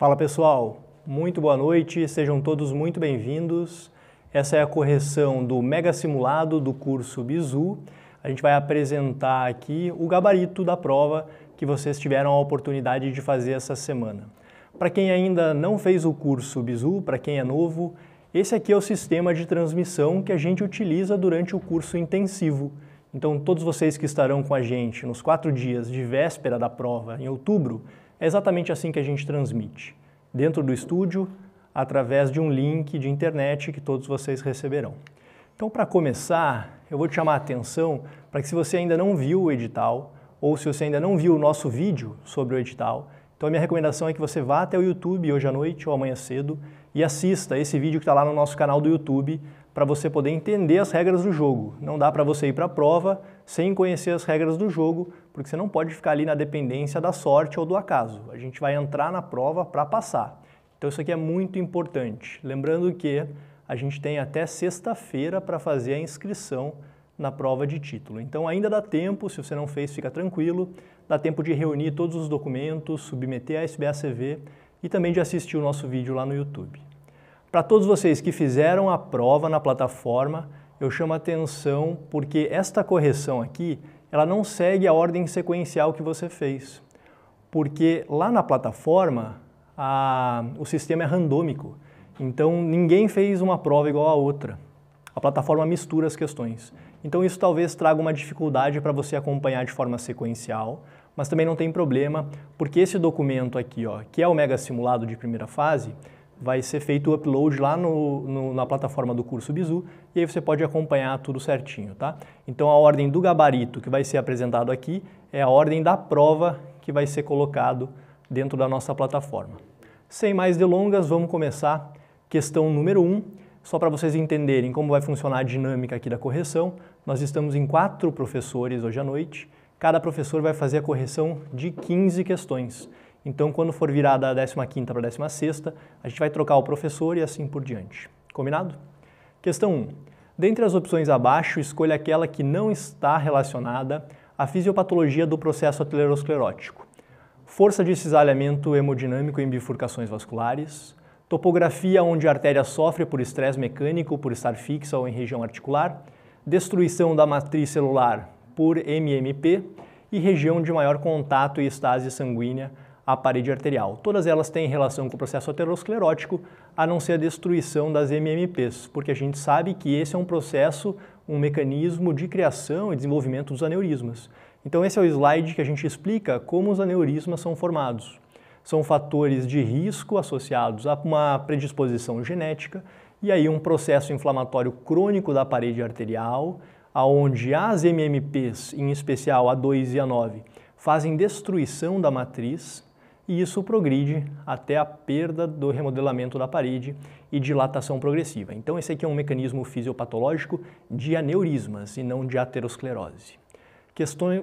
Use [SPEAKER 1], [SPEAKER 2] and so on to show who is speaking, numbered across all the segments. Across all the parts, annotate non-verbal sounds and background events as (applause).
[SPEAKER 1] Fala pessoal, muito boa noite, sejam todos muito bem-vindos. Essa é a correção do mega simulado do curso Bizu. A gente vai apresentar aqui o gabarito da prova que vocês tiveram a oportunidade de fazer essa semana. Para quem ainda não fez o curso Bizu, para quem é novo, esse aqui é o sistema de transmissão que a gente utiliza durante o curso intensivo. Então, todos vocês que estarão com a gente nos quatro dias de véspera da prova, em outubro, é exatamente assim que a gente transmite. Dentro do estúdio, através de um link de internet que todos vocês receberão. Então, para começar, eu vou te chamar a atenção para que se você ainda não viu o edital, ou se você ainda não viu o nosso vídeo sobre o edital, então a minha recomendação é que você vá até o YouTube hoje à noite ou amanhã cedo e assista esse vídeo que está lá no nosso canal do YouTube para você poder entender as regras do jogo. Não dá para você ir para a prova sem conhecer as regras do jogo, porque você não pode ficar ali na dependência da sorte ou do acaso. A gente vai entrar na prova para passar. Então isso aqui é muito importante. Lembrando que a gente tem até sexta-feira para fazer a inscrição na prova de título. Então ainda dá tempo, se você não fez, fica tranquilo. Dá tempo de reunir todos os documentos, submeter a SBACV e também de assistir o nosso vídeo lá no YouTube. Para todos vocês que fizeram a prova na plataforma, eu chamo a atenção porque esta correção aqui ela não segue a ordem sequencial que você fez. Porque lá na plataforma, a, o sistema é randômico. Então, ninguém fez uma prova igual a outra. A plataforma mistura as questões. Então, isso talvez traga uma dificuldade para você acompanhar de forma sequencial, mas também não tem problema, porque esse documento aqui, ó, que é o mega simulado de primeira fase, vai ser feito o upload lá no, no, na plataforma do curso Bizu e aí você pode acompanhar tudo certinho, tá? Então a ordem do gabarito que vai ser apresentado aqui é a ordem da prova que vai ser colocado dentro da nossa plataforma. Sem mais delongas, vamos começar questão número 1. Um, só para vocês entenderem como vai funcionar a dinâmica aqui da correção, nós estamos em quatro professores hoje à noite. Cada professor vai fazer a correção de 15 questões. Então, quando for virada da 15 quinta para a 16 sexta a gente vai trocar o professor e assim por diante. Combinado? Questão 1. Dentre as opções abaixo, escolha aquela que não está relacionada à fisiopatologia do processo aterosclerótico. Força de cisalhamento hemodinâmico em bifurcações vasculares, topografia onde a artéria sofre por estresse mecânico por estar fixa ou em região articular, destruição da matriz celular por MMP e região de maior contato e estase sanguínea à parede arterial. Todas elas têm relação com o processo aterosclerótico, a não ser a destruição das MMPs, porque a gente sabe que esse é um processo, um mecanismo de criação e desenvolvimento dos aneurismas. Então esse é o slide que a gente explica como os aneurismas são formados. São fatores de risco associados a uma predisposição genética e aí um processo inflamatório crônico da parede arterial, aonde as MMPs, em especial a 2 e a 9, fazem destruição da matriz e isso progride até a perda do remodelamento da parede e dilatação progressiva. Então esse aqui é um mecanismo fisiopatológico de aneurismas e não de aterosclerose.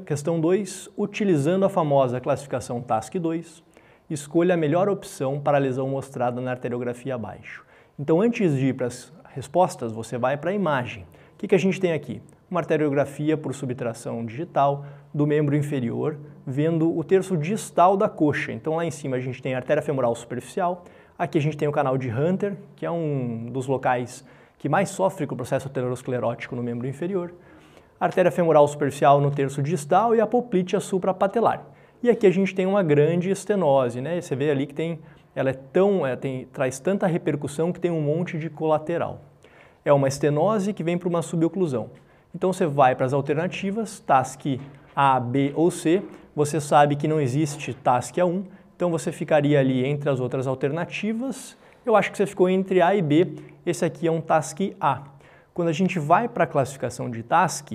[SPEAKER 1] Questão 2, utilizando a famosa classificação TASC2, escolha a melhor opção para a lesão mostrada na arteriografia abaixo. Então antes de ir para as respostas, você vai para a imagem. O que, que a gente tem aqui? Uma arteriografia por subtração digital do membro inferior vendo o terço distal da coxa. Então lá em cima a gente tem a artéria femoral superficial, aqui a gente tem o canal de Hunter, que é um dos locais que mais sofre com o processo aterosclerótico no membro inferior, artéria femoral superficial no terço distal e a poplitea suprapatelar. E aqui a gente tem uma grande estenose, né? Você vê ali que tem, ela é tão, é, tem, traz tanta repercussão que tem um monte de colateral. É uma estenose que vem para uma suboclusão. Então você vai para as alternativas, TASC a, B ou C, você sabe que não existe task A1, então você ficaria ali entre as outras alternativas. Eu acho que você ficou entre A e B, esse aqui é um task A. Quando a gente vai para a classificação de task,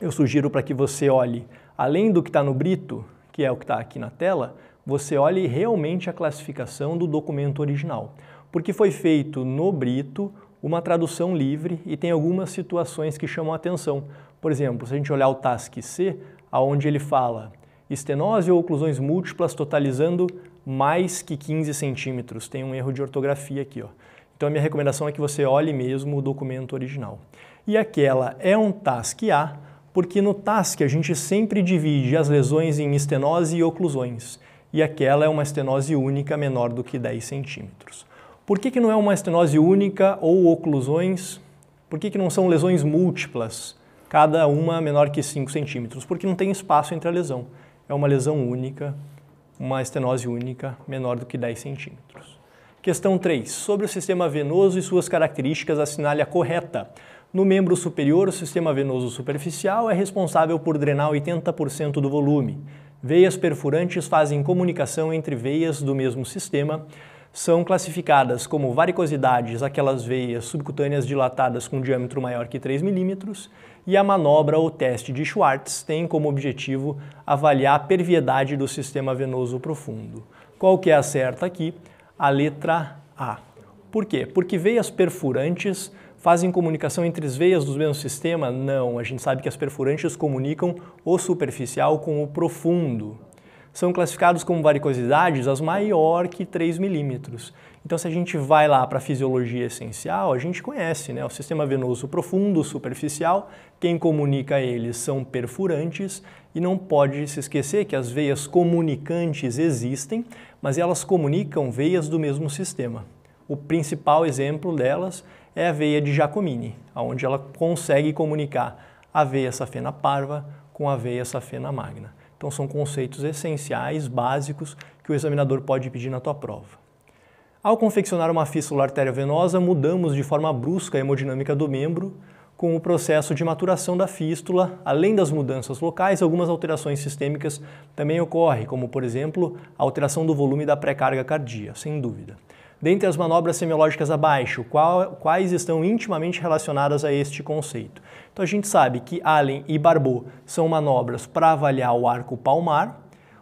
[SPEAKER 1] eu sugiro para que você olhe, além do que está no Brito, que é o que está aqui na tela, você olhe realmente a classificação do documento original. Porque foi feito no Brito uma tradução livre e tem algumas situações que chamam a atenção. Por exemplo, se a gente olhar o task C, aonde ele fala estenose ou oclusões múltiplas totalizando mais que 15 centímetros. Tem um erro de ortografia aqui, ó. Então a minha recomendação é que você olhe mesmo o documento original. E aquela é um TASC A, porque no TASC a gente sempre divide as lesões em estenose e oclusões, e aquela é uma estenose única menor do que 10 centímetros. Por que, que não é uma estenose única ou oclusões? Por que, que não são lesões múltiplas? cada uma menor que 5 centímetros, porque não tem espaço entre a lesão. É uma lesão única, uma estenose única, menor do que 10 centímetros. Questão 3. Sobre o sistema venoso e suas características, assinale a correta. No membro superior, o sistema venoso superficial é responsável por drenar 80% do volume. Veias perfurantes fazem comunicação entre veias do mesmo sistema são classificadas como varicosidades aquelas veias subcutâneas dilatadas com um diâmetro maior que 3 milímetros, e a manobra ou teste de Schwartz tem como objetivo avaliar a perviedade do sistema venoso profundo. Qual que é a certa aqui? A letra A. Por quê? Porque veias perfurantes fazem comunicação entre as veias do mesmo sistema? Não, a gente sabe que as perfurantes comunicam o superficial com o profundo são classificados como varicosidades as maior que 3 milímetros. Então, se a gente vai lá para a fisiologia essencial, a gente conhece né? o sistema venoso profundo, superficial, quem comunica eles são perfurantes e não pode se esquecer que as veias comunicantes existem, mas elas comunicam veias do mesmo sistema. O principal exemplo delas é a veia de Giacomini, onde ela consegue comunicar a veia safena parva com a veia safena magna. Então são conceitos essenciais, básicos, que o examinador pode pedir na tua prova. Ao confeccionar uma fístula arteriovenosa, mudamos de forma brusca a hemodinâmica do membro, com o processo de maturação da fístula, além das mudanças locais, algumas alterações sistêmicas também ocorrem, como por exemplo, a alteração do volume da pré-carga cardíaca, sem dúvida. Dentre as manobras semiológicas abaixo, qual, quais estão intimamente relacionadas a este conceito? Então a gente sabe que Allen e Barbot são manobras para avaliar o arco palmar.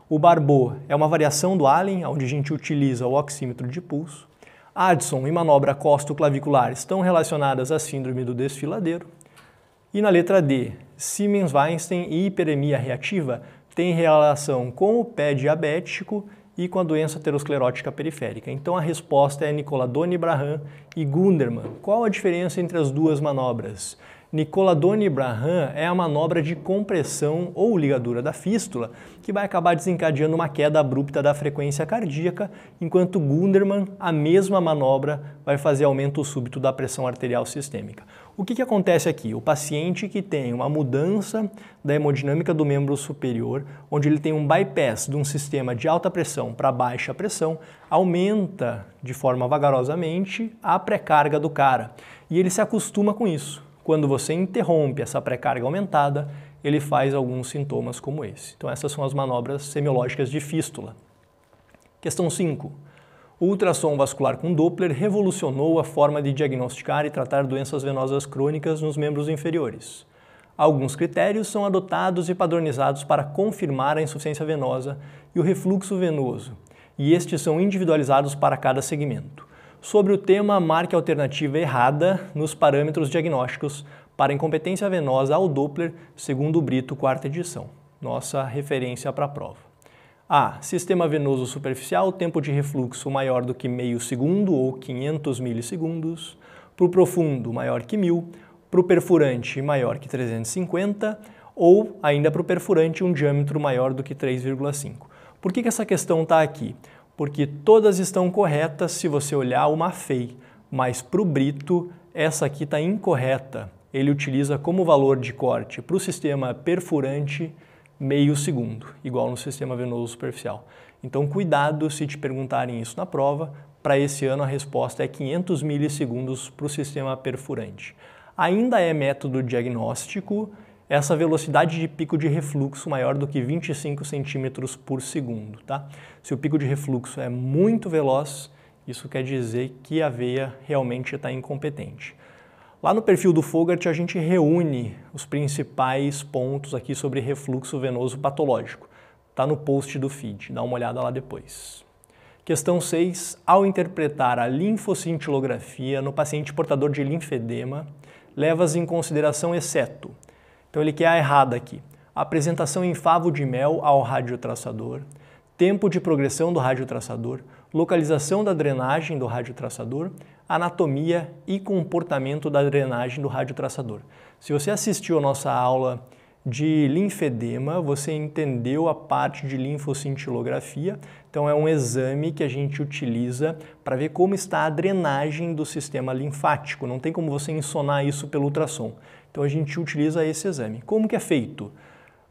[SPEAKER 1] O Barbot é uma variação do Allen, onde a gente utiliza o oxímetro de pulso. Addison e manobra costo-clavicular estão relacionadas à síndrome do desfiladeiro. E na letra D, Siemens-Weinstein e hiperemia reativa têm relação com o pé diabético e com a doença aterosclerótica periférica. Então a resposta é Nicola Brahan e Gunderman. Qual a diferença entre as duas manobras? Nicoladoni Brahan é a manobra de compressão ou ligadura da fístula que vai acabar desencadeando uma queda abrupta da frequência cardíaca, enquanto Gunderman, a mesma manobra, vai fazer aumento súbito da pressão arterial sistêmica. O que, que acontece aqui? O paciente que tem uma mudança da hemodinâmica do membro superior, onde ele tem um bypass de um sistema de alta pressão para baixa pressão, aumenta de forma vagarosamente a pré-carga do cara. E ele se acostuma com isso. Quando você interrompe essa pré-carga aumentada, ele faz alguns sintomas como esse. Então essas são as manobras semiológicas de fístula. Questão 5. O ultrassom vascular com Doppler revolucionou a forma de diagnosticar e tratar doenças venosas crônicas nos membros inferiores. Alguns critérios são adotados e padronizados para confirmar a insuficiência venosa e o refluxo venoso, e estes são individualizados para cada segmento sobre o tema marque alternativa errada nos parâmetros diagnósticos para incompetência venosa ao Doppler, segundo o Brito, quarta edição. Nossa referência para a prova. A. Sistema venoso superficial, tempo de refluxo maior do que meio segundo ou 500 milissegundos. Para o profundo, maior que 1000. Para o perfurante, maior que 350. Ou ainda para o perfurante, um diâmetro maior do que 3,5. Por que, que essa questão está aqui? porque todas estão corretas se você olhar uma FEI, mas para o Brito essa aqui está incorreta. Ele utiliza como valor de corte para o sistema perfurante meio segundo, igual no sistema venoso superficial. Então cuidado se te perguntarem isso na prova, para esse ano a resposta é 500 milissegundos para o sistema perfurante. Ainda é método diagnóstico, essa velocidade de pico de refluxo maior do que 25 centímetros por segundo. Tá? Se o pico de refluxo é muito veloz, isso quer dizer que a veia realmente está incompetente. Lá no perfil do Fogart a gente reúne os principais pontos aqui sobre refluxo venoso patológico. Está no post do feed, dá uma olhada lá depois. Questão 6. Ao interpretar a linfocintilografia no paciente portador de linfedema, levas em consideração, exceto então ele quer a errada aqui. Apresentação em favo de mel ao radiotraçador, tempo de progressão do radiotraçador, localização da drenagem do radiotraçador, anatomia e comportamento da drenagem do radiotraçador. Se você assistiu a nossa aula de linfedema, você entendeu a parte de linfocintilografia. Então é um exame que a gente utiliza para ver como está a drenagem do sistema linfático. Não tem como você insonar isso pelo ultrassom. Então a gente utiliza esse exame. Como que é feito?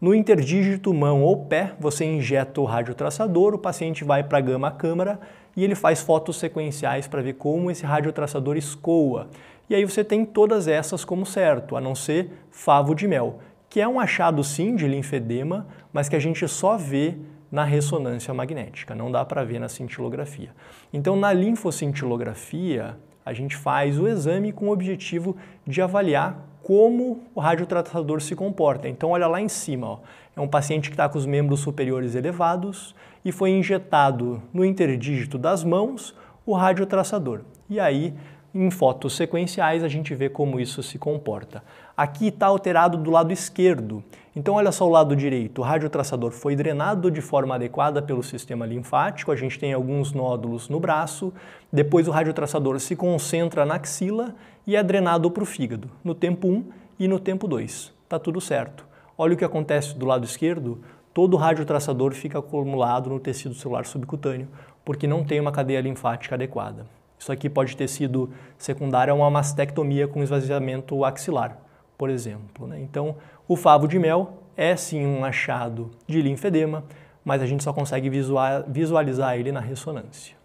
[SPEAKER 1] No interdígito, mão ou pé, você injeta o radiotraçador, o paciente vai para a gama câmara e ele faz fotos sequenciais para ver como esse radiotraçador escoa. E aí você tem todas essas como certo, a não ser favo de mel, que é um achado sim de linfedema, mas que a gente só vê na ressonância magnética, não dá para ver na cintilografia. Então, na linfocintilografia, a gente faz o exame com o objetivo de avaliar como o radiotratador se comporta. Então, olha lá em cima, ó. é um paciente que está com os membros superiores elevados e foi injetado no interdígito das mãos o radiotraçador. E aí, em fotos sequenciais, a gente vê como isso se comporta. Aqui está alterado do lado esquerdo. Então, olha só o lado direito. O radiotraçador foi drenado de forma adequada pelo sistema linfático, a gente tem alguns nódulos no braço, depois o radiotraçador se concentra na axila e é drenado para o fígado, no tempo 1 e no tempo 2. Tá tudo certo. Olha o que acontece do lado esquerdo, todo o radiotraçador fica acumulado no tecido celular subcutâneo, porque não tem uma cadeia linfática adequada. Isso aqui pode ter sido secundário a uma mastectomia com esvaziamento axilar, por exemplo. Né? Então, o favo de mel é sim um achado de linfedema, mas a gente só consegue visualizar ele na ressonância.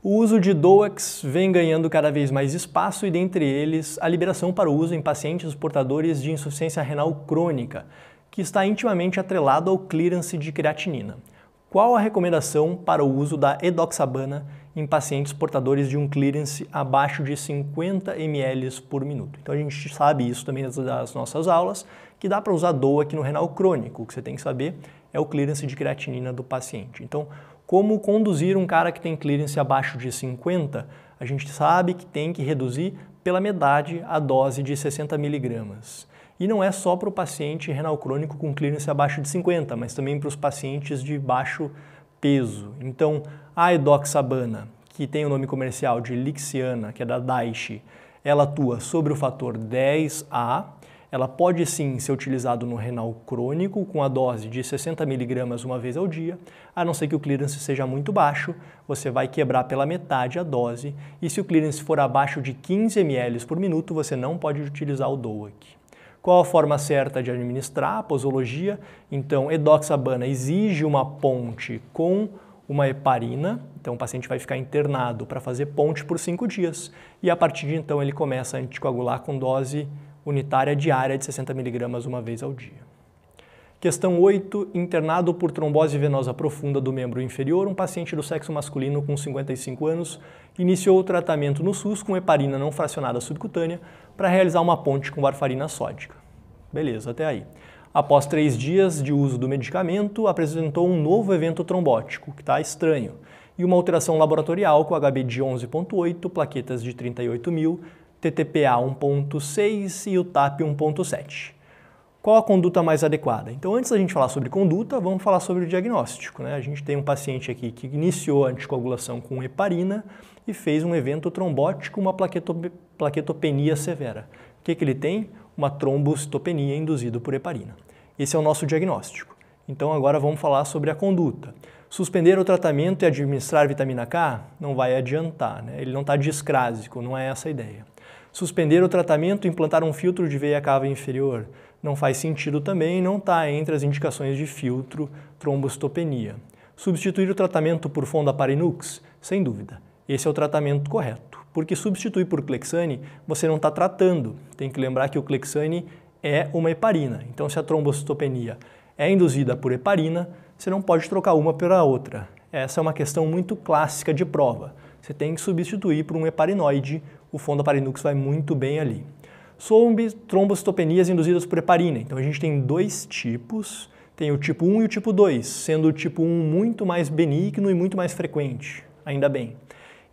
[SPEAKER 1] O uso de DOAX vem ganhando cada vez mais espaço e, dentre eles, a liberação para o uso em pacientes portadores de insuficiência renal crônica, que está intimamente atrelado ao clearance de creatinina. Qual a recomendação para o uso da edoxabana em pacientes portadores de um clearance abaixo de 50 ml por minuto. Então a gente sabe isso também das nossas aulas, que dá para usar DOA aqui no renal crônico. O que você tem que saber é o clearance de creatinina do paciente. Então, como conduzir um cara que tem clearance abaixo de 50? A gente sabe que tem que reduzir pela metade a dose de 60 miligramas. E não é só para o paciente renal crônico com clearance abaixo de 50, mas também para os pacientes de baixo peso. Então, a edoxabana, que tem o nome comercial de lixiana, que é da Daiichi, ela atua sobre o fator 10A. Ela pode sim ser utilizada no renal crônico com a dose de 60 miligramas uma vez ao dia, a não ser que o clearance seja muito baixo, você vai quebrar pela metade a dose, e se o clearance for abaixo de 15 ml por minuto, você não pode utilizar o DOAC qual a forma certa de administrar a posologia. Então, edoxabana exige uma ponte com uma heparina, então o paciente vai ficar internado para fazer ponte por cinco dias e a partir de então ele começa a anticoagular com dose unitária diária de 60 miligramas uma vez ao dia. Questão 8. Internado por trombose venosa profunda do membro inferior, um paciente do sexo masculino com 55 anos iniciou o tratamento no SUS com heparina não fracionada subcutânea para realizar uma ponte com varfarina sódica. Beleza, até aí. Após três dias de uso do medicamento, apresentou um novo evento trombótico, que está estranho, e uma alteração laboratorial com HB de 11.8, plaquetas de 38 mil, TTPA 1.6 e o TAP 1.7. Qual a conduta mais adequada? Então, antes da gente falar sobre conduta, vamos falar sobre o diagnóstico. Né? A gente tem um paciente aqui que iniciou a anticoagulação com heparina e fez um evento trombótico, uma plaquetopenia severa. O que, que ele tem? uma trombocitopenia induzida por heparina. Esse é o nosso diagnóstico. Então agora vamos falar sobre a conduta. Suspender o tratamento e administrar vitamina K não vai adiantar, né? ele não está discrásico, não é essa a ideia. Suspender o tratamento e implantar um filtro de veia cava inferior não faz sentido também, não está entre as indicações de filtro trombocitopenia. Substituir o tratamento por parinux, Sem dúvida, esse é o tratamento correto. Porque substituir por clexane, você não está tratando. Tem que lembrar que o clexane é uma heparina. Então, se a trombocitopenia é induzida por heparina, você não pode trocar uma pela outra. Essa é uma questão muito clássica de prova. Você tem que substituir por um heparinoide, o fundo heparinux vai muito bem ali. Sobre trombocitopenias induzidas por heparina. Então, a gente tem dois tipos. Tem o tipo 1 e o tipo 2, sendo o tipo 1 muito mais benigno e muito mais frequente, ainda bem.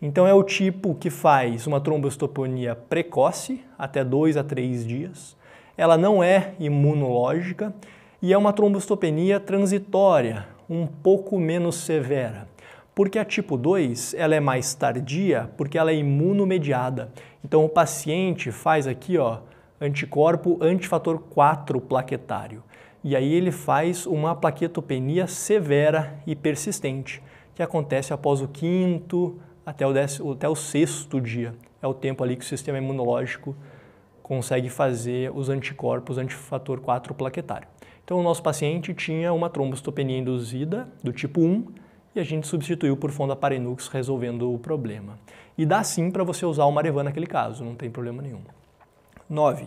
[SPEAKER 1] Então é o tipo que faz uma trombostoponia precoce, até 2 a 3 dias. Ela não é imunológica e é uma trombostopenia transitória, um pouco menos severa. Porque a tipo 2, ela é mais tardia, porque ela é imunomediada. Então o paciente faz aqui, ó, anticorpo antifator 4 plaquetário. E aí ele faz uma plaquetopenia severa e persistente, que acontece após o quinto, até o, décimo, até o sexto dia. É o tempo ali que o sistema imunológico consegue fazer os anticorpos antifator 4 plaquetário. Então, o nosso paciente tinha uma trombocitopenia induzida do tipo 1 e a gente substituiu por fondaparinux resolvendo o problema. E dá sim para você usar o Marevan naquele caso, não tem problema nenhum. 9.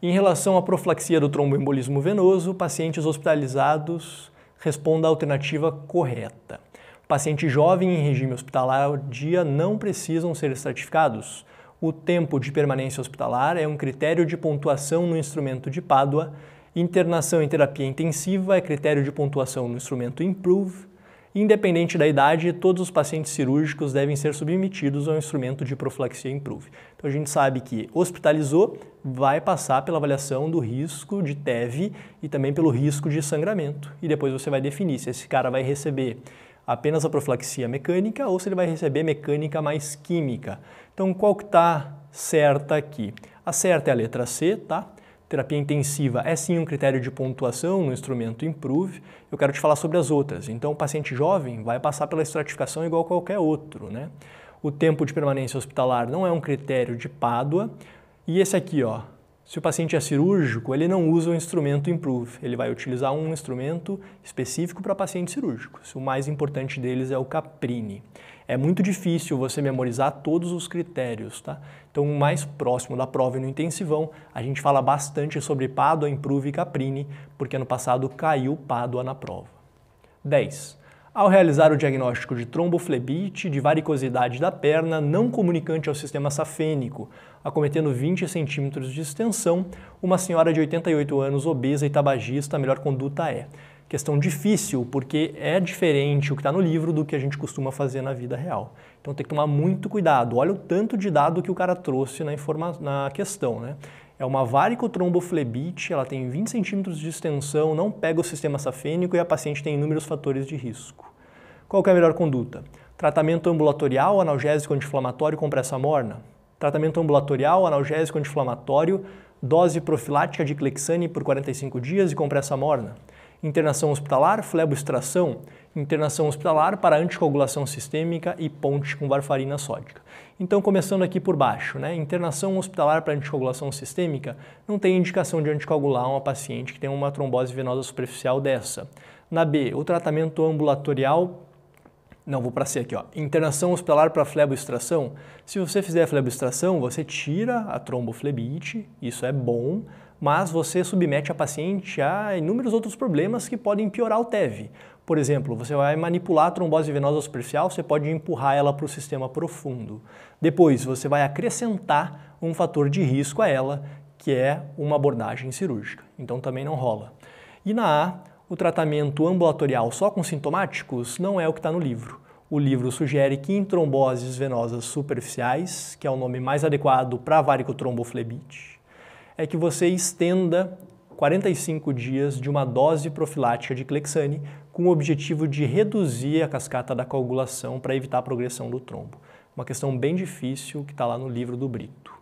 [SPEAKER 1] Em relação à profilaxia do tromboembolismo venoso, pacientes hospitalizados respondam à alternativa correta. Pacientes jovem em regime hospitalar dia não precisam ser estratificados. O tempo de permanência hospitalar é um critério de pontuação no instrumento de Pádua. Internação em terapia intensiva é critério de pontuação no instrumento Improve. Independente da idade, todos os pacientes cirúrgicos devem ser submetidos ao instrumento de profilaxia Improve. Então a gente sabe que hospitalizou vai passar pela avaliação do risco de TEV e também pelo risco de sangramento. E depois você vai definir se esse cara vai receber apenas a profilaxia mecânica ou se ele vai receber mecânica mais química. Então, qual que está certa aqui? A certa é a letra C, tá? Terapia intensiva é sim um critério de pontuação no instrumento Improve. Eu quero te falar sobre as outras. Então, o paciente jovem vai passar pela estratificação igual qualquer outro, né? O tempo de permanência hospitalar não é um critério de Pádua. E esse aqui, ó, se o paciente é cirúrgico, ele não usa o instrumento Improve, ele vai utilizar um instrumento específico para paciente cirúrgico. O mais importante deles é o Caprine. É muito difícil você memorizar todos os critérios, tá? Então, mais próximo da prova e no intensivão, a gente fala bastante sobre Padua, Improve e Caprine, porque ano passado caiu Padua na prova. 10. Ao realizar o diagnóstico de tromboflebite de varicosidade da perna não comunicante ao sistema safênico, acometendo 20 centímetros de extensão, uma senhora de 88 anos, obesa e tabagista, a melhor conduta é. Questão difícil, porque é diferente o que está no livro do que a gente costuma fazer na vida real. Então tem que tomar muito cuidado. Olha o tanto de dado que o cara trouxe na, informa na questão, né? É uma varicotromboflebite, ela tem 20 centímetros de extensão, não pega o sistema safênico e a paciente tem inúmeros fatores de risco. Qual é a melhor conduta? Tratamento ambulatorial, analgésico anti-inflamatório, compressa morna? tratamento ambulatorial, analgésico anti-inflamatório, dose profilática de clexane por 45 dias e compressa morna. Internação hospitalar, fleboextração, internação hospitalar para anticoagulação sistêmica e ponte com varfarina sódica. Então, começando aqui por baixo, né? Internação hospitalar para anticoagulação sistêmica não tem indicação de anticoagular uma paciente que tem uma trombose venosa superficial dessa. Na B, o tratamento ambulatorial não, vou para C aqui, ó. Internação hospitalar para fleboextração. Se você fizer fleboextração, você tira a tromboflebite, isso é bom, mas você submete a paciente a inúmeros outros problemas que podem piorar o TEV. Por exemplo, você vai manipular a trombose venosa superficial, você pode empurrar ela para o sistema profundo. Depois, você vai acrescentar um fator de risco a ela, que é uma abordagem cirúrgica. Então também não rola. E na A, o tratamento ambulatorial só com sintomáticos não é o que está no livro. O livro sugere que em tromboses venosas superficiais, que é o nome mais adequado para varicotromboflebite, é que você estenda 45 dias de uma dose profilática de clexane com o objetivo de reduzir a cascata da coagulação para evitar a progressão do trombo. Uma questão bem difícil que está lá no livro do Brito.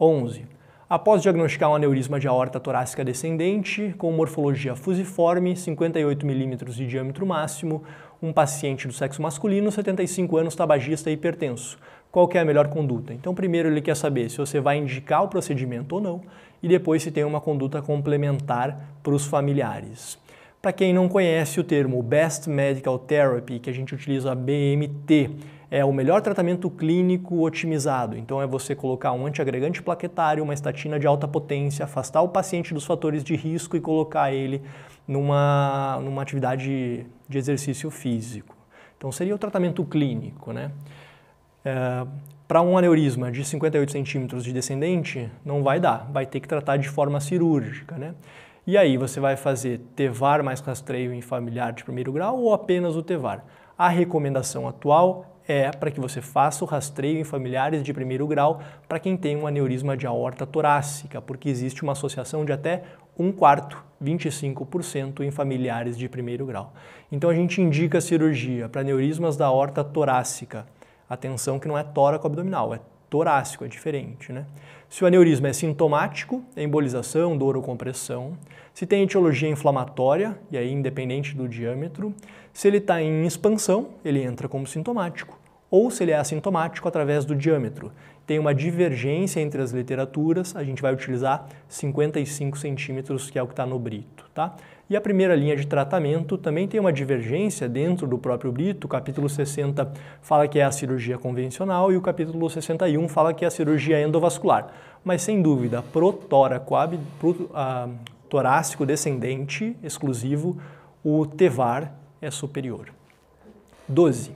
[SPEAKER 1] 11. Após diagnosticar um aneurisma de aorta torácica descendente, com morfologia fusiforme, 58 mm de diâmetro máximo, um paciente do sexo masculino, 75 anos, tabagista e hipertenso. Qual é a melhor conduta? Então, primeiro ele quer saber se você vai indicar o procedimento ou não, e depois se tem uma conduta complementar para os familiares. Para quem não conhece o termo Best Medical Therapy, que a gente utiliza BMT, é o melhor tratamento clínico otimizado. Então é você colocar um antiagregante plaquetário, uma estatina de alta potência, afastar o paciente dos fatores de risco e colocar ele numa, numa atividade de exercício físico. Então seria o tratamento clínico, né? É, para um aneurisma de 58 centímetros de descendente, não vai dar, vai ter que tratar de forma cirúrgica, né? E aí você vai fazer TEVAR mais rastreio em familiar de primeiro grau ou apenas o TEVAR? A recomendação atual é para que você faça o rastreio em familiares de primeiro grau para quem tem um aneurisma de aorta torácica, porque existe uma associação de até um quarto, 25% em familiares de primeiro grau. Então a gente indica a cirurgia para aneurismas da aorta torácica. Atenção que não é tóraco-abdominal, é torácico, é diferente, né? Se o aneurisma é sintomático, é embolização, dor ou compressão. Se tem etiologia inflamatória, e aí independente do diâmetro. Se ele está em expansão, ele entra como sintomático ou se ele é assintomático através do diâmetro. Tem uma divergência entre as literaturas, a gente vai utilizar 55 centímetros, que é o que está no brito. Tá? E a primeira linha de tratamento também tem uma divergência dentro do próprio brito. O capítulo 60 fala que é a cirurgia convencional e o capítulo 61 fala que é a cirurgia endovascular. Mas sem dúvida, protóraco, ab, pro, ah, torácico descendente exclusivo, o tevar é superior. 12.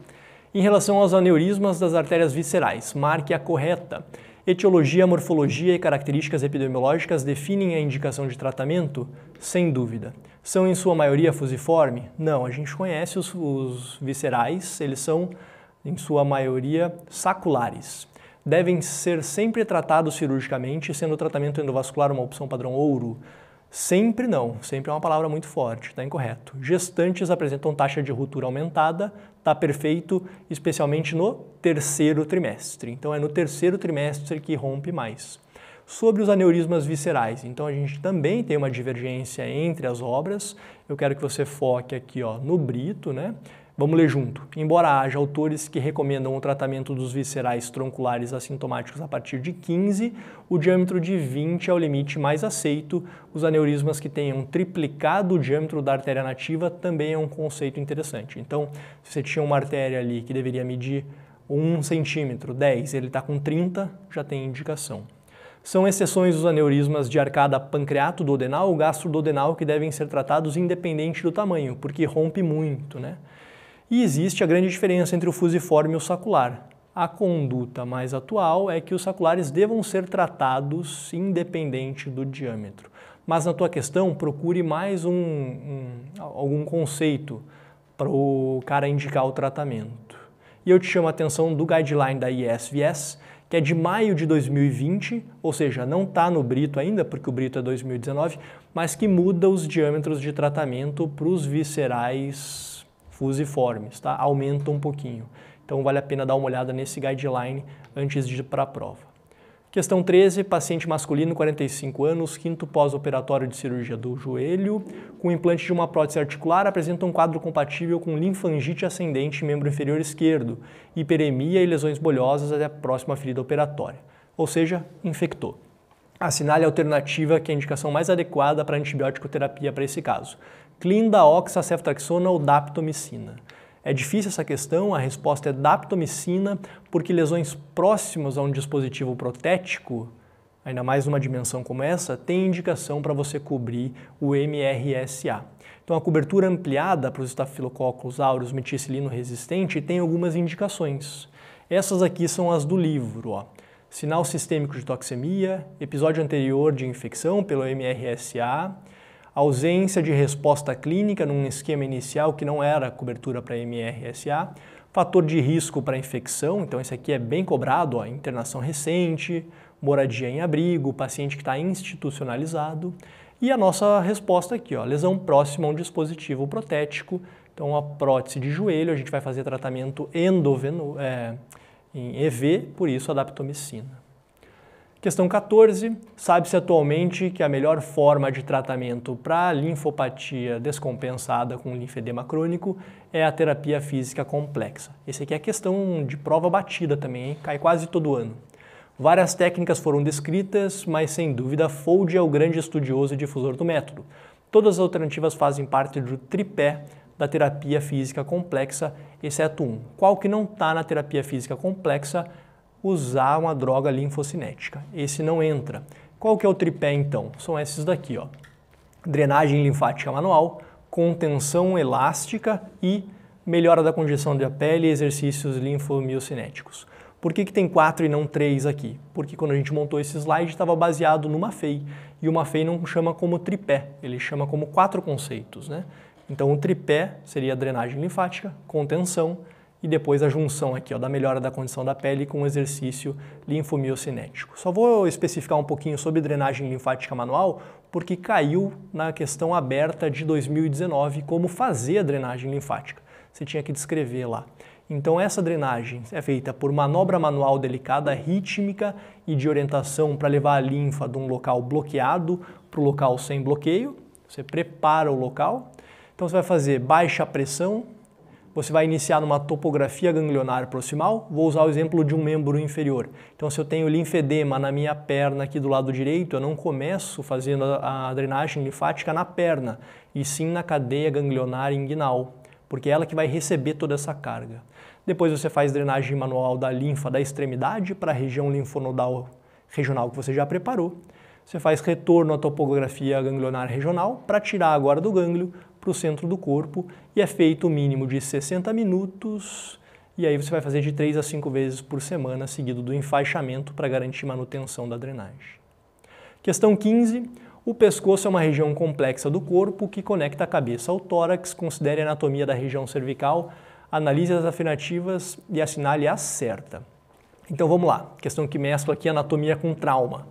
[SPEAKER 1] Em relação aos aneurismas das artérias viscerais, marque a correta. Etiologia, morfologia e características epidemiológicas definem a indicação de tratamento? Sem dúvida. São em sua maioria fusiforme? Não, a gente conhece os, os viscerais, eles são em sua maioria saculares. Devem ser sempre tratados cirurgicamente, sendo o tratamento endovascular uma opção padrão ouro? Sempre não, sempre é uma palavra muito forte, está incorreto. Gestantes apresentam taxa de ruptura aumentada, está perfeito, especialmente no terceiro trimestre. Então é no terceiro trimestre que rompe mais. Sobre os aneurismas viscerais, então a gente também tem uma divergência entre as obras. Eu quero que você foque aqui ó, no Brito, né? Vamos ler junto. Embora haja autores que recomendam o tratamento dos viscerais tronculares assintomáticos a partir de 15, o diâmetro de 20 é o limite mais aceito. Os aneurismas que tenham triplicado o diâmetro da artéria nativa também é um conceito interessante. Então, se você tinha uma artéria ali que deveria medir 1 centímetro, 10, ele está com 30, já tem indicação. São exceções os aneurismas de arcada pancreato-duodenal ou gastro-duodenal que devem ser tratados independente do tamanho, porque rompe muito, né? E existe a grande diferença entre o fusiforme e o sacular. A conduta mais atual é que os saculares devam ser tratados independente do diâmetro. Mas na tua questão, procure mais um, um algum conceito para o cara indicar o tratamento. E eu te chamo a atenção do guideline da ISVS, que é de maio de 2020, ou seja, não está no Brito ainda, porque o Brito é 2019, mas que muda os diâmetros de tratamento para os viscerais fusiformes, tá? aumenta um pouquinho. Então vale a pena dar uma olhada nesse guideline antes de ir para a prova. Questão 13, paciente masculino, 45 anos, quinto pós-operatório de cirurgia do joelho, com implante de uma prótese articular, apresenta um quadro compatível com linfangite ascendente, membro inferior esquerdo, hiperemia e lesões bolhosas até a próxima ferida operatória, ou seja, infectou. Assinale a é alternativa que é a indicação mais adequada para antibiótico terapia para esse caso clindaoxaceftraxona ou daptomicina. É difícil essa questão, a resposta é daptomicina, porque lesões próximas a um dispositivo protético, ainda mais numa dimensão como essa, tem indicação para você cobrir o MRSA. Então a cobertura ampliada para os estafilococcus aureus meticilino resistente tem algumas indicações. Essas aqui são as do livro, ó. Sinal sistêmico de toxemia, episódio anterior de infecção pelo MRSA, ausência de resposta clínica num esquema inicial que não era cobertura para MRSA, fator de risco para infecção, então esse aqui é bem cobrado, ó, internação recente, moradia em abrigo, paciente que está institucionalizado, e a nossa resposta aqui, ó, lesão próxima a um dispositivo protético, então a prótese de joelho, a gente vai fazer tratamento endoveno, é, em EV, por isso adaptomicina. Questão 14. Sabe-se atualmente que a melhor forma de tratamento para linfopatia descompensada com linfedema crônico é a terapia física complexa. Esse aqui é questão de prova batida também, hein? cai quase todo ano. Várias técnicas foram descritas, mas sem dúvida Fold é o grande estudioso e difusor do método. Todas as alternativas fazem parte do tripé da terapia física complexa, exceto um. Qual que não está na terapia física complexa usar uma droga linfocinética. Esse não entra. Qual que é o tripé então? São esses daqui, ó. Drenagem linfática manual, contenção elástica e melhora da congestão da pele e exercícios linfomiocinéticos. Por que, que tem quatro e não três aqui? Porque quando a gente montou esse slide estava baseado numa FEI e uma FEI não chama como tripé, ele chama como quatro conceitos, né? Então o tripé seria drenagem linfática, contenção e depois a junção aqui ó, da melhora da condição da pele com o exercício linfomiocinético. Só vou especificar um pouquinho sobre drenagem linfática manual, porque caiu na questão aberta de 2019 como fazer a drenagem linfática. Você tinha que descrever lá. Então essa drenagem é feita por manobra manual delicada, rítmica e de orientação para levar a linfa de um local bloqueado para o local sem bloqueio. Você prepara o local. Então você vai fazer baixa pressão, você vai iniciar numa topografia ganglionar proximal, vou usar o exemplo de um membro inferior. Então, se eu tenho linfedema na minha perna aqui do lado direito, eu não começo fazendo a drenagem linfática na perna, e sim na cadeia ganglionar inguinal, porque é ela que vai receber toda essa carga. Depois você faz drenagem manual da linfa da extremidade para a região linfonodal regional que você já preparou. Você faz retorno à topografia ganglionar regional para tirar agora do gânglio para o centro do corpo e é feito o mínimo de 60 minutos e aí você vai fazer de 3 a 5 vezes por semana, seguido do enfaixamento para garantir manutenção da drenagem. Questão 15. O pescoço é uma região complexa do corpo que conecta a cabeça ao tórax. Considere a anatomia da região cervical, analise as afirmativas e assinale a certa. Então vamos lá. Questão que mescla aqui anatomia com trauma.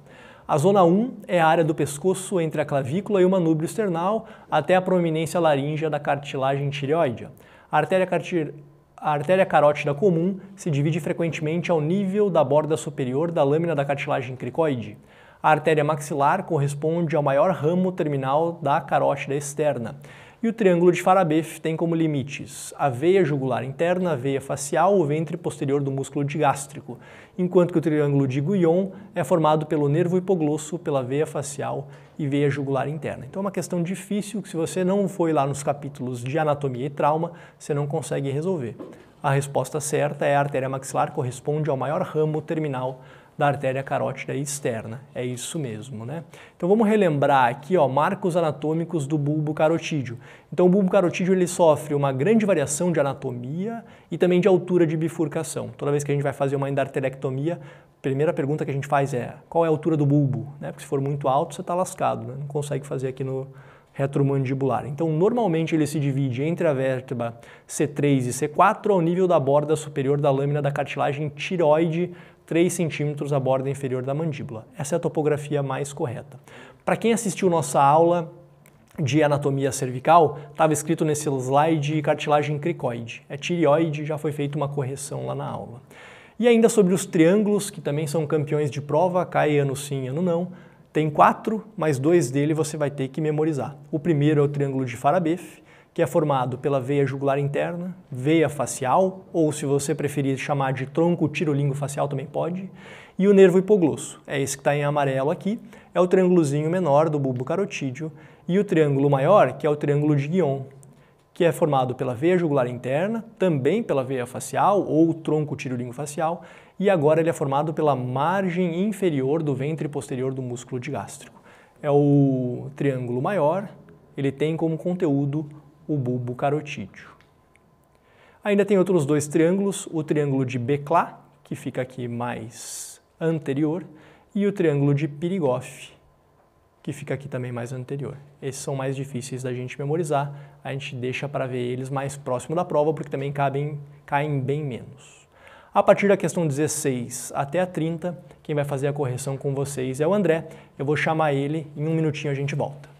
[SPEAKER 1] A zona 1 é a área do pescoço entre a clavícula e o manúbrio external até a proeminência laríngea da cartilagem tireoide. A artéria, cartir... a artéria carótida comum se divide frequentemente ao nível da borda superior da lâmina da cartilagem cricoide. A artéria maxilar corresponde ao maior ramo terminal da carótida externa e o triângulo de Farabeef tem como limites a veia jugular interna, a veia facial, o ventre posterior do músculo digástrico, enquanto que o triângulo de Guyon é formado pelo nervo hipoglosso, pela veia facial e veia jugular interna. Então é uma questão difícil que se você não foi lá nos capítulos de anatomia e trauma, você não consegue resolver. A resposta certa é a artéria maxilar corresponde ao maior ramo terminal da artéria carótida externa. É isso mesmo, né? Então vamos relembrar aqui, ó, marcos anatômicos do bulbo carotídeo. Então o bulbo carotídeo ele sofre uma grande variação de anatomia e também de altura de bifurcação. Toda vez que a gente vai fazer uma endarterectomia, a primeira pergunta que a gente faz é qual é a altura do bulbo, né? Porque se for muito alto, você está lascado, né? Não consegue fazer aqui no retromandibular. Então, normalmente ele se divide entre a vértebra C3 e C4 ao nível da borda superior da lâmina da cartilagem tiroide 3 centímetros a borda inferior da mandíbula. Essa é a topografia mais correta. Para quem assistiu nossa aula de anatomia cervical, estava escrito nesse slide cartilagem cricoide. É tireoide, já foi feita uma correção lá na aula. E ainda sobre os triângulos, que também são campeões de prova, cai ano sim, ano não. Tem quatro, mas dois dele você vai ter que memorizar. O primeiro é o triângulo de Farabef que é formado pela veia jugular interna, veia facial, ou se você preferir chamar de tronco tirolingo facial também pode, e o nervo hipoglosso, é esse que está em amarelo aqui, é o triângulozinho menor do bulbo carotídeo, e o triângulo maior, que é o triângulo de Guion, que é formado pela veia jugular interna, também pela veia facial ou tronco tirolingo facial, e agora ele é formado pela margem inferior do ventre posterior do músculo digástrico. É o triângulo maior, ele tem como conteúdo o bulbo carotídeo. Ainda tem outros dois triângulos, o triângulo de Becla, que fica aqui mais anterior, e o triângulo de Pirigoff, que fica aqui também mais anterior. Esses são mais difíceis da gente memorizar, a gente deixa para ver eles mais próximo da prova, porque também cabem, caem bem menos. A partir da questão 16 até a 30, quem vai fazer a correção com vocês é o André. Eu vou chamar ele, em um minutinho a gente volta.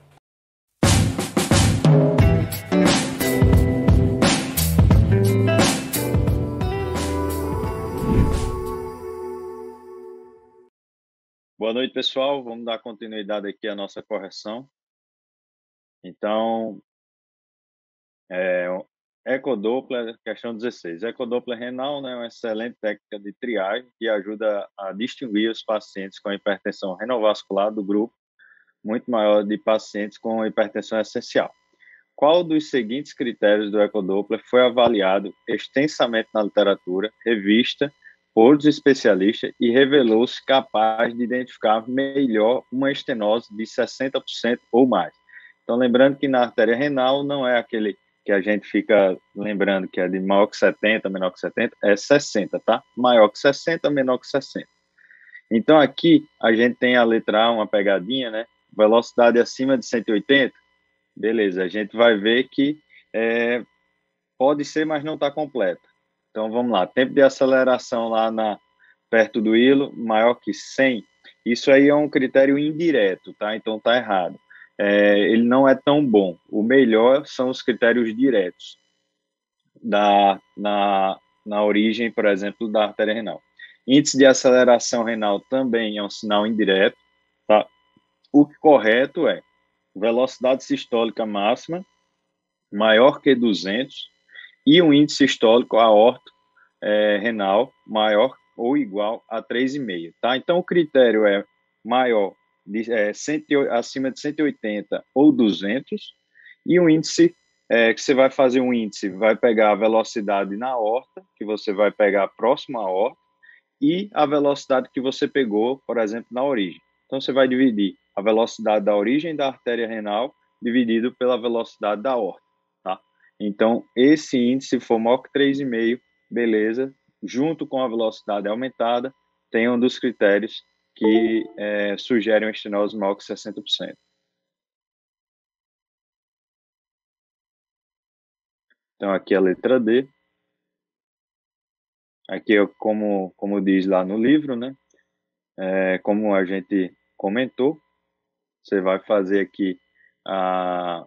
[SPEAKER 2] Boa noite, pessoal. Vamos dar continuidade aqui à nossa correção. Então, é, ecodoppler, questão 16. Ecodoppler renal né, é uma excelente técnica de triagem que ajuda a distinguir os pacientes com hipertensão renovascular do grupo muito maior de pacientes com hipertensão essencial. Qual dos seguintes critérios do ecodoppler foi avaliado extensamente na literatura, revista por especialistas e revelou-se capaz de identificar melhor uma estenose de 60% ou mais. Então, lembrando que na artéria renal não é aquele que a gente fica lembrando que é de maior que 70, menor que 70, é 60, tá? Maior que 60, menor que 60. Então, aqui a gente tem a letra A, uma pegadinha, né? Velocidade acima de 180, beleza, a gente vai ver que é, pode ser, mas não está completa. Então vamos lá, tempo de aceleração lá na perto do hilo maior que 100. Isso aí é um critério indireto, tá? Então tá errado. É, ele não é tão bom. O melhor são os critérios diretos da na, na origem, por exemplo, da artéria renal. Índice de aceleração renal também é um sinal indireto, tá? O correto é velocidade sistólica máxima maior que 200 e um índice histórico aorto é, renal maior ou igual a 3,5, tá? Então, o critério é maior, de, é, 100, acima de 180 ou 200, e o um índice, é, que você vai fazer um índice, vai pegar a velocidade na horta, que você vai pegar próximo à horta, e a velocidade que você pegou, por exemplo, na origem. Então, você vai dividir a velocidade da origem da artéria renal dividido pela velocidade da horta. Então, esse índice for FOMOC 3,5, beleza, junto com a velocidade aumentada, tem um dos critérios que é, sugerem uma estenose maior que 60%. Então, aqui é a letra D. Aqui, é como, como diz lá no livro, né? É, como a gente comentou, você vai fazer aqui a,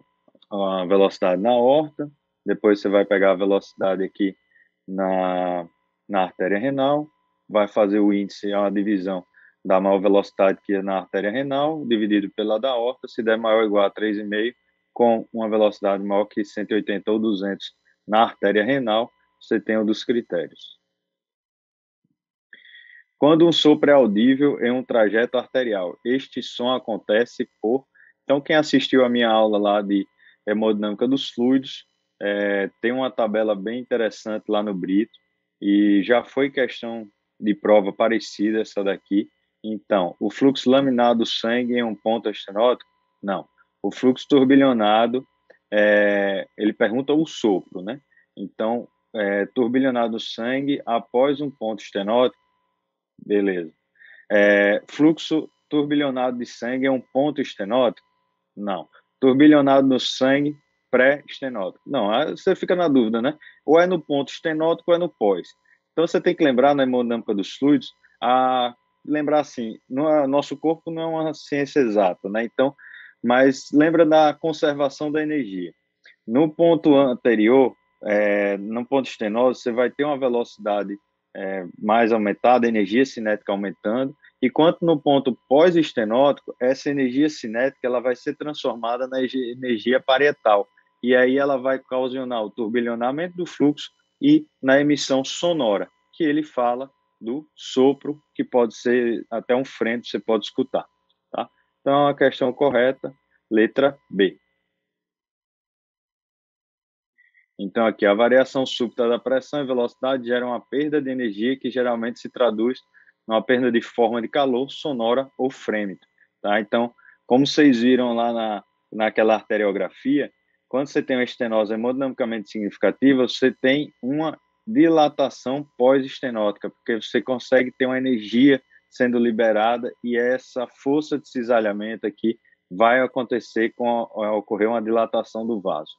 [SPEAKER 2] a velocidade na horta, depois você vai pegar a velocidade aqui na, na artéria renal, vai fazer o índice, é uma divisão da maior velocidade que é na artéria renal, dividido pela da horta, se der maior ou igual a 3,5, com uma velocidade maior que 180 ou 200 na artéria renal, você tem um dos critérios. Quando um sopro é audível em um trajeto arterial, este som acontece por. Então, quem assistiu a minha aula lá de hemodinâmica dos fluidos é, tem uma tabela bem interessante lá no Brito e já foi questão de prova parecida essa daqui. Então, o fluxo laminado do sangue em um ponto estenótico Não. O fluxo turbilhonado, é, ele pergunta o sopro, né? Então, é, turbilhonado do sangue após um ponto estenótico, beleza. É, fluxo turbilhonado de sangue é um ponto estenótico? Não. Turbilhonado no sangue pré-estenótico. Não, você fica na dúvida, né? Ou é no ponto estenótico ou é no pós. Então você tem que lembrar na hemodinâmica dos fluidos, a lembrar assim, é, nosso corpo não é uma ciência exata, né? Então, mas lembra da conservação da energia. No ponto anterior, é, no ponto estenótico, você vai ter uma velocidade é, mais aumentada, energia cinética aumentando, e quanto no ponto pós-estenótico, essa energia cinética ela vai ser transformada na energia parietal, e aí ela vai causar o turbilhonamento do fluxo e na emissão sonora, que ele fala do sopro, que pode ser até um freno, você pode escutar. Tá? Então, é a questão correta, letra B. Então, aqui, a variação súbita da pressão e velocidade gera uma perda de energia que geralmente se traduz numa perda de forma de calor, sonora ou frêmito. Tá? Então, como vocês viram lá na, naquela arteriografia, quando você tem uma estenose hemodinamicamente significativa, você tem uma dilatação pós-estenótica, porque você consegue ter uma energia sendo liberada e essa força de cisalhamento aqui vai acontecer com a, ocorrer uma dilatação do vaso.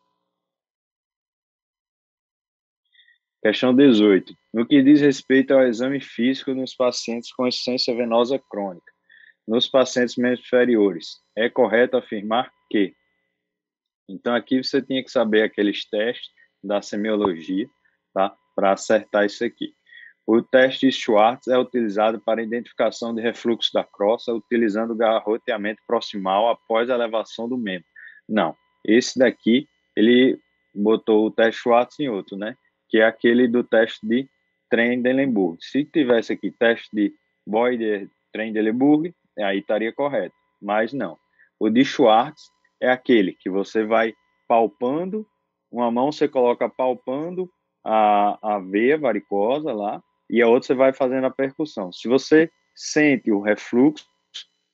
[SPEAKER 2] Questão 18. No que diz respeito ao exame físico nos pacientes com insuficiência venosa crônica, nos pacientes menos inferiores, é correto afirmar que então aqui você tinha que saber aqueles testes da semiologia, tá? Para acertar isso aqui. O teste Schwartz é utilizado para identificação de refluxo da crosta utilizando garroteamento proximal após a elevação do membro. Não, esse daqui ele botou o teste Schwartz em outro, né? Que é aquele do teste de Trendelenburg. Se tivesse aqui teste de Boyder Trendelenburg, aí estaria correto, mas não. O de Schwartz é aquele que você vai palpando, uma mão você coloca palpando a, a veia varicosa lá, e a outra você vai fazendo a percussão. Se você sente o refluxo,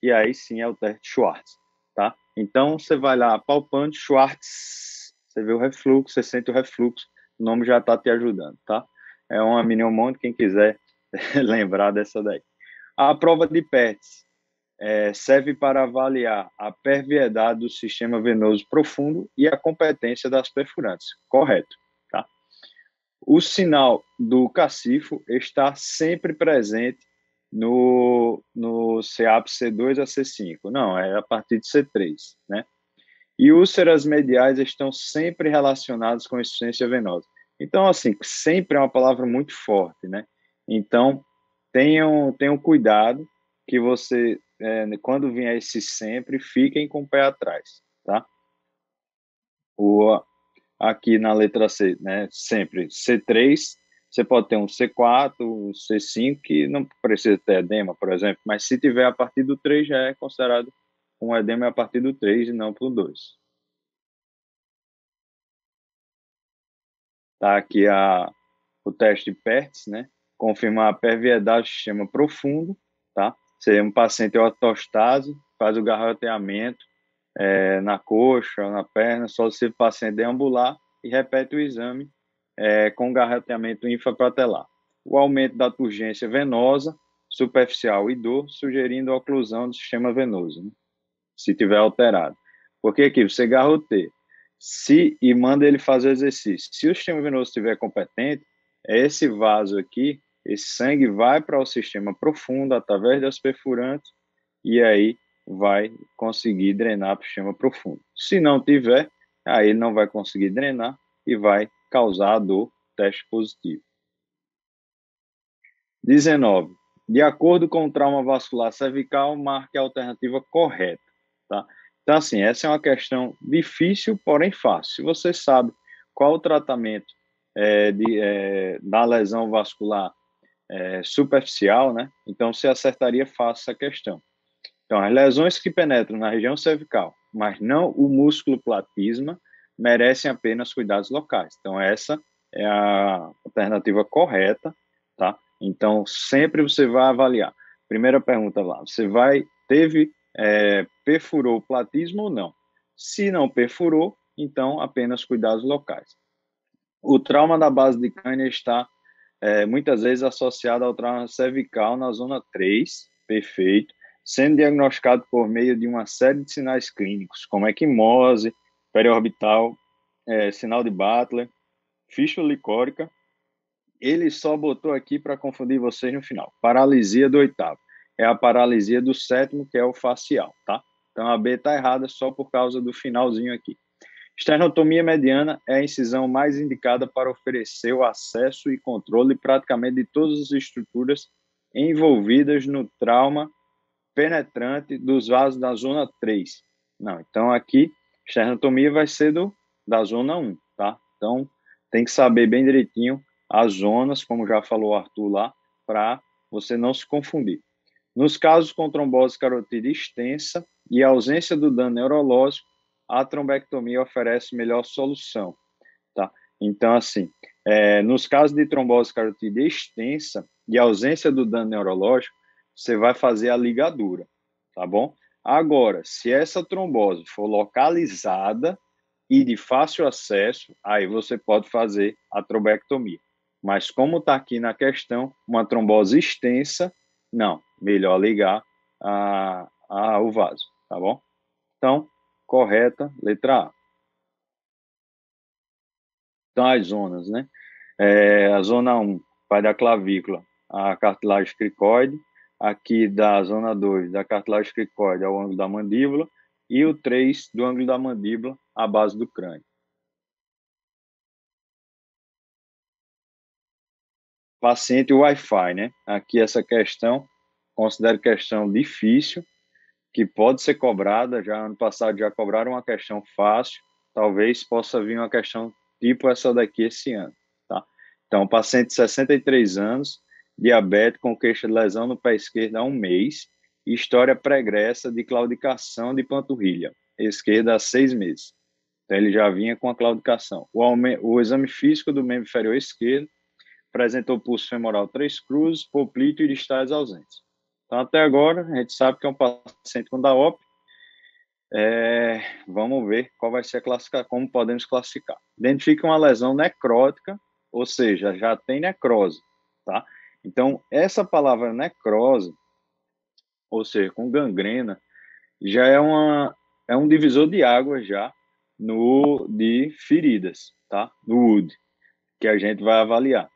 [SPEAKER 2] e aí sim é o teste Schwartz, tá? Então você vai lá palpando Schwartz, você vê o refluxo, você sente o refluxo, o nome já está te ajudando, tá? É uma mnemônica, quem quiser (laughs) lembrar dessa daí. A prova de pets é, serve para avaliar a perviedade do sistema venoso profundo e a competência das perfurantes. Correto. Tá? O sinal do cacifo está sempre presente no, no CEAP C2 a C5. Não, é a partir de C3. Né? E úlceras mediais estão sempre relacionadas com insuficiência venosa. Então, assim, sempre é uma palavra muito forte, né? Então, tenham, tenham cuidado que você é, quando vier esse sempre, fiquem com o pé atrás, tá? O, aqui na letra C, né, sempre C3, você pode ter um C4, um C5, que não precisa ter edema, por exemplo, mas se tiver a partir do 3 já é considerado um edema a partir do 3 e não para o 2. Tá aqui a, o teste de PERTS, né? Confirmar a perviedade do sistema profundo se é um paciente otostase, faz o garroteamento é, na coxa, na perna, só se o paciente deambular e repete o exame é, com garroteamento infrapatelar. O aumento da turgência venosa, superficial e dor, sugerindo a oclusão do sistema venoso, né? se tiver alterado. Porque aqui você garroteia se, e manda ele fazer o exercício. Se o sistema venoso estiver competente, é esse vaso aqui esse sangue vai para o sistema profundo através das perfurantes e aí vai conseguir drenar para o sistema profundo. Se não tiver, aí ele não vai conseguir drenar e vai causar a dor teste positivo. 19. De acordo com o trauma vascular cervical, marque a alternativa correta. Tá? Então, assim, essa é uma questão difícil, porém fácil. Se você sabe qual o tratamento é, de, é, da lesão vascular é, superficial, né? Então se acertaria fácil essa questão. Então as lesões que penetram na região cervical, mas não o músculo platisma, merecem apenas cuidados locais. Então essa é a alternativa correta, tá? Então sempre você vai avaliar. Primeira pergunta lá, você vai teve é, perfurou o platismo ou não? Se não perfurou, então apenas cuidados locais. O trauma da base de cânia está é, muitas vezes associada ao trauma cervical na zona 3, perfeito, sendo diagnosticado por meio de uma série de sinais clínicos, como equimose, periorbital, é, sinal de Butler, fístula licórica. Ele só botou aqui para confundir vocês no final. Paralisia do oitavo. É a paralisia do sétimo, que é o facial, tá? Então a B está errada só por causa do finalzinho aqui. Esternotomia mediana é a incisão mais indicada para oferecer o acesso e controle praticamente de todas as estruturas envolvidas no trauma penetrante dos vasos da zona 3. Não, então aqui, esternotomia vai ser do, da zona 1, tá? Então, tem que saber bem direitinho as zonas, como já falou o Arthur lá, para você não se confundir. Nos casos com trombose carotida extensa e ausência do dano neurológico, a trombectomia oferece melhor solução, tá? Então, assim, é, nos casos de trombose carotídea extensa e ausência do dano neurológico, você vai fazer a ligadura, tá bom? Agora, se essa trombose for localizada e de fácil acesso, aí você pode fazer a trombectomia. Mas como está aqui na questão, uma trombose extensa, não, melhor ligar a, o vaso, tá bom? Então, correta, letra A. Então, as zonas, né? É, a zona 1 vai da clavícula à cartilagem cricoide, aqui da zona 2 da cartilagem cricoide ao ângulo da mandíbula, e o 3 do ângulo da mandíbula à base do crânio. Paciente Wi-Fi, né? Aqui essa questão, considero questão difícil, que pode ser cobrada. Já ano passado já cobraram uma questão fácil, talvez possa vir uma questão tipo essa daqui esse ano. Tá? Então, paciente de 63 anos, diabetes com queixa de lesão no pé esquerdo há um mês, história pregressa de claudicação de panturrilha esquerda há seis meses. Então, ele já vinha com a claudicação. O, o exame físico do membro inferior esquerdo apresentou pulso femoral três cruzes, poplito e distais ausentes. Então, até agora, a gente sabe que é um paciente com DAOP. É, vamos ver qual vai ser a classificação, como podemos classificar. Identifica uma lesão necrótica, ou seja, já tem necrose, tá? Então, essa palavra necrose, ou seja, com gangrena, já é, uma, é um divisor de água já no de feridas, tá? No UD, que a gente vai avaliar,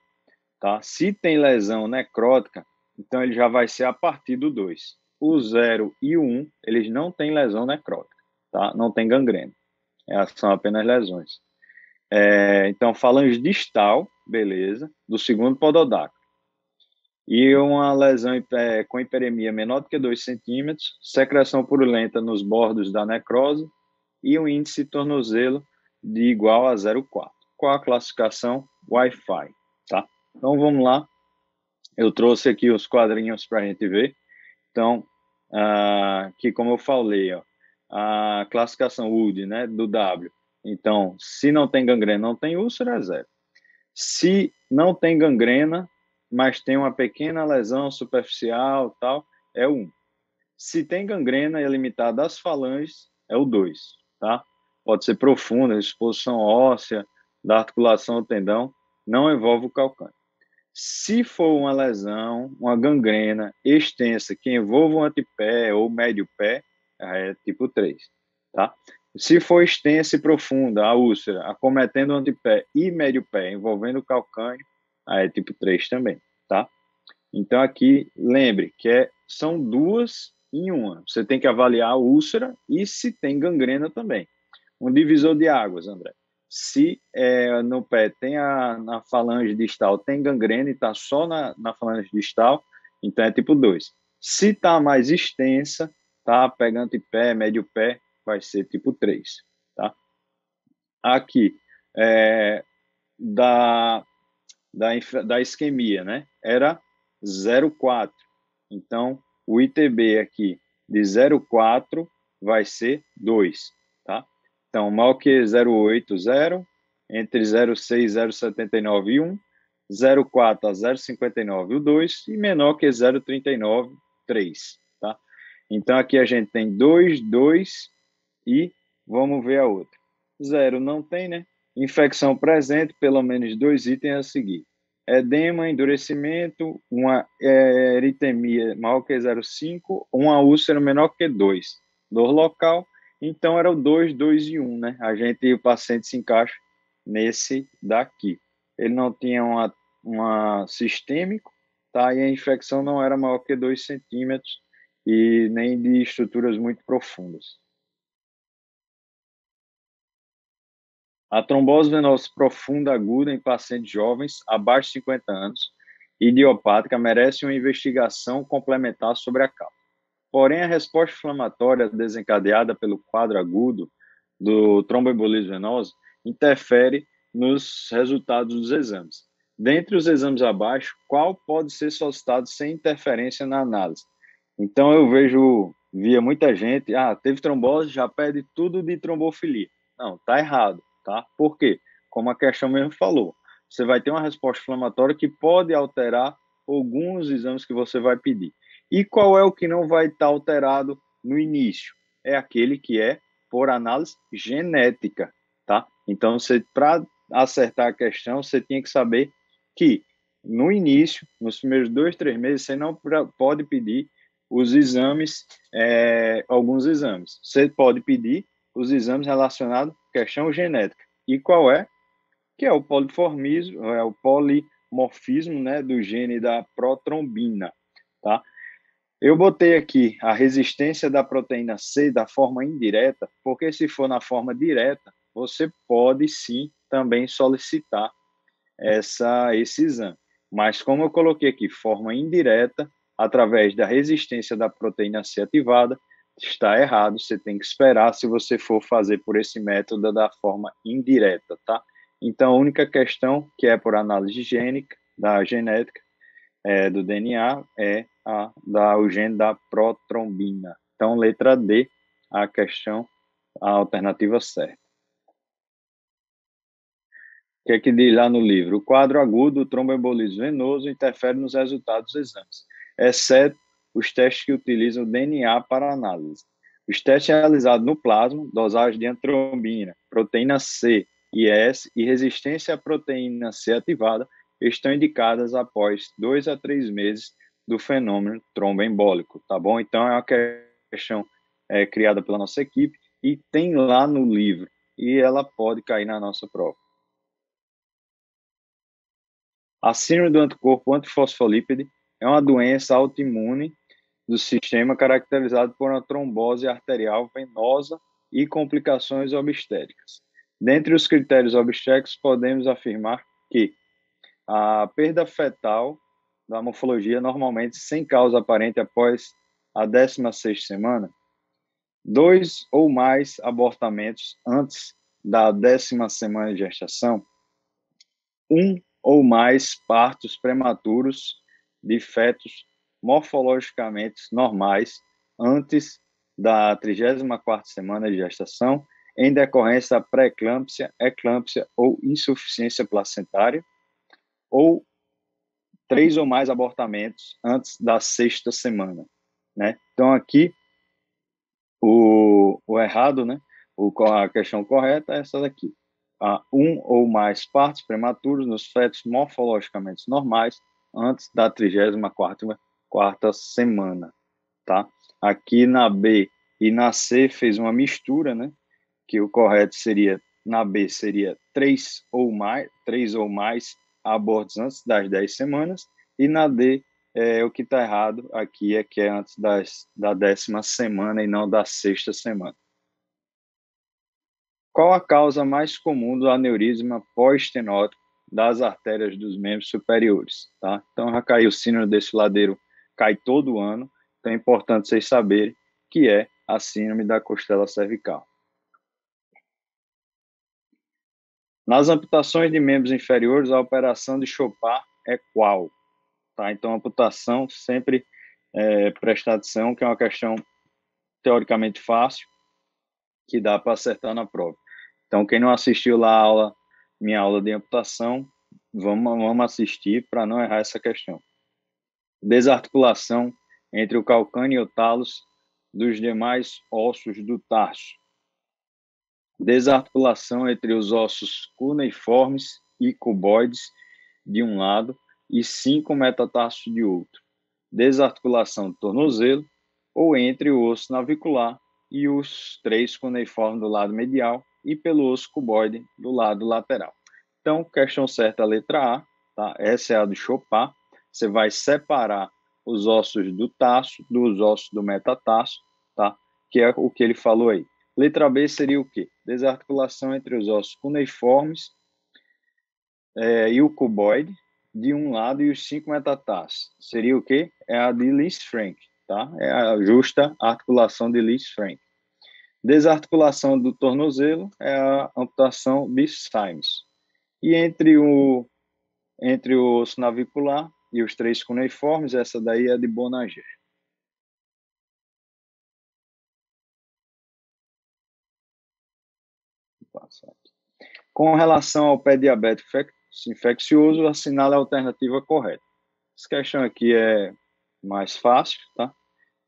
[SPEAKER 2] tá? Se tem lesão necrótica, então ele já vai ser a partir do 2. O 0 e o 1, um, eles não têm lesão necrótica, tá? Não tem gangrena. Elas é, são apenas lesões. É, então, falange distal, beleza, do segundo pododáctilo. E uma lesão é, com hiperemia menor do que 2 centímetros, secreção purulenta nos bordos da necrose e um índice tornozelo de igual a 0,4. Qual a classificação? Wi-Fi, tá? Então, vamos lá eu trouxe aqui os quadrinhos para a gente ver. Então, uh, que como eu falei, ó, a classificação UD, né, do W. Então, se não tem gangrena, não tem úlcera, é zero. Se não tem gangrena, mas tem uma pequena lesão superficial, tal, é um. Se tem gangrena e é limitada às falanges, é o dois, tá? Pode ser profunda, exposição óssea, da articulação ao tendão, não envolve o calcâneo. Se for uma lesão, uma gangrena extensa que envolva o antepé ou médio pé, é tipo 3, tá? Se for extensa e profunda, a úlcera, acometendo o antepé e médio pé, envolvendo o calcânio, aí é tipo 3 também, tá? Então aqui, lembre que é, são duas em uma. Você tem que avaliar a úlcera e se tem gangrena também. Um divisor de águas, André se é, no pé tem a na falange distal, tem gangrena e está só na, na falange distal, então é tipo 2. Se está mais extensa, tá pegando de pé, médio pé, vai ser tipo 3. Tá? Aqui, é, da, da, da isquemia, né? Era 0,4. Então, o ITB aqui de 0,4 vai ser 2, tá? Então, MAUC 080, entre 06 079 e 1, 04 a 059 e 2 e menor que 039 3, tá? Então aqui a gente tem 2, 2 e vamos ver a outra. 0 não tem, né? Infecção presente, pelo menos dois itens a seguir. Edema, endurecimento, uma é, eritemia maior que 0,5, uma úlcera menor que 2. Dor local, então era o 2, 2 e 1, um, né? A gente, e o paciente se encaixa nesse daqui. Ele não tinha uma, uma sistêmico, tá? E a infecção não era maior que 2 centímetros e nem de estruturas muito profundas. A trombose venosa profunda aguda em pacientes jovens abaixo de 50 anos, idiopática, merece uma investigação complementar sobre a causa. Porém, a resposta inflamatória desencadeada pelo quadro agudo do tromboembolismo venoso interfere nos resultados dos exames. Dentre os exames abaixo, qual pode ser solicitado sem interferência na análise? Então, eu vejo, via muita gente, ah, teve trombose, já pede tudo de trombofilia. Não, tá errado, tá? Por quê? Como a questão mesmo falou, você vai ter uma resposta inflamatória que pode alterar alguns exames que você vai pedir. E qual é o que não vai estar tá alterado no início? É aquele que é por análise genética, tá? Então, para acertar a questão, você tinha que saber que no início, nos primeiros dois, três meses, você não pode pedir os exames, é, alguns exames. Você pode pedir os exames relacionados à questão genética. E qual é? Que é o poliformismo, é o polimorfismo né, do gene da protrombina. Tá? Eu botei aqui a resistência da proteína C da forma indireta, porque se for na forma direta, você pode sim também solicitar essa, esse exame. Mas como eu coloquei aqui forma indireta, através da resistência da proteína C ativada, está errado, você tem que esperar se você for fazer por esse método da forma indireta, tá? Então, a única questão que é por análise gênica, da genética, é, do DNA é a da, o gene da protrombina. Então, letra D, a questão, a alternativa certa. O que é que diz lá no livro? O quadro agudo, o tromboembolismo venoso, interfere nos resultados dos exames, exceto os testes que utilizam o DNA para análise. Os testes realizados no plasma, dosagem de antrombina, proteína C e S e resistência à proteína C ativada estão indicadas após dois a três meses do fenômeno tromboembólico, tá bom? Então é uma questão é, criada pela nossa equipe e tem lá no livro e ela pode cair na nossa prova. A síndrome do anticorpo antifosfolípide é uma doença autoimune do sistema caracterizado por uma trombose arterial venosa e complicações obstétricas. Dentre os critérios obstétricos, podemos afirmar que a perda fetal da morfologia, normalmente sem causa aparente após a 16ª semana, dois ou mais abortamentos antes da décima semana de gestação, um ou mais partos prematuros de fetos morfologicamente normais antes da 34ª semana de gestação, em decorrência da pré-eclâmpsia, eclâmpsia ou insuficiência placentária, ou três ou mais abortamentos antes da sexta semana, né? Então aqui o, o errado, né? O, a questão correta é essa daqui. a um ou mais partos prematuros nos fetos morfologicamente normais antes da 34 quarta semana, tá? Aqui na B e na C fez uma mistura, né? Que o correto seria na B seria três ou mais, três ou mais abortos antes das 10 semanas, e na D, é, o que está errado aqui é que é antes das, da décima semana e não da sexta semana. Qual a causa mais comum do aneurisma pós-tenótico das artérias dos membros superiores? Tá? Então, já caiu o sino desse ladeiro, cai todo ano, então é importante vocês saberem que é a síndrome da costela cervical. Nas amputações de membros inferiores, a operação de chopar é qual? Tá? Então, amputação, sempre é, prestar atenção, que é uma questão teoricamente fácil, que dá para acertar na prova. Então, quem não assistiu lá a aula, minha aula de amputação, vamos, vamos assistir para não errar essa questão. Desarticulação entre o calcâneo e o talos dos demais ossos do tarso desarticulação entre os ossos cuneiformes e cuboides de um lado e cinco metatarsos de outro, desarticulação do tornozelo ou entre o osso navicular e os três cuneiformes do lado medial e pelo osso cuboide do lado lateral. Então, questão certa, é letra A, tá? Essa é a do Chopin. Você vai separar os ossos do tarso dos ossos do metatarso, tá? Que é o que ele falou aí. Letra B seria o quê? desarticulação entre os ossos cuneiformes é, e o cuboide de um lado e os cinco metatarsos. Seria o quê? É a de Lisfranc, tá? É a justa articulação de Lisfranc. Desarticulação do tornozelo é a amputação de Symes. E entre o entre o osso navicular e os três cuneiformes, essa daí é a de Bonager. certo? Com relação ao pé diabético infeccioso, assinale a alternativa correta. Essa questão aqui é mais fácil, tá?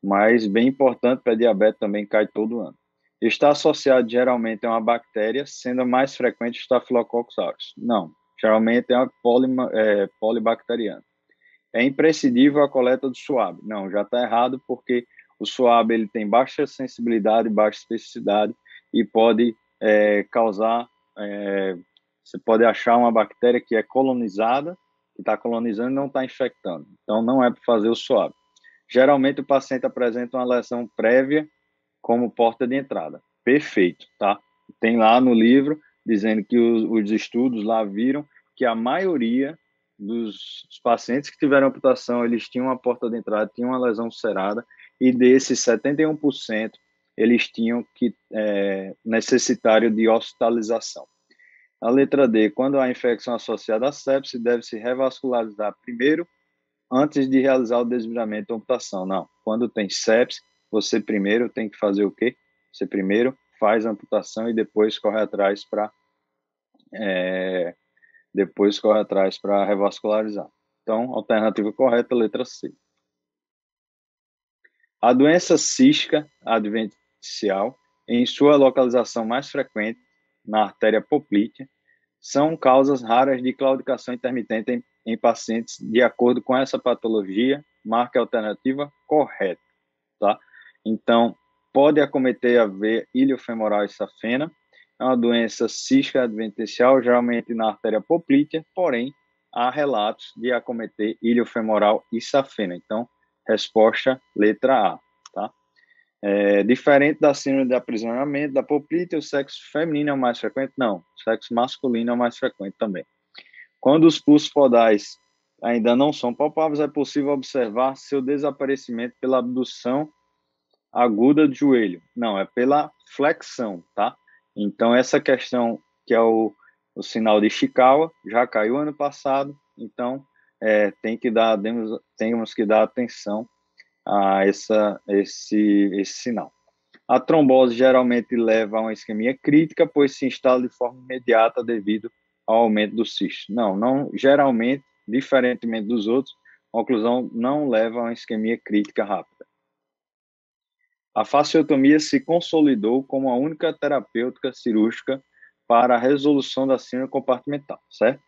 [SPEAKER 2] Mas bem importante, pé diabético também cai todo ano. Está associado geralmente a uma bactéria, sendo a mais frequente Staphylococcus aureus. Não, geralmente é uma polima, é, polibacteriana. É imprescindível a coleta do suave. Não, já está errado porque o suave ele tem baixa sensibilidade, baixa especificidade e pode é, causar. É, você pode achar uma bactéria que é colonizada, que está colonizando e não está infectando. Então, não é para fazer o suave. Geralmente, o paciente apresenta uma lesão prévia como porta de entrada. Perfeito, tá? Tem lá no livro dizendo que os, os estudos lá viram que a maioria dos pacientes que tiveram amputação, eles tinham uma porta de entrada, tinham uma lesão ulcerada, e desses 71%, eles tinham que é, necessitário de hospitalização. A letra D, quando há infecção associada à sepse, deve-se revascularizar primeiro antes de realizar o desviramento ou amputação. Não, quando tem sepse, você primeiro tem que fazer o quê? Você primeiro faz a amputação e depois corre atrás para é, depois corre atrás para revascularizar. Então, alternativa correta, letra C. A doença cística advent, intersticial, em sua localização mais frequente, na artéria poplítea, são causas raras de claudicação intermitente em, em pacientes de acordo com essa patologia, marca alternativa correta, tá? Então, pode acometer a veia iliofemoral e safena, é uma doença cística adventicial, geralmente na artéria poplítea, porém, há relatos de acometer iliofemoral femoral e safena. Então, resposta letra A. É, diferente da síndrome de aprisionamento, da poplite, o sexo feminino é o mais frequente? Não, o sexo masculino é o mais frequente também. Quando os pulsos podais ainda não são palpáveis, é possível observar seu desaparecimento pela abdução aguda do joelho. Não, é pela flexão, tá? Então, essa questão que é o, o sinal de Chikawa já caiu ano passado, então é, tem que dar, temos, temos que dar atenção a essa, esse, esse sinal. A trombose geralmente leva a uma isquemia crítica, pois se instala de forma imediata devido ao aumento do cisto. Não, não geralmente, diferentemente dos outros, a oclusão não leva a uma isquemia crítica rápida. A fasciotomia se consolidou como a única terapêutica cirúrgica para a resolução da síndrome compartimental, certo?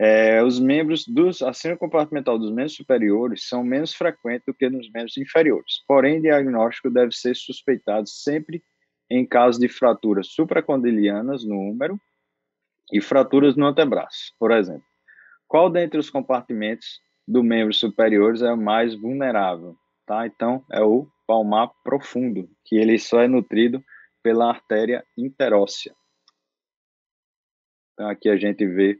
[SPEAKER 2] É, os membros dos assino compartimental dos membros superiores são menos frequentes do que nos membros inferiores. Porém, diagnóstico deve ser suspeitado sempre em caso de fraturas supracondilianas no húmero e fraturas no antebraço, por exemplo. Qual dentre os compartimentos do membro superiores é o mais vulnerável? Tá? Então, é o palmar profundo, que ele só é nutrido pela artéria interóssea. Então, aqui a gente vê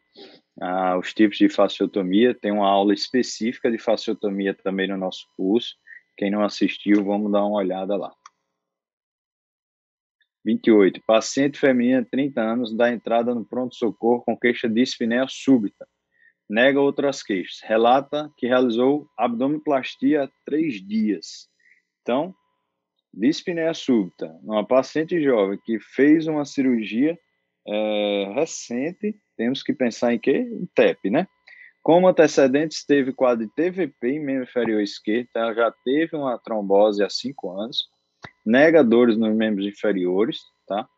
[SPEAKER 2] ah, os tipos de fasciotomia. Tem uma aula específica de fasciotomia também no nosso curso. Quem não assistiu, vamos dar uma olhada lá. 28. Paciente feminina, 30 anos, dá entrada no pronto-socorro com queixa de espinéia súbita. Nega outras queixas. Relata que realizou abdominoplastia há três dias. Então, dispneia súbita, uma paciente jovem que fez uma cirurgia é, recente, temos que pensar em quê? Em TEP, né? Como antecedentes, teve quadro de TVP em membro inferior esquerdo, então já teve uma trombose há 5 anos, nega dores nos membros inferiores, tá?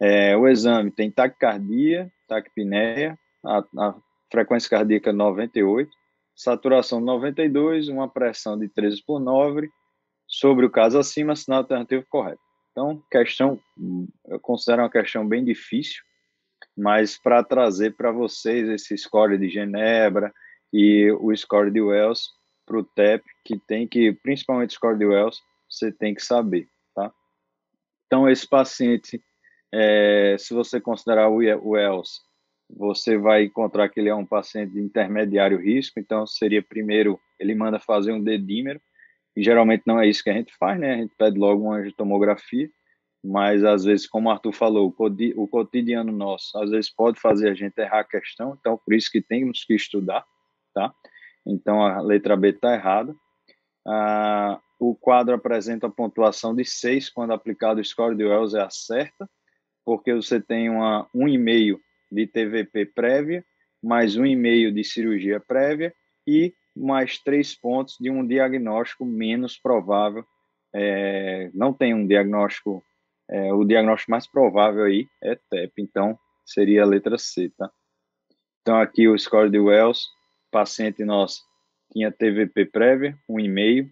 [SPEAKER 2] É, o exame tem taquicardia, taquipneia, a, a frequência cardíaca 98, saturação 92, uma pressão de 13 por 9, sobre o caso acima, sinal alternativo correto. Então, questão, eu considero uma questão bem difícil, mas para trazer para vocês esse score de Genebra e o score de Wells para o TEP, que tem que, principalmente o score de Wells, você tem que saber, tá? Então, esse paciente, é, se você considerar o Wells, você vai encontrar que ele é um paciente de intermediário risco, então seria primeiro, ele manda fazer um dedímero, e geralmente não é isso que a gente faz, né? A gente pede logo uma tomografia, mas às vezes, como o Arthur falou, o cotidiano nosso às vezes pode fazer a gente errar a questão, então por isso que temos que estudar, tá? Então a letra B está errada. Ah, o quadro apresenta a pontuação de 6 quando aplicado o score de Wells é a certa, porque você tem uma 1,5 um de TVP prévia, mais 1,5 um de cirurgia prévia e mais três pontos de um diagnóstico menos provável. É, não tem um diagnóstico, é, o diagnóstico mais provável aí é TEP, então seria a letra C, tá? Então aqui o score de Wells, paciente nosso tinha TVP prévia, 1,5,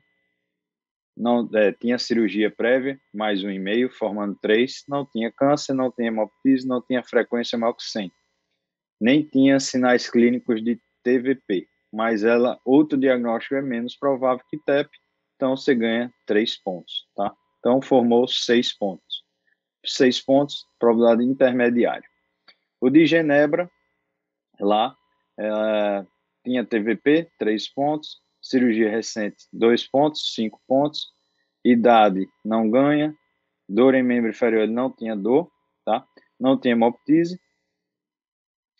[SPEAKER 2] não é, tinha cirurgia prévia, mais um e e-mail, formando três, não tinha câncer, não tinha hemoptise, não tinha frequência maior que 100, nem tinha sinais clínicos de TVP mas ela outro diagnóstico é menos provável que TEP, então você ganha três pontos, tá? Então formou seis pontos. Seis pontos, probabilidade intermediária. O de Genebra, lá, é, tinha TVP, três pontos, cirurgia recente, dois pontos, cinco pontos, idade não ganha, dor em membro inferior não tinha dor, tá? Não tinha hemoptise,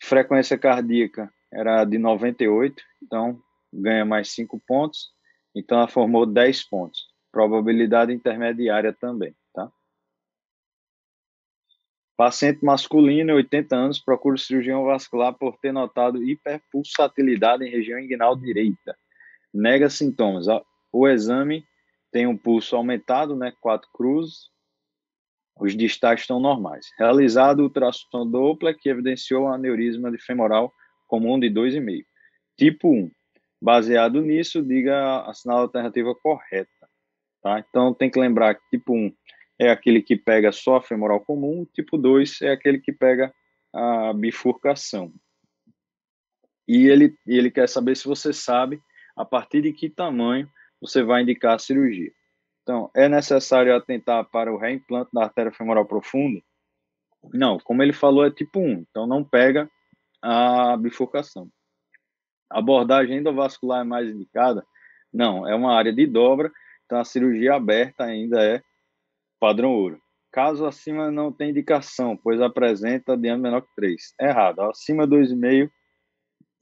[SPEAKER 2] frequência cardíaca era de 98, então ganha mais 5 pontos, então ela formou 10 pontos. Probabilidade intermediária também, tá? Paciente masculino, 80 anos, procura cirurgião vascular por ter notado hiperpulsatilidade em região inguinal direita. Nega sintomas. O exame tem um pulso aumentado, né, 4 cruzes, os destaques estão normais. Realizado ultrassom Doppler que evidenciou aneurisma de femoral comum de 2,5. Tipo 1. Baseado nisso, diga a sinal alternativa correta. Tá? Então, tem que lembrar que tipo 1 é aquele que pega só a femoral comum, tipo 2 é aquele que pega a bifurcação. E ele, ele quer saber se você sabe a partir de que tamanho você vai indicar a cirurgia. Então, é necessário atentar para o reimplante da artéria femoral profunda? Não, como ele falou, é tipo 1, então não pega a bifurcação. A abordagem endovascular é mais indicada? Não, é uma área de dobra, então a cirurgia aberta ainda é padrão ouro. Caso acima não tem indicação, pois apresenta diâmetro menor que 3. Errado. Acima 2,5,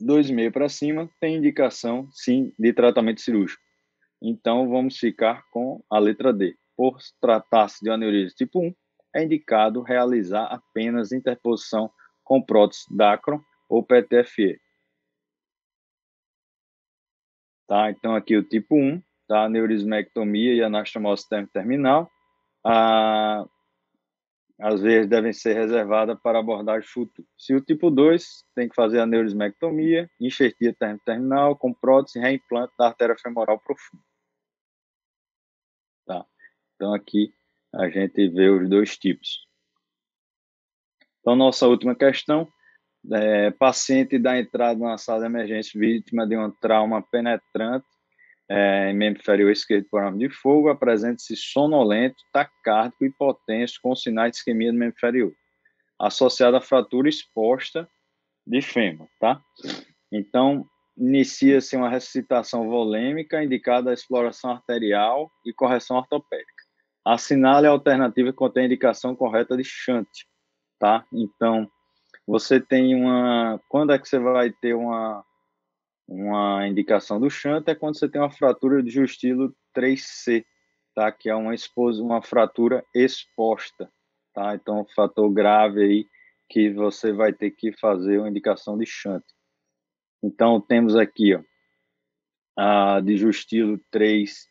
[SPEAKER 2] 2,5 para cima, tem indicação, sim, de tratamento cirúrgico. Então, vamos ficar com a letra D. Por tratar-se de aneurisma tipo 1, é indicado realizar apenas interposição com prótese dacron ou PTFE. Tá? Então, aqui o tipo 1, tá? neurismectomia e anastomose terminal. Ah, às vezes devem ser reservadas para abordagem futura. Se o tipo 2, tem que fazer a neurismectomia, enxertia terminal, com prótese e reimplante da artéria femoral profunda. Tá? Então, aqui a gente vê os dois tipos. Então, nossa última questão é, paciente da entrada na sala de emergência vítima de um trauma penetrante é, em membro inferior esquerdo por arma de fogo, apresenta-se sonolento, tacárdico, hipotenso, com sinais de isquemia do membro inferior, associado à fratura exposta de fêmur, tá? Então, inicia-se uma ressuscitação volêmica indicada a exploração arterial e correção ortopédica. Assinale a alternativa que contém a indicação correta de shunt, tá? Então, você tem uma. Quando é que você vai ter uma, uma indicação do chanto É quando você tem uma fratura de justilo 3C, tá? Que é uma, exposa, uma fratura exposta, tá? Então, um fator grave aí que você vai ter que fazer uma indicação de chanto Então, temos aqui, ó, a de Justilo 3,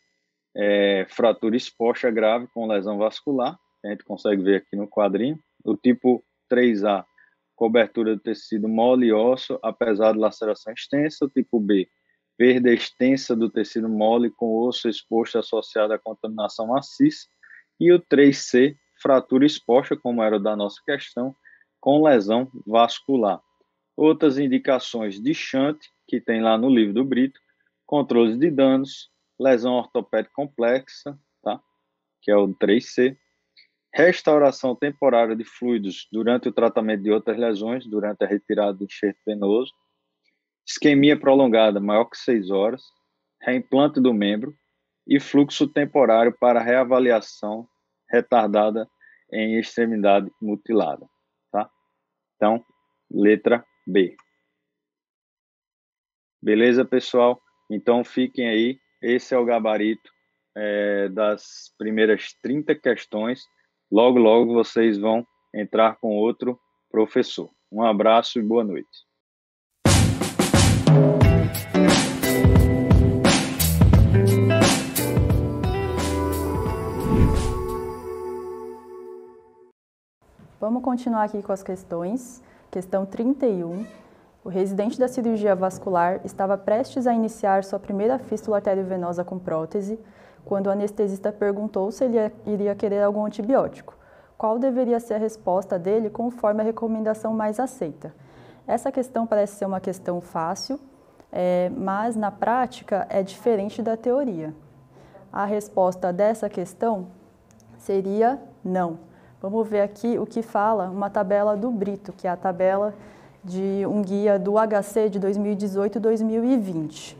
[SPEAKER 2] é, fratura exposta grave com lesão vascular, a gente consegue ver aqui no quadrinho, do tipo 3A, cobertura do tecido mole e ósseo, apesar de laceração extensa, tipo B, perda extensa do tecido mole com osso exposto associado à contaminação maciça, e o 3C, fratura exposta, como era da nossa questão, com lesão vascular. Outras indicações de Chante que tem lá no livro do Brito, controles de danos, lesão ortopédica complexa, tá? que é o 3C, restauração temporária de fluidos durante o tratamento de outras lesões, durante a retirada do enxerto venoso, isquemia prolongada maior que 6 horas, reimplante do membro e fluxo temporário para reavaliação retardada em extremidade mutilada. Tá? Então, letra B. Beleza, pessoal? Então, fiquem aí. Esse é o gabarito é, das primeiras 30 questões Logo, logo vocês vão entrar com outro professor. Um abraço e boa noite.
[SPEAKER 3] Vamos continuar aqui com as questões. Questão 31. O residente da cirurgia vascular estava prestes a iniciar sua primeira fístula arteriovenosa com prótese quando o anestesista perguntou se ele iria querer algum antibiótico. Qual deveria ser a resposta dele conforme a recomendação mais aceita? Essa questão parece ser uma questão fácil, é, mas na prática é diferente da teoria. A resposta dessa questão seria não. Vamos ver aqui o que fala uma tabela do Brito, que é a tabela de um guia do HC de 2018-2020.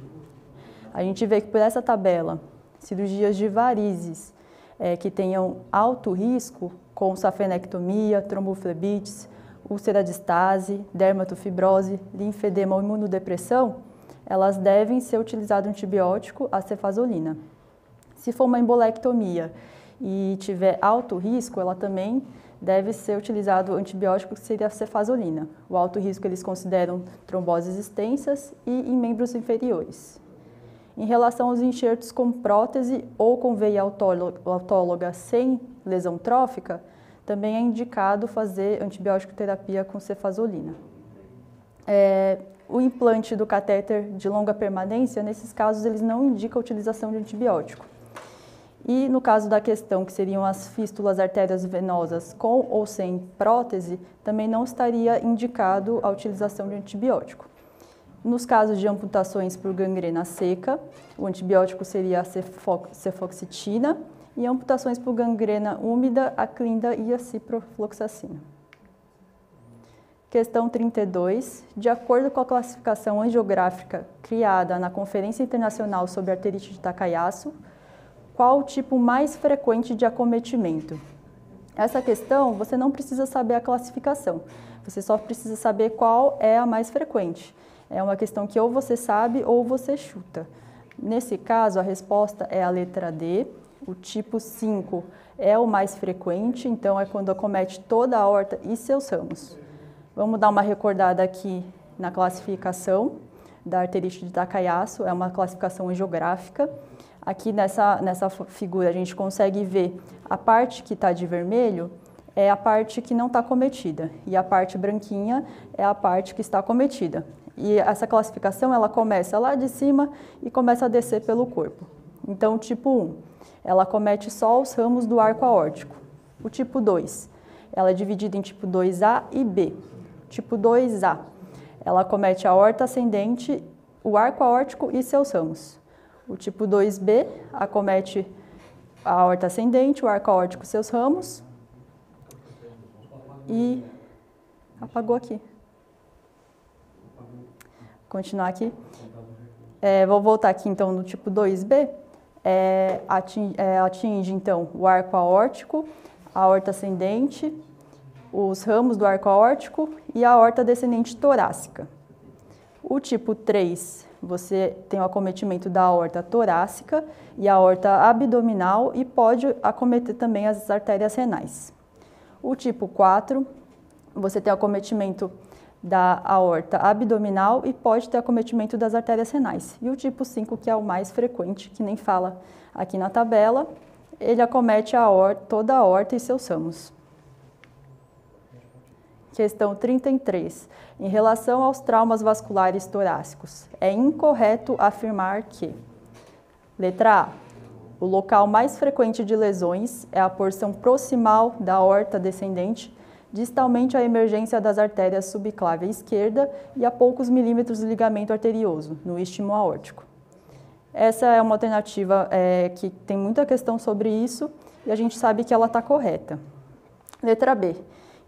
[SPEAKER 3] A gente vê que por essa tabela cirurgias de varizes é, que tenham alto risco, com safenectomia, tromboflebites, úlcera distase, dermatofibrose, linfedema ou imunodepressão, elas devem ser utilizadas um antibiótico, a cefazolina. Se for uma embolectomia e tiver alto risco, ela também deve ser utilizado o antibiótico que seria a cefazolina. O alto risco eles consideram tromboses extensas e em membros inferiores. Em relação aos enxertos com prótese ou com veia autóloga sem lesão trófica, também é indicado fazer antibiótico terapia com cefazolina. É, o implante do catéter de longa permanência, nesses casos, eles não indicam a utilização de antibiótico. E no caso da questão que seriam as fístulas artérias venosas com ou sem prótese, também não estaria indicado a utilização de antibiótico. Nos casos de amputações por gangrena seca, o antibiótico seria a cefoxitina e amputações por gangrena úmida, a clinda e a ciprofloxacina. Questão 32. De acordo com a classificação angiográfica criada na Conferência Internacional sobre Arterite de Takayasu, qual o tipo mais frequente de acometimento? Essa questão você não precisa saber a classificação, você só precisa saber qual é a mais frequente. É uma questão que ou você sabe ou você chuta. Nesse caso, a resposta é a letra D. O tipo 5 é o mais frequente, então é quando acomete toda a horta e seus ramos. Vamos dar uma recordada aqui na classificação da arterite de Takayasu, é uma classificação geográfica. Aqui nessa, nessa figura a gente consegue ver a parte que está de vermelho é a parte que não está cometida e a parte branquinha é a parte que está cometida. E essa classificação ela começa lá de cima e começa a descer pelo corpo. Então, tipo 1, ela comete só os ramos do arco aórtico. O tipo 2, ela é dividida em tipo 2A e B. Tipo 2A, ela comete a horta ascendente, o arco aórtico e seus ramos. O tipo 2B acomete a horta ascendente, o arco aórtico e seus ramos. E apagou aqui continuar aqui. É, vou voltar aqui então no tipo 2B. É, atinge, é, atinge, então o arco aórtico, a aorta ascendente, os ramos do arco aórtico e a aorta descendente torácica. O tipo 3, você tem o acometimento da aorta torácica e a aorta abdominal e pode acometer também as artérias renais. O tipo 4, você tem o acometimento da aorta abdominal e pode ter acometimento das artérias renais. E o tipo 5, que é o mais frequente, que nem fala aqui na tabela, ele acomete a aorta, toda a aorta e seus ramos. Questão 33. Em relação aos traumas vasculares torácicos, é incorreto afirmar que. Letra A. O local mais frequente de lesões é a porção proximal da aorta descendente, distalmente à emergência das artérias subclávia esquerda e a poucos milímetros do ligamento arterioso, no istmo aórtico. Essa é uma alternativa é, que tem muita questão sobre isso e a gente sabe que ela está correta. Letra B.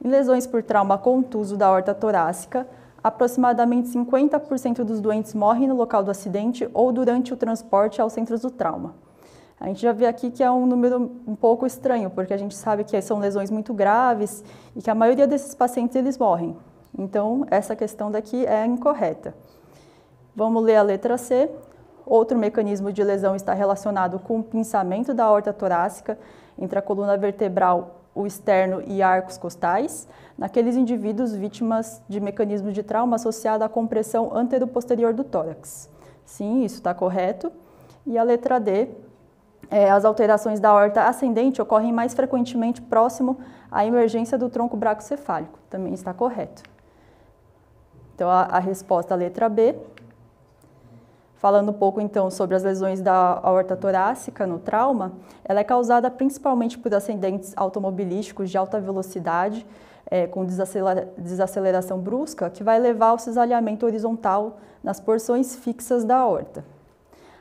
[SPEAKER 3] Em lesões por trauma contuso da horta torácica, aproximadamente 50% dos doentes morrem no local do acidente ou durante o transporte aos centros do trauma. A gente já vê aqui que é um número um pouco estranho, porque a gente sabe que são lesões muito graves e que a maioria desses pacientes eles morrem. Então, essa questão daqui é incorreta. Vamos ler a letra C. Outro mecanismo de lesão está relacionado com o pinçamento da horta torácica entre a coluna vertebral, o externo e arcos costais, naqueles indivíduos vítimas de mecanismos de trauma associado à compressão anteroposterior do tórax. Sim, isso está correto. E a letra D, é, as alterações da horta ascendente ocorrem mais frequentemente próximo à emergência do tronco bracocefálico. Também está correto. Então, a, a resposta a letra B. Falando um pouco então sobre as lesões da horta torácica no trauma, ela é causada principalmente por acidentes automobilísticos de alta velocidade, é, com desaceleração brusca, que vai levar ao cisalhamento horizontal nas porções fixas da horta.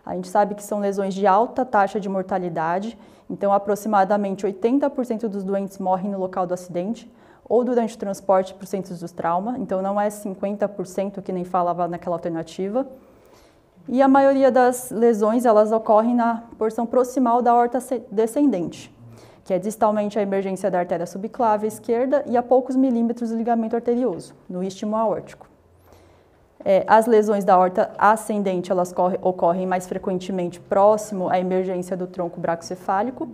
[SPEAKER 3] A gente sabe que são lesões de alta taxa de mortalidade, então aproximadamente 80% dos doentes morrem no local do acidente ou durante o transporte para os centros dos trauma, então não é 50% que nem falava naquela alternativa. E a maioria das lesões elas ocorrem na porção proximal da horta descendente, que é distalmente a emergência da artéria subclávia esquerda e a poucos milímetros do ligamento arterioso, no istmo aórtico. É, as lesões da horta ascendente elas corre, ocorrem mais frequentemente próximo à emergência do tronco bracocefálico.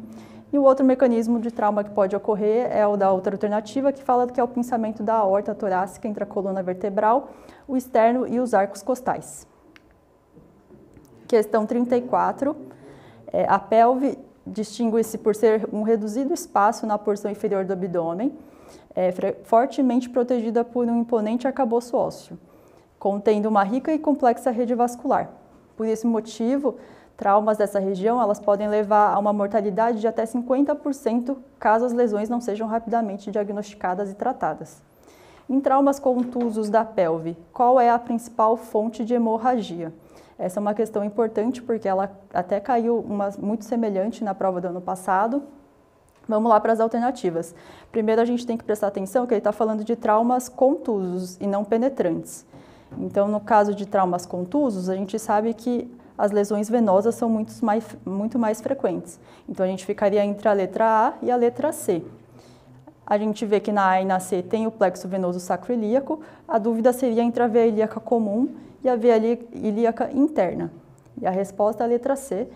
[SPEAKER 3] E o outro mecanismo de trauma que pode ocorrer é o da outra alternativa, que fala que é o pinçamento da horta torácica entre a coluna vertebral, o externo e os arcos costais. Questão 34. É, a pelve distingue-se por ser um reduzido espaço na porção inferior do abdômen, é, fortemente protegida por um imponente arcabouço ósseo contendo uma rica e complexa rede vascular. Por esse motivo, traumas dessa região elas podem levar a uma mortalidade de até 50% caso as lesões não sejam rapidamente diagnosticadas e tratadas. Em traumas contusos da pelve, qual é a principal fonte de hemorragia? Essa é uma questão importante porque ela até caiu uma, muito semelhante na prova do ano passado. Vamos lá para as alternativas. Primeiro, a gente tem que prestar atenção que ele está falando de traumas contusos e não penetrantes. Então, no caso de traumas contusos, a gente sabe que as lesões venosas são muito mais, muito mais frequentes. Então, a gente ficaria entre a letra A e a letra C. A gente vê que na A e na C tem o plexo venoso sacroilíaco, a dúvida seria entre a veia ilíaca comum e a veia ilíaca interna. E a resposta é a letra C.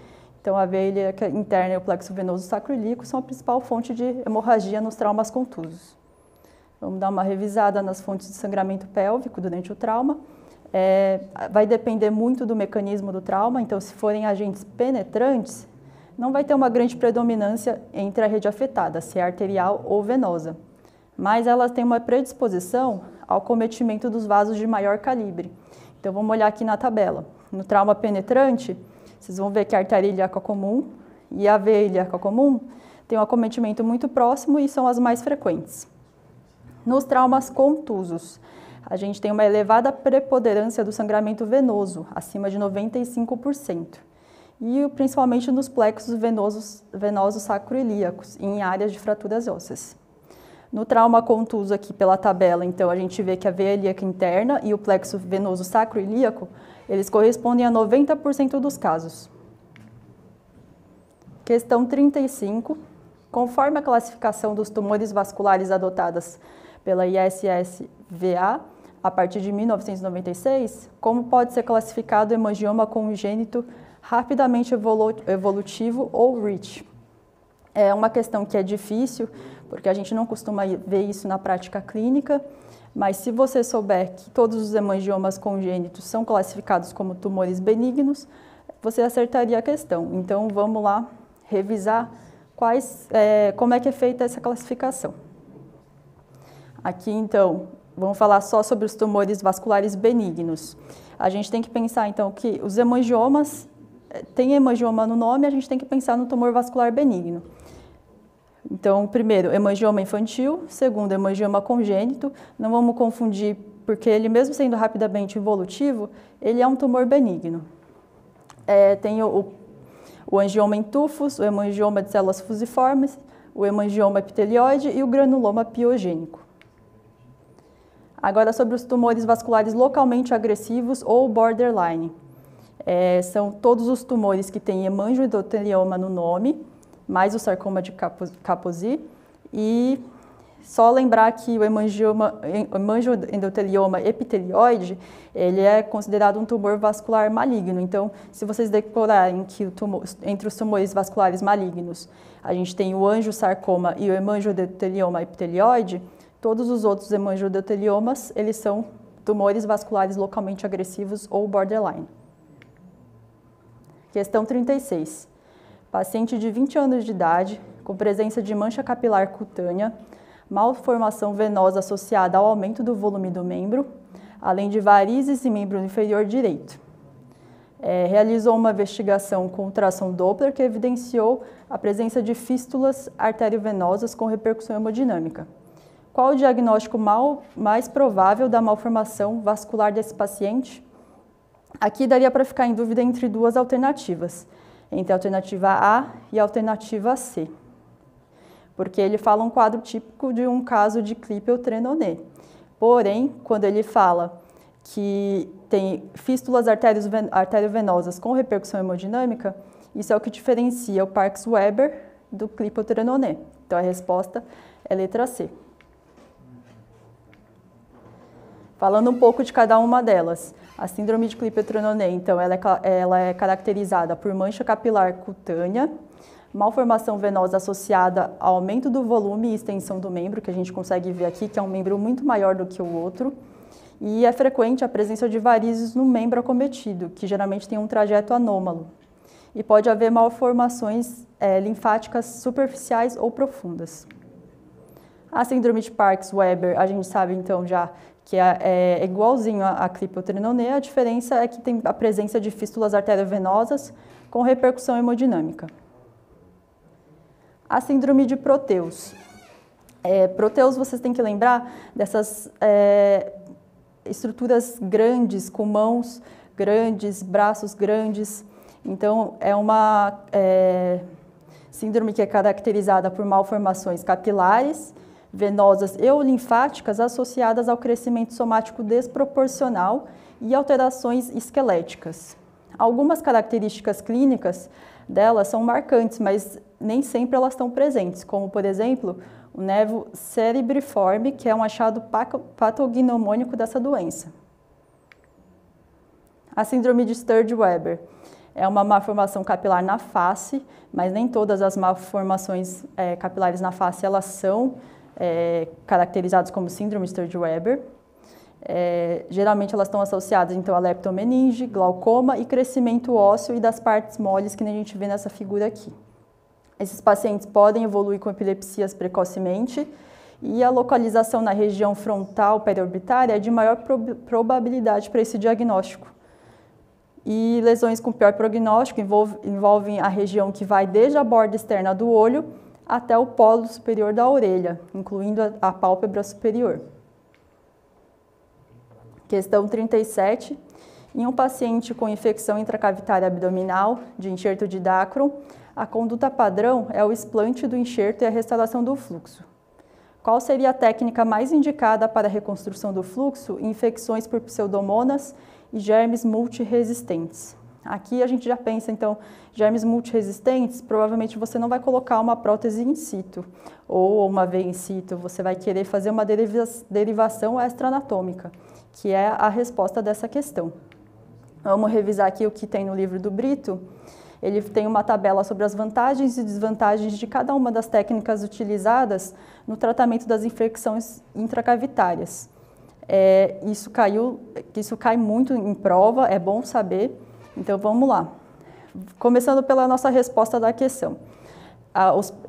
[SPEAKER 3] Então, a veia ilíaca interna e o plexo venoso sacroilíaco são a principal fonte de hemorragia nos traumas contusos. Vamos dar uma revisada nas fontes de sangramento pélvico durante o trauma. É, vai depender muito do mecanismo do trauma, então, se forem agentes penetrantes, não vai ter uma grande predominância entre a rede afetada, se é arterial ou venosa, mas ela tem uma predisposição ao cometimento dos vasos de maior calibre. Então, vamos olhar aqui na tabela. No trauma penetrante, vocês vão ver que a artéria ilíaca comum e a veia ilíaca comum têm um acometimento muito próximo e são as mais frequentes. Nos traumas contusos, a gente tem uma elevada preponderância do sangramento venoso, acima de 95%, e principalmente nos plexos venosos, venosos sacroiliacos, em áreas de fraturas ósseas. No trauma contuso aqui pela tabela, então a gente vê que a veia ilíaca interna e o plexo venoso sacroiliaco, eles correspondem a 90% dos casos. Questão 35. Conforme a classificação dos tumores vasculares adotadas pela ISSVA a partir de 1996, como pode ser classificado o hemangioma congênito rapidamente evolu evolutivo ou REACH. É uma questão que é difícil, porque a gente não costuma ver isso na prática clínica, mas se você souber que todos os hemangiomas congênitos são classificados como tumores benignos, você acertaria a questão. Então vamos lá revisar quais, é, como é que é feita essa classificação. Aqui, então, vamos falar só sobre os tumores vasculares benignos. A gente tem que pensar, então, que os hemangiomas, eh, tem hemangioma no nome, a gente tem que pensar no tumor vascular benigno. Então, primeiro, hemangioma infantil, segundo, hemangioma congênito. Não vamos confundir, porque ele, mesmo sendo rapidamente evolutivo, ele é um tumor benigno. É, tem o, o angioma em tufos, o hemangioma de células fusiformes, o hemangioma epitelioide e o granuloma piogênico. Agora, sobre os tumores vasculares localmente agressivos ou borderline. É, são todos os tumores que têm hemangioendotelioma no nome, mais o sarcoma de Kaposi. E só lembrar que o hemangioendotelioma epitelioide, ele é considerado um tumor vascular maligno. Então, se vocês decorarem que tumor, entre os tumores vasculares malignos, a gente tem o angiosarcoma e o hemangioendotelioma epitelioide, Todos os outros hemangiodeteliomas, eles são tumores vasculares localmente agressivos ou borderline. Questão 36. Paciente de 20 anos de idade, com presença de mancha capilar cutânea, malformação venosa associada ao aumento do volume do membro, além de varizes e membro inferior direito. É, realizou uma investigação com tração Doppler que evidenciou a presença de fístulas arteriovenosas com repercussão hemodinâmica. Qual o diagnóstico mal, mais provável da malformação vascular desse paciente? Aqui daria para ficar em dúvida entre duas alternativas, entre a alternativa A e a alternativa C, porque ele fala um quadro típico de um caso de Klippel trenonê. Porém, quando ele fala que tem fístulas arteriovenosas com repercussão hemodinâmica, isso é o que diferencia o Parks-Weber do Klippel Então a resposta é letra C. Falando um pouco de cada uma delas. A síndrome de Klippel-Trenaunay, então, ela é, ela é caracterizada por mancha capilar cutânea, malformação venosa associada ao aumento do volume e extensão do membro, que a gente consegue ver aqui, que é um membro muito maior do que o outro. E é frequente a presença de varizes no membro acometido, que geralmente tem um trajeto anômalo. E pode haver malformações é, linfáticas superficiais ou profundas. A síndrome de Parks-Weber, a gente sabe então já que é, é igualzinho à criptotrinoneia, a diferença é que tem a presença de fístulas arteriovenosas com repercussão hemodinâmica. A síndrome de Proteus. É, proteus, vocês têm que lembrar dessas é, estruturas grandes, com mãos grandes, braços grandes. Então, é uma é, síndrome que é caracterizada por malformações capilares, venosas e linfáticas associadas ao crescimento somático desproporcional e alterações esqueléticas. Algumas características clínicas delas são marcantes, mas nem sempre elas estão presentes, como por exemplo o nevo cerebriforme, que é um achado patognomônico dessa doença. A síndrome de Sturge-Weber é uma malformação capilar na face, mas nem todas as malformações é, capilares na face elas são é, caracterizados como síndrome de Sturge-Weber. É, geralmente elas estão associadas então a leptomeninge, glaucoma e crescimento ósseo e das partes moles que a gente vê nessa figura aqui. Esses pacientes podem evoluir com epilepsias precocemente e a localização na região frontal periorbitária é de maior prob probabilidade para esse diagnóstico. E lesões com pior prognóstico envolvem a região que vai desde a borda externa do olho até o polo superior da orelha, incluindo a pálpebra superior. Questão 37. Em um paciente com infecção intracavitária abdominal de enxerto de Dacron, a conduta padrão é o explante do enxerto e a restauração do fluxo. Qual seria a técnica mais indicada para a reconstrução do fluxo em infecções por pseudomonas e germes multiresistentes? Aqui a gente já pensa, então, germes multiresistentes, provavelmente você não vai colocar uma prótese in situ ou uma veia in situ, você vai querer fazer uma deriva derivação extra-anatômica, que é a resposta dessa questão. Vamos revisar aqui o que tem no livro do Brito. Ele tem uma tabela sobre as vantagens e desvantagens de cada uma das técnicas utilizadas no tratamento das infecções intracavitárias. É, isso, caiu, isso cai muito em prova, é bom saber então vamos lá. Começando pela nossa resposta da questão.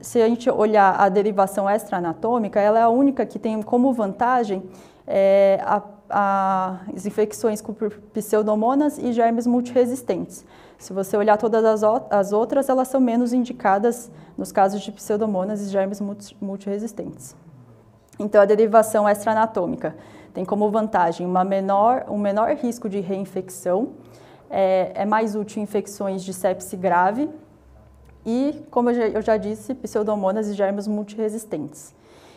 [SPEAKER 3] se a gente olhar a derivação extra-anatômica, ela é a única que tem como vantagem é, a, a, as infecções com pseudomonas e germes multiresistentes. Se você olhar todas as, as outras, elas são menos indicadas nos casos de pseudomonas e germes multiresistentes. Então, a derivação extra-anatômica tem como vantagem uma menor, um menor risco de reinfecção, é, é mais útil em infecções de sepse grave e, como eu já, eu já disse, pseudomonas e germes multiresistentes.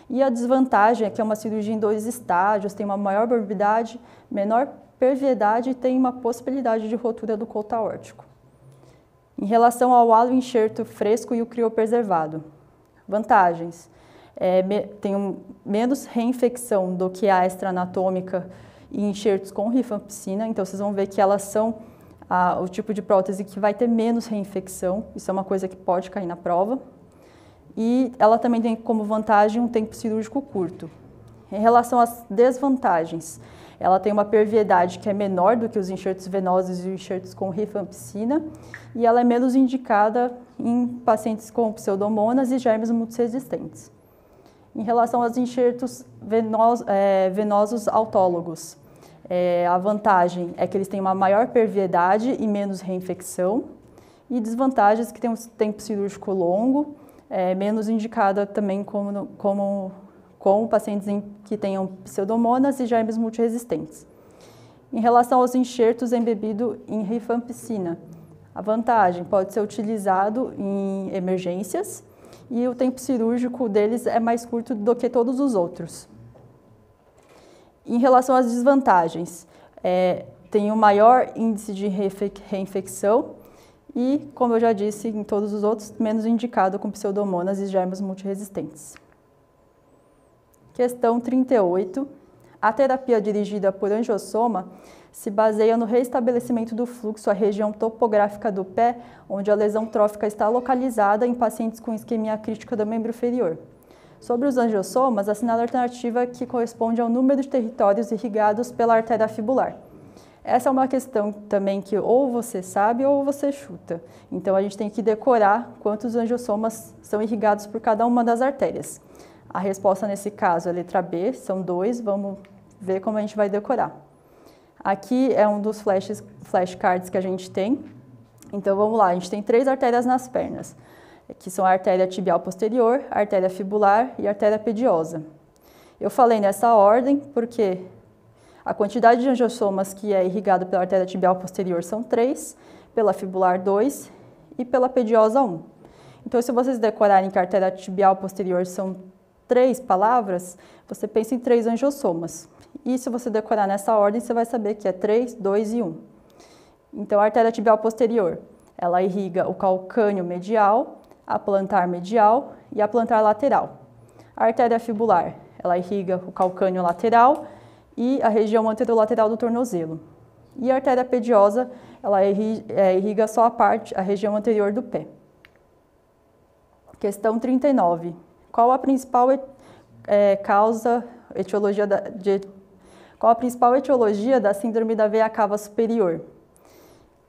[SPEAKER 3] E a desvantagem é que é uma cirurgia em dois estágios, tem uma maior morbidade, menor perviedade e tem uma possibilidade de rotura do colo aórtico. Em relação ao halo enxerto fresco e o criopreservado, vantagens. É, me, tem um, menos reinfecção do que a extra anatômica e enxertos com rifampicina, então vocês vão ver que elas são a, o tipo de prótese que vai ter menos reinfecção, isso é uma coisa que pode cair na prova. E ela também tem como vantagem um tempo cirúrgico curto. Em relação às desvantagens, ela tem uma perviedade que é menor do que os enxertos venosos e os enxertos com rifampicina, e ela é menos indicada em pacientes com pseudomonas e germes multiresistentes. Em relação aos enxertos venosos, é, eh, venosos autólogos, é, a vantagem é que eles têm uma maior perviedade e menos reinfecção, e desvantagens que tem um tempo cirúrgico longo, é, menos indicada também como, como, pacientes em, que tenham pseudomonas e germes multiresistentes. Em relação aos enxertos é embebido em rifampicina, a vantagem pode ser utilizado em emergências e o tempo cirúrgico deles é mais curto do que todos os outros. Em relação às desvantagens, é, tem um maior índice de reinfecção e, como eu já disse, em todos os outros, menos indicado com pseudomonas e germes multiresistentes. Questão 38. A terapia dirigida por angiosoma se baseia no reestabelecimento do fluxo à região topográfica do pé, onde a lesão trófica está localizada em pacientes com isquemia crítica do membro inferior. Sobre os angiosomas, assina a alternativa que corresponde ao número de territórios irrigados pela artéria fibular. Essa é uma questão também que ou você sabe ou você chuta. Então a gente tem que decorar quantos angiosomas são irrigados por cada uma das artérias. A resposta nesse caso é a letra B, são dois, vamos ver como a gente vai decorar. Aqui é um dos flashcards flash que a gente tem. Então vamos lá, a gente tem três artérias nas pernas que são a artéria tibial posterior, a artéria fibular e a artéria pediosa. Eu falei nessa ordem porque a quantidade de angiosomas que é irrigado pela artéria tibial posterior são 3, pela fibular 2 e pela pediosa 1. Então, se vocês decorarem que a artéria tibial posterior são três palavras, você pensa em três angiosomas. E se você decorar nessa ordem, você vai saber que é 3, 2 e 1. Então, a artéria tibial posterior, ela irriga o calcânio medial, a plantar medial e a plantar lateral. A artéria fibular, ela irriga o calcânio lateral e a região anterolateral do tornozelo. E a artéria pediosa, ela é, irriga só a parte, a região anterior do pé. Questão 39. Qual a principal é, causa, etiologia da, de, qual a principal etiologia da síndrome da veia cava superior?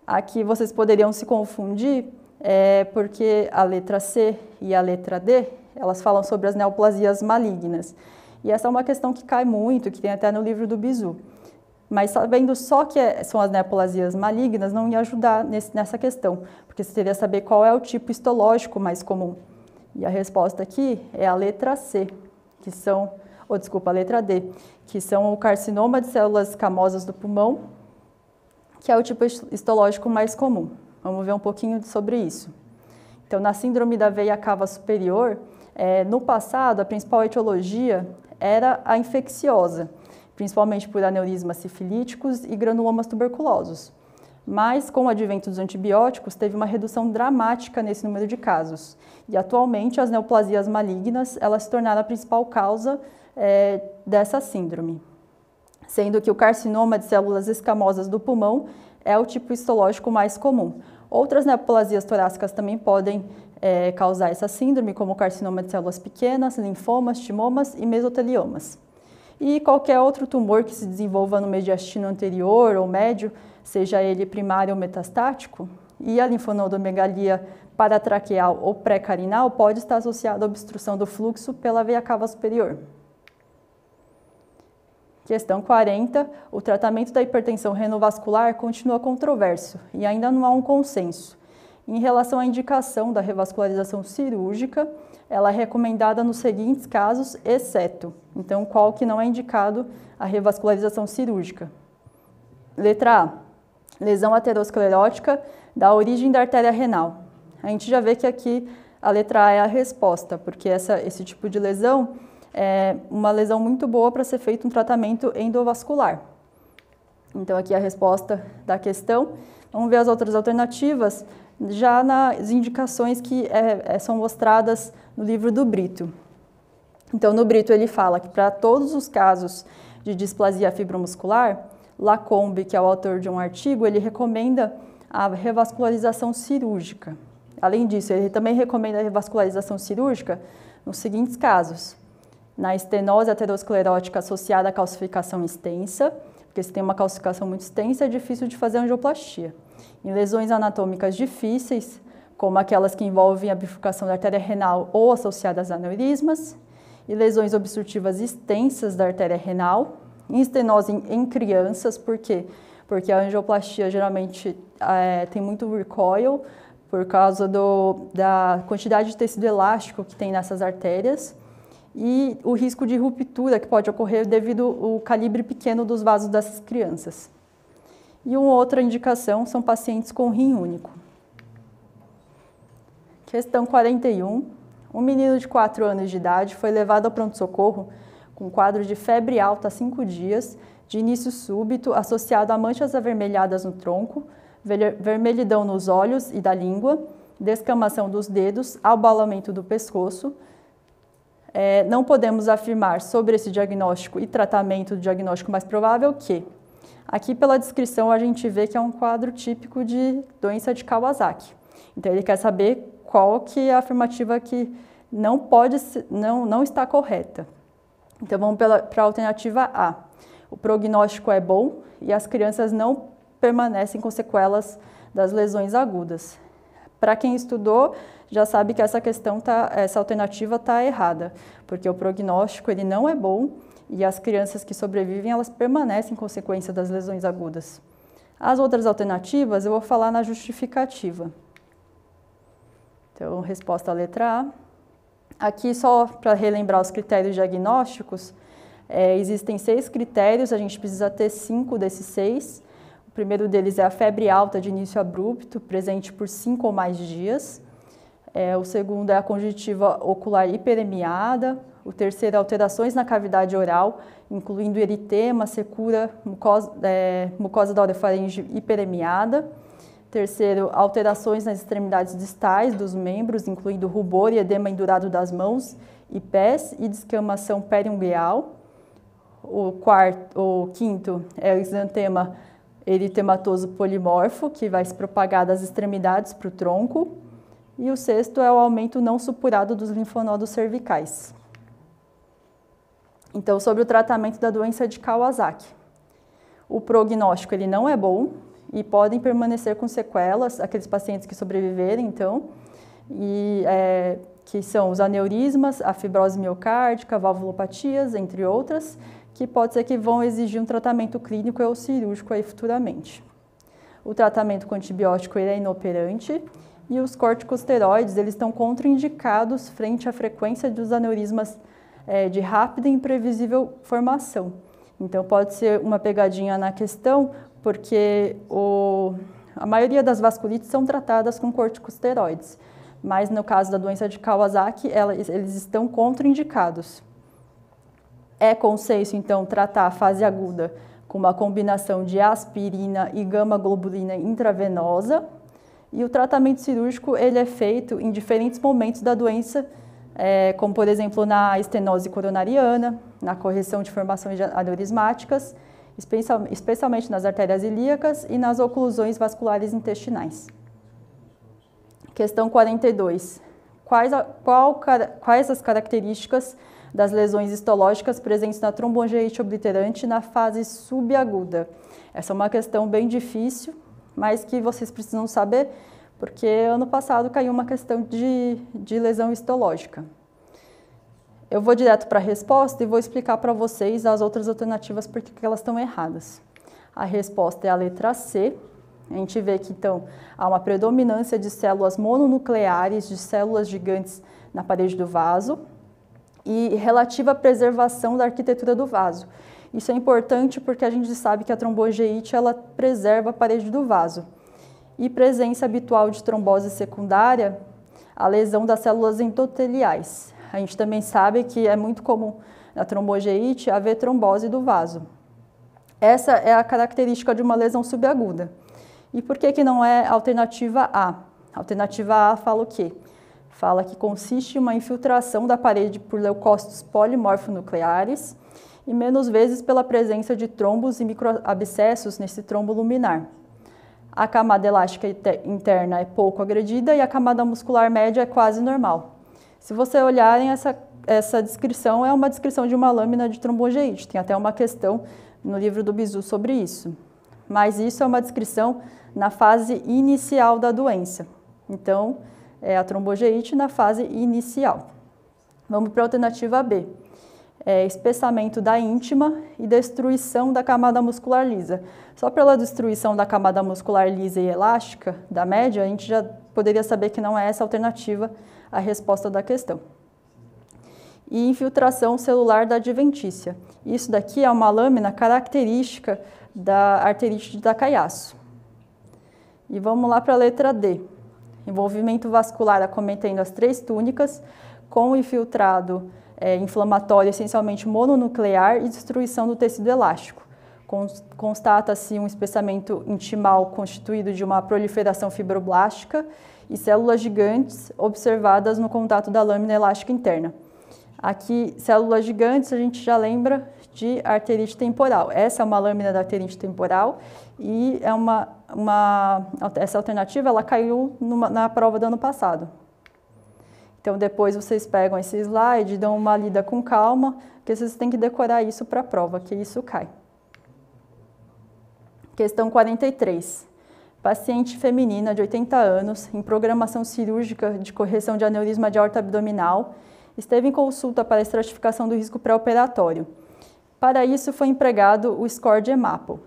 [SPEAKER 3] Aqui vocês poderiam se confundir é porque a letra C e a letra D, elas falam sobre as neoplasias malignas. E essa é uma questão que cai muito, que tem até no livro do Bizu. Mas sabendo só que é, são as neoplasias malignas, não ia ajudar nesse, nessa questão, porque você teria que saber qual é o tipo histológico mais comum. E a resposta aqui é a letra C, que são, ou desculpa, a letra D, que são o carcinoma de células camosas do pulmão, que é o tipo histológico mais comum. Vamos ver um pouquinho sobre isso. Então, na síndrome da veia cava superior, é, no passado, a principal etiologia era a infecciosa, principalmente por aneurismas sifilíticos e granulomas tuberculosos. Mas, com o advento dos antibióticos, teve uma redução dramática nesse número de casos. E, atualmente, as neoplasias malignas elas se tornaram a principal causa é, dessa síndrome. Sendo que o carcinoma de células escamosas do pulmão é o tipo histológico mais comum, Outras neoplasias torácicas também podem é, causar essa síndrome, como carcinoma de células pequenas, linfomas, timomas e mesoteliomas. E qualquer outro tumor que se desenvolva no mediastino anterior ou médio, seja ele primário ou metastático, e a linfonodomegalia paratraqueal ou pré-carinal pode estar associada à obstrução do fluxo pela veia cava superior. Questão 40. O tratamento da hipertensão renovascular continua controverso e ainda não há um consenso. Em relação à indicação da revascularização cirúrgica, ela é recomendada nos seguintes casos, exceto. Então, qual que não é indicado a revascularização cirúrgica? Letra A. Lesão aterosclerótica da origem da artéria renal. A gente já vê que aqui a letra A é a resposta, porque essa, esse tipo de lesão é uma lesão muito boa para ser feito um tratamento endovascular. Então, aqui é a resposta da questão. Vamos ver as outras alternativas, já nas indicações que é, é são mostradas no livro do Brito. Então, no Brito, ele fala que para todos os casos de displasia fibromuscular, Lacombe, que é o autor de um artigo, ele recomenda a revascularização cirúrgica. Além disso, ele também recomenda a revascularização cirúrgica nos seguintes casos: na estenose aterosclerótica associada à calcificação extensa, porque se tem uma calcificação muito extensa é difícil de fazer angioplastia. Em lesões anatômicas difíceis, como aquelas que envolvem a bifurcação da artéria renal ou associadas a aneurismas, e lesões obstrutivas extensas da artéria renal, em estenose em crianças, por quê? Porque a angioplastia geralmente é, tem muito recoil por causa do, da quantidade de tecido elástico que tem nessas artérias e o risco de ruptura que pode ocorrer devido ao calibre pequeno dos vasos dessas crianças. E uma outra indicação são pacientes com rim único. Questão 41. Um menino de 4 anos de idade foi levado ao pronto-socorro com quadro de febre alta há 5 dias, de início súbito, associado a manchas avermelhadas no tronco, vermelhidão nos olhos e da língua, descamação dos dedos, abalamento do pescoço, é, não podemos afirmar sobre esse diagnóstico e tratamento do diagnóstico mais provável que. Aqui pela descrição a gente vê que é um quadro típico de doença de Kawasaki. Então ele quer saber qual que é a afirmativa que não pode não, não está correta. Então vamos para a alternativa A. O prognóstico é bom e as crianças não permanecem com sequelas das lesões agudas. Para quem estudou, já sabe que essa questão tá, essa alternativa está errada, porque o prognóstico ele não é bom e as crianças que sobrevivem elas permanecem em consequência das lesões agudas. As outras alternativas eu vou falar na justificativa. Então, resposta à letra A. Aqui, só para relembrar os critérios diagnósticos, é, existem seis critérios, a gente precisa ter cinco desses seis. O primeiro deles é a febre alta de início abrupto, presente por cinco ou mais dias. É, o segundo é a conjuntiva ocular hiperemiada. O terceiro é alterações na cavidade oral, incluindo eritema, secura, mucosa, é, mucosa da orofaringe hiperemiada. Terceiro, alterações nas extremidades distais dos membros, incluindo rubor e edema endurado das mãos e pés e descamação periumbial. O, quarto, o quinto é o exantema eritematoso polimorfo, que vai se propagar das extremidades para o tronco. E o sexto é o aumento não supurado dos linfonodos cervicais. Então, sobre o tratamento da doença de Kawasaki. O prognóstico ele não é bom e podem permanecer com sequelas, aqueles pacientes que sobreviverem, então, e, é, que são os aneurismas, a fibrose miocárdica, valvulopatias, entre outras, que pode ser que vão exigir um tratamento clínico ou cirúrgico aí futuramente. O tratamento com antibiótico ele é inoperante e os corticosteroides, eles estão contraindicados frente à frequência dos aneurismas é, de rápida e imprevisível formação. Então pode ser uma pegadinha na questão, porque o, a maioria das vasculites são tratadas com corticosteroides, mas no caso da doença de Kawasaki, ela, eles estão contraindicados. É consenso, então, tratar a fase aguda com uma combinação de aspirina e gama-globulina intravenosa, e o tratamento cirúrgico ele é feito em diferentes momentos da doença, é, como por exemplo na estenose coronariana, na correção de formações aneurismáticas, especialmente nas artérias ilíacas e nas oclusões vasculares intestinais. Questão 42. Quais, a, qual, quais as características das lesões histológicas presentes na tromboangelite obliterante na fase subaguda? Essa é uma questão bem difícil, mas que vocês precisam saber, porque ano passado caiu uma questão de, de lesão histológica. Eu vou direto para a resposta e vou explicar para vocês as outras alternativas porque elas estão erradas. A resposta é a letra C. A gente vê que então há uma predominância de células mononucleares, de células gigantes na parede do vaso e relativa à preservação da arquitetura do vaso. Isso é importante porque a gente sabe que a trombogeite ela preserva a parede do vaso. E presença habitual de trombose secundária, a lesão das células endoteliais. A gente também sabe que é muito comum na trombogeite haver trombose do vaso. Essa é a característica de uma lesão subaguda. E por que, que não é alternativa A? Alternativa A fala o quê? Fala que consiste em uma infiltração da parede por leucócitos polimorfonucleares e menos vezes pela presença de trombos e microabscessos nesse trombo luminar. A camada elástica interna é pouco agredida e a camada muscular média é quase normal. Se você olharem essa, essa descrição, é uma descrição de uma lâmina de trombogeite. Tem até uma questão no livro do Bizu sobre isso. Mas isso é uma descrição na fase inicial da doença. Então, é a trombogeite na fase inicial. Vamos para a alternativa B é, espessamento da íntima e destruição da camada muscular lisa. Só pela destruição da camada muscular lisa e elástica da média, a gente já poderia saber que não é essa a alternativa a resposta da questão. E infiltração celular da adventícia. Isso daqui é uma lâmina característica da arterite de Takayasu. E vamos lá para a letra D. Envolvimento vascular acometendo as três túnicas com infiltrado é, inflamatória essencialmente mononuclear e destruição do tecido elástico. Constata-se um espessamento intimal constituído de uma proliferação fibroblástica e células gigantes observadas no contato da lâmina elástica interna. Aqui, células gigantes, a gente já lembra de arterite temporal. Essa é uma lâmina da arterite temporal e é uma, uma essa alternativa ela caiu numa, na prova do ano passado. Então depois vocês pegam esse slide, dão uma lida com calma, porque vocês têm que decorar isso para a prova, que isso cai. Questão 43. Paciente feminina de 80 anos, em programação cirúrgica de correção de aneurisma de aorta abdominal, esteve em consulta para estratificação do risco pré-operatório. Para isso foi empregado o score de EMAPO,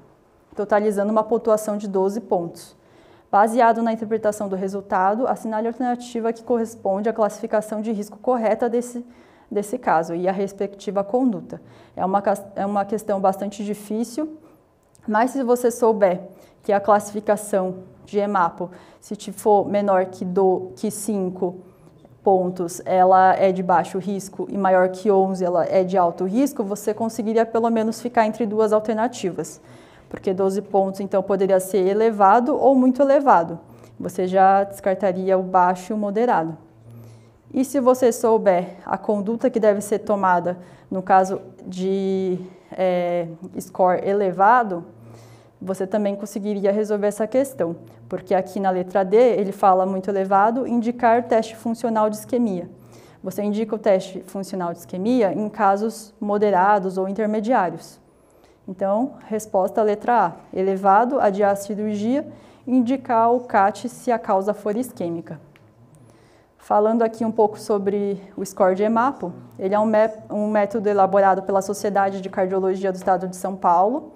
[SPEAKER 3] totalizando uma pontuação de 12 pontos. Baseado na interpretação do resultado, assinale a alternativa que corresponde à classificação de risco correta desse, desse caso e a respectiva conduta. É uma, é uma questão bastante difícil, mas se você souber que a classificação de EMAPO, se for menor que, do, que 5 pontos, ela é de baixo risco e maior que 11, ela é de alto risco, você conseguiria pelo menos ficar entre duas alternativas porque 12 pontos então poderia ser elevado ou muito elevado. Você já descartaria o baixo e o moderado. E se você souber a conduta que deve ser tomada no caso de é, score elevado, você também conseguiria resolver essa questão, porque aqui na letra D ele fala muito elevado indicar teste funcional de isquemia. Você indica o teste funcional de isquemia em casos moderados ou intermediários. Então, resposta letra A, elevado, adiar a cirurgia, indicar o CAT se a causa for isquêmica. Falando aqui um pouco sobre o score de EMAPO, ele é um, um método elaborado pela Sociedade de Cardiologia do Estado de São Paulo.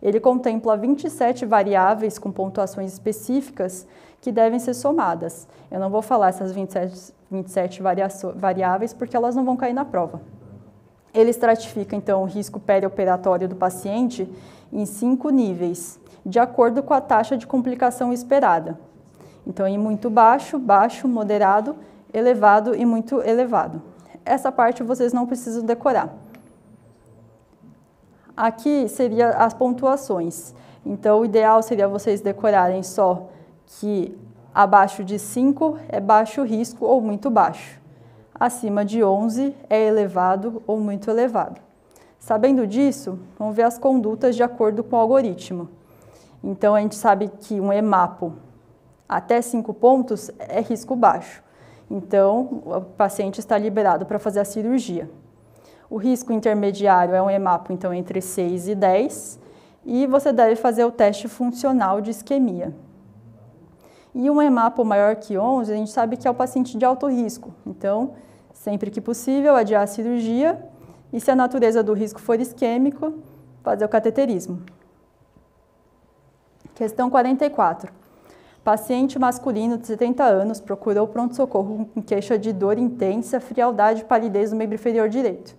[SPEAKER 3] Ele contempla 27 variáveis com pontuações específicas que devem ser somadas. Eu não vou falar essas 27, 27 variáveis porque elas não vão cair na prova. Ele estratifica, então, o risco perioperatório do paciente em cinco níveis, de acordo com a taxa de complicação esperada. Então, em muito baixo, baixo, moderado, elevado e muito elevado. Essa parte vocês não precisam decorar. Aqui seria as pontuações. Então, o ideal seria vocês decorarem só que abaixo de 5 é baixo risco ou muito baixo acima de 11 é elevado ou muito elevado. Sabendo disso, vamos ver as condutas de acordo com o algoritmo. Então a gente sabe que um EMAPO até 5 pontos é risco baixo. Então o paciente está liberado para fazer a cirurgia. O risco intermediário é um EMAPO então entre 6 e 10 e você deve fazer o teste funcional de isquemia. E um EMAPO maior que 11, a gente sabe que é o paciente de alto risco. Então, sempre que possível, adiar a cirurgia e, se a natureza do risco for isquêmico, fazer o cateterismo. Questão 44. Paciente masculino de 70 anos procurou pronto-socorro com queixa de dor intensa, frialdade e palidez no membro inferior direito.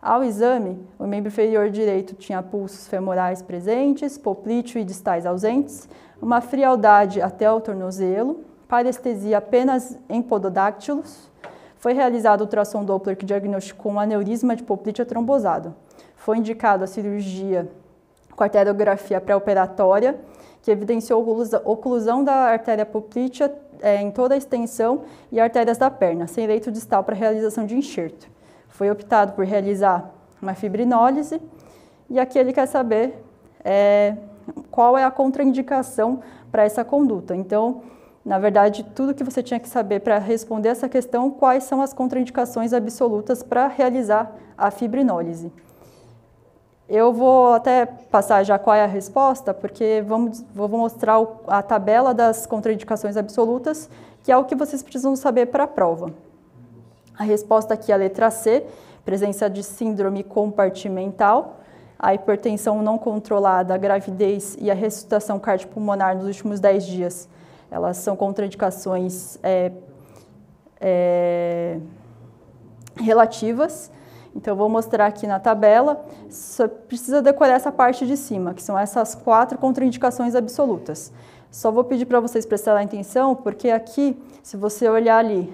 [SPEAKER 3] Ao exame, o membro inferior direito tinha pulsos femorais presentes, poplíteo e distais ausentes, uma frialdade até o tornozelo, parestesia apenas em pododáctilos, foi realizado ultrassom Doppler que diagnosticou um aneurisma de poplítea trombosado. Foi indicado a cirurgia com arteriografia pré-operatória, que evidenciou oclusão da artéria poplitea é, em toda a extensão e artérias da perna, sem leito distal para realização de enxerto. Foi optado por realizar uma fibrinólise e aqui ele quer saber é, qual é a contraindicação para essa conduta. Então, na verdade, tudo que você tinha que saber para responder essa questão, quais são as contraindicações absolutas para realizar a fibrinólise. Eu vou até passar já qual é a resposta, porque vamos, vou mostrar a tabela das contraindicações absolutas, que é o que vocês precisam saber para a prova. A resposta aqui é a letra C, presença de síndrome compartimental, a hipertensão não controlada, a gravidez e a ressuscitação cardiopulmonar nos últimos 10 dias elas são contraindicações é, é, relativas. Então, eu vou mostrar aqui na tabela. Só precisa decorar essa parte de cima, que são essas quatro contraindicações absolutas. Só vou pedir para vocês prestarem atenção, porque aqui, se você olhar ali,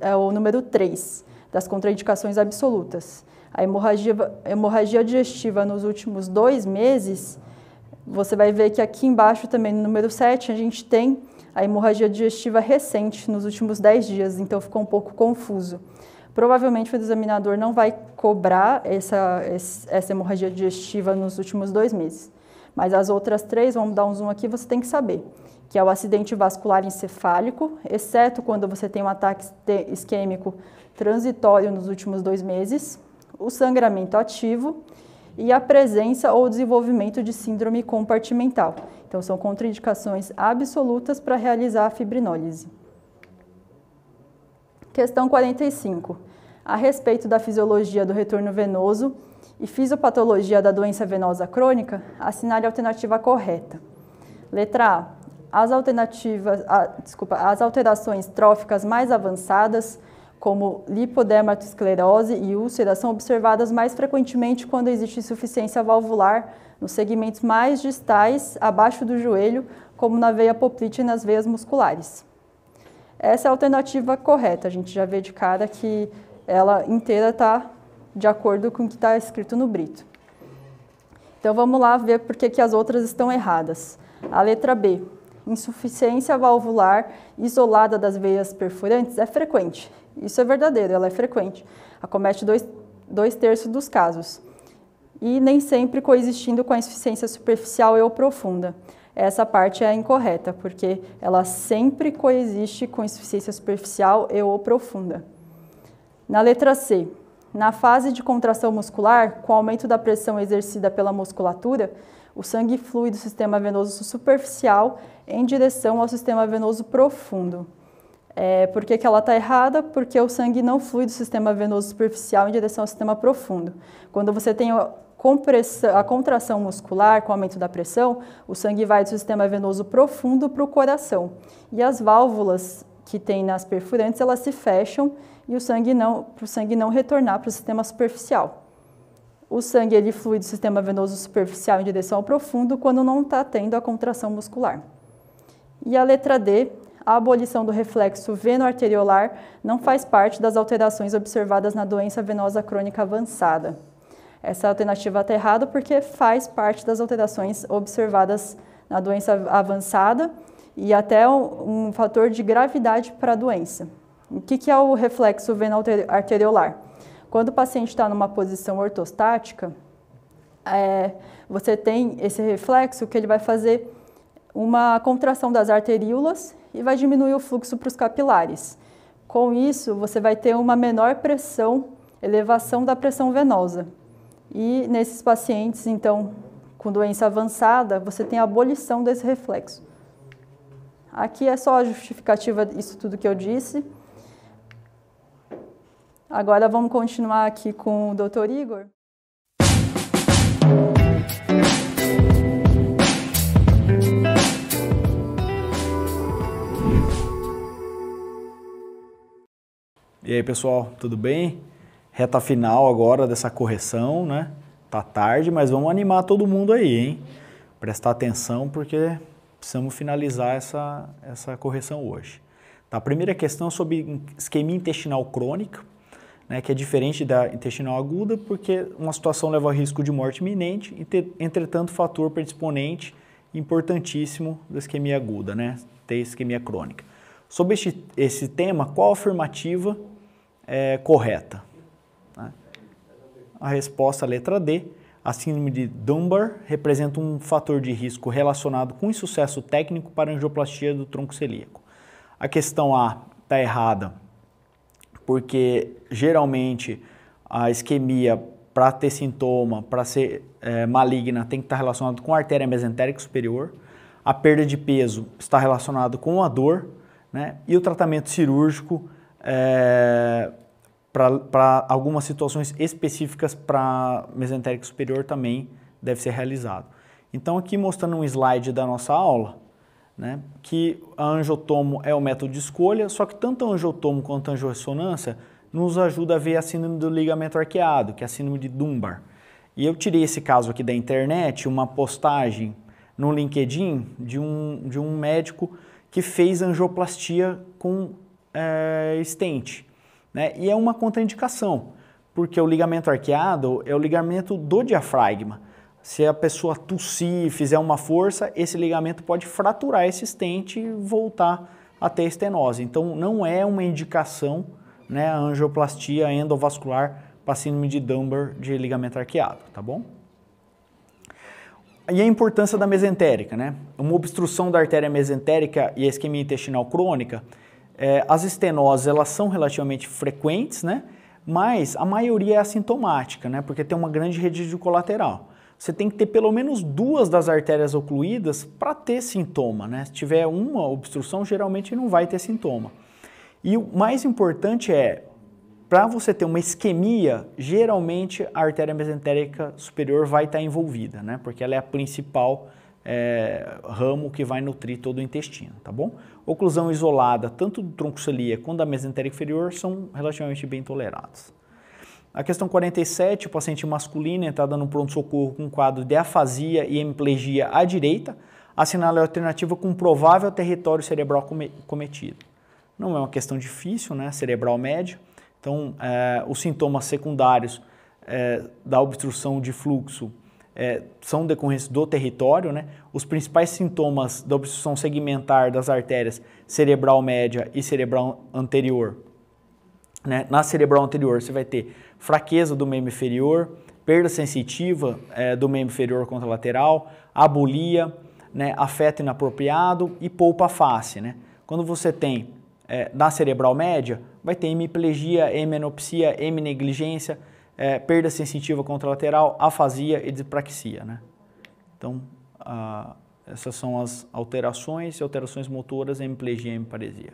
[SPEAKER 3] é o número 3 das contraindicações absolutas. A hemorragia, hemorragia digestiva nos últimos dois meses, você vai ver que aqui embaixo também, no número 7, a gente tem a hemorragia digestiva recente nos últimos 10 dias, então ficou um pouco confuso. Provavelmente o examinador não vai cobrar essa, essa hemorragia digestiva nos últimos dois meses. Mas as outras três, vamos dar um zoom aqui, você tem que saber, que é o acidente vascular encefálico, exceto quando você tem um ataque isquêmico transitório nos últimos dois meses, o sangramento ativo e a presença ou desenvolvimento de síndrome compartimental. Então, são contraindicações absolutas para realizar a fibrinólise. Questão 45. A respeito da fisiologia do retorno venoso e fisiopatologia da doença venosa crônica, assinale a alternativa correta. Letra A. As, alternativas, a, ah, desculpa, as alterações tróficas mais avançadas como lipodermatosclerose e úlceras, são observadas mais frequentemente quando existe insuficiência valvular nos segmentos mais distais, abaixo do joelho, como na veia poplite e nas veias musculares. Essa é a alternativa correta, a gente já vê de cara que ela inteira está de acordo com o que está escrito no brito. Então vamos lá ver por que, que as outras estão erradas. A letra B, insuficiência valvular isolada das veias perfurantes é frequente isso é verdadeiro, ela é frequente. Acomete dois, dois terços dos casos. E nem sempre coexistindo com a insuficiência superficial ou profunda. Essa parte é incorreta, porque ela sempre coexiste com insuficiência superficial e ou profunda. Na letra C, na fase de contração muscular, com aumento da pressão exercida pela musculatura, o sangue flui do sistema venoso superficial em direção ao sistema venoso profundo. É, por que, que ela está errada? Porque o sangue não flui do sistema venoso superficial em direção ao sistema profundo. Quando você tem a contração muscular com o aumento da pressão, o sangue vai do sistema venoso profundo para o coração. E as válvulas que tem nas perfurantes, elas se fecham e o sangue não, para o sangue não retornar para o sistema superficial. O sangue ele flui do sistema venoso superficial em direção ao profundo quando não está tendo a contração muscular. E a letra D a abolição do reflexo veno-arteriolar não faz parte das alterações observadas na doença venosa crônica avançada. Essa alternativa está errada porque faz parte das alterações observadas na doença avançada e até um, um fator de gravidade para a doença. O que, que é o reflexo veno-arteriolar? Quando o paciente está numa posição ortostática, é, você tem esse reflexo que ele vai fazer uma contração das arteríolas e vai diminuir o fluxo para os capilares. Com isso, você vai ter uma menor pressão, elevação da pressão venosa. E nesses pacientes, então, com doença avançada, você tem a abolição desse reflexo. Aqui é só a justificativa disso tudo que eu disse. Agora vamos continuar aqui com o Dr. Igor.
[SPEAKER 4] E aí, pessoal, tudo bem? Reta final agora dessa correção, né? Tá tarde, mas vamos animar todo mundo aí, hein? Prestar atenção porque precisamos finalizar essa, essa correção hoje. Tá? A primeira questão é sobre isquemia intestinal crônica, né, que é diferente da intestinal aguda, porque uma situação leva a risco de morte iminente, entretanto, fator predisponente importantíssimo da isquemia aguda, né? Ter isquemia crônica. Sobre este, esse tema, qual afirmativa é, correta? Né? A resposta, letra D, a síndrome de Dunbar representa um fator de risco relacionado com insucesso técnico para angioplastia do tronco celíaco. A questão A está errada, porque geralmente a isquemia, para ter sintoma, para ser é, maligna, tem que estar tá relacionado com a artéria mesentérica superior. A perda de peso está relacionada com a dor, né? e o tratamento cirúrgico é, para algumas situações específicas para mesentérico superior também deve ser realizado. Então aqui mostrando um slide da nossa aula, né, que a angiotomo é o método de escolha, só que tanto a angiotomo quanto a angioressonância nos ajuda a ver a síndrome do ligamento arqueado, que é a síndrome de Dunbar. E eu tirei esse caso aqui da internet, uma postagem no LinkedIn de um, de um médico que fez angioplastia com é, eh, stent. Né? E é uma contraindicação, porque o ligamento arqueado é o ligamento do diafragma. Se a pessoa tossir, fizer uma força, esse ligamento pode fraturar esse estente e voltar a ter estenose. Então, não é uma indicação né, a angioplastia endovascular para síndrome de Dunbar de ligamento arqueado, tá bom? E a importância da mesentérica, né? Uma obstrução da artéria mesentérica e a isquemia intestinal crônica é, as estenoses elas são relativamente frequentes, né? mas a maioria é assintomática, né? porque tem uma grande rede colateral. Você tem que ter pelo menos duas das artérias ocluídas para ter sintoma. Né? Se tiver uma obstrução, geralmente não vai ter sintoma. E o mais importante é, para você ter uma isquemia, geralmente a artéria mesentérica superior vai estar tá envolvida, né? porque ela é a principal é, ramo que vai nutrir todo o intestino, tá bom? Oclusão isolada, tanto do tronco celíaco quanto da mesentérica inferior, são relativamente bem tolerados. A questão 47, o paciente masculino entrada no pronto-socorro com quadro de afasia e hemiplegia à direita, assinala a alternativa com provável território cerebral cometido. Não é uma questão difícil, né? Cerebral médio. Então, é, os sintomas secundários é, da obstrução de fluxo é, são decorrentes do território, né? Os principais sintomas da obstrução segmentar das artérias cerebral média e cerebral anterior. Né? Na cerebral anterior, você vai ter fraqueza do membro inferior, perda sensitiva é, do membro inferior contralateral, abulia, né? afeto inapropriado e polpa face. Né? Quando você tem é, na cerebral média, vai ter hemiplegia, hemenopsia, heminegligência, negligência é, perda sensitiva contralateral, afasia e dispraxia. Né? Então, essas são as alterações e alterações motoras, hemiplegia e hemiparesia.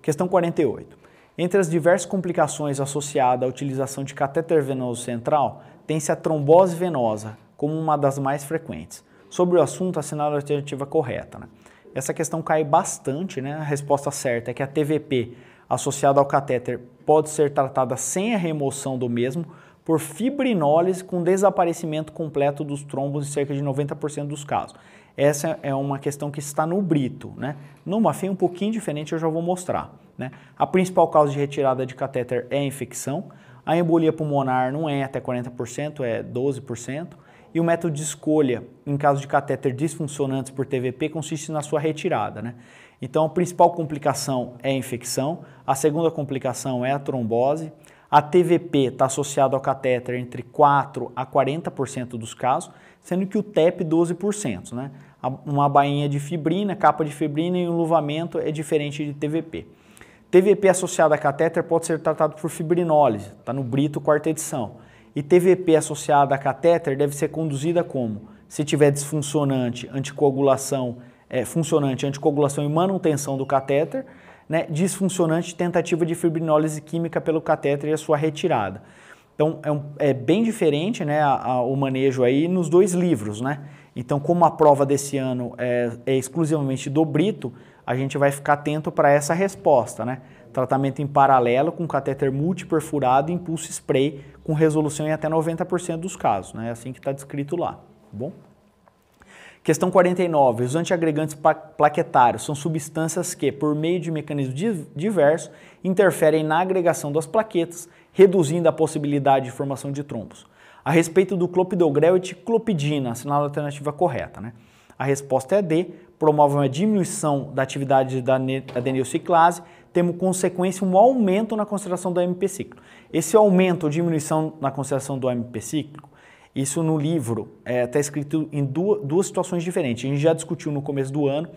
[SPEAKER 4] Questão 48. Entre as diversas complicações associadas à utilização de catéter venoso central, tem-se a trombose venosa como uma das mais frequentes. Sobre o assunto, assinale a alternativa correta. Né? Essa questão cai bastante, né? a resposta certa é que a TVP associada ao catéter pode ser tratada sem a remoção do mesmo por fibrinólise com desaparecimento completo dos trombos em cerca de 90% dos casos. Essa é uma questão que está no brito, né? No mafia um pouquinho diferente, eu já vou mostrar, né? A principal causa de retirada de catéter é a infecção, a embolia pulmonar não é até 40%, é 12%, e o método de escolha em caso de catéter disfuncionantes por TVP consiste na sua retirada, né? Então, a principal complicação é a infecção, a segunda complicação é a trombose, a TVP está associada ao catéter entre 4 a 40% dos casos, sendo que o TEP 12%, né? Uma bainha de fibrina, capa de fibrina e um luvamento é diferente de TVP. TVP associada a catéter pode ser tratado por fibrinólise, está no Brito, quarta edição. E TVP associada a catéter deve ser conduzida como? Se tiver disfuncionante, anticoagulação é, funcionante anticoagulação e manutenção do catéter, né, disfuncionante tentativa de fibrinólise química pelo catéter e a sua retirada. Então é, um, é bem diferente né, a, a, o manejo aí nos dois livros. Né? Então, como a prova desse ano é, é exclusivamente do Brito, a gente vai ficar atento para essa resposta. Né? Tratamento em paralelo com catéter multiperfurado e impulso spray com resolução em até 90% dos casos. Né? É assim que está descrito lá. Tá bom? Questão 49. Os antiagregantes plaquetários são substâncias que, por meio de mecanismos diversos, interferem na agregação das plaquetas, reduzindo a possibilidade de formação de trombos. A respeito do clopidogrel e ticlopidina, sinal a alternativa correta. Né? A resposta é D. Promovem a diminuição da atividade da adenilciclase, temos consequência um aumento na concentração do MP cíclico. Esse aumento ou diminuição na concentração do MP cíclico isso no livro está é, tá escrito em duas, duas, situações diferentes. A gente já discutiu no começo do ano,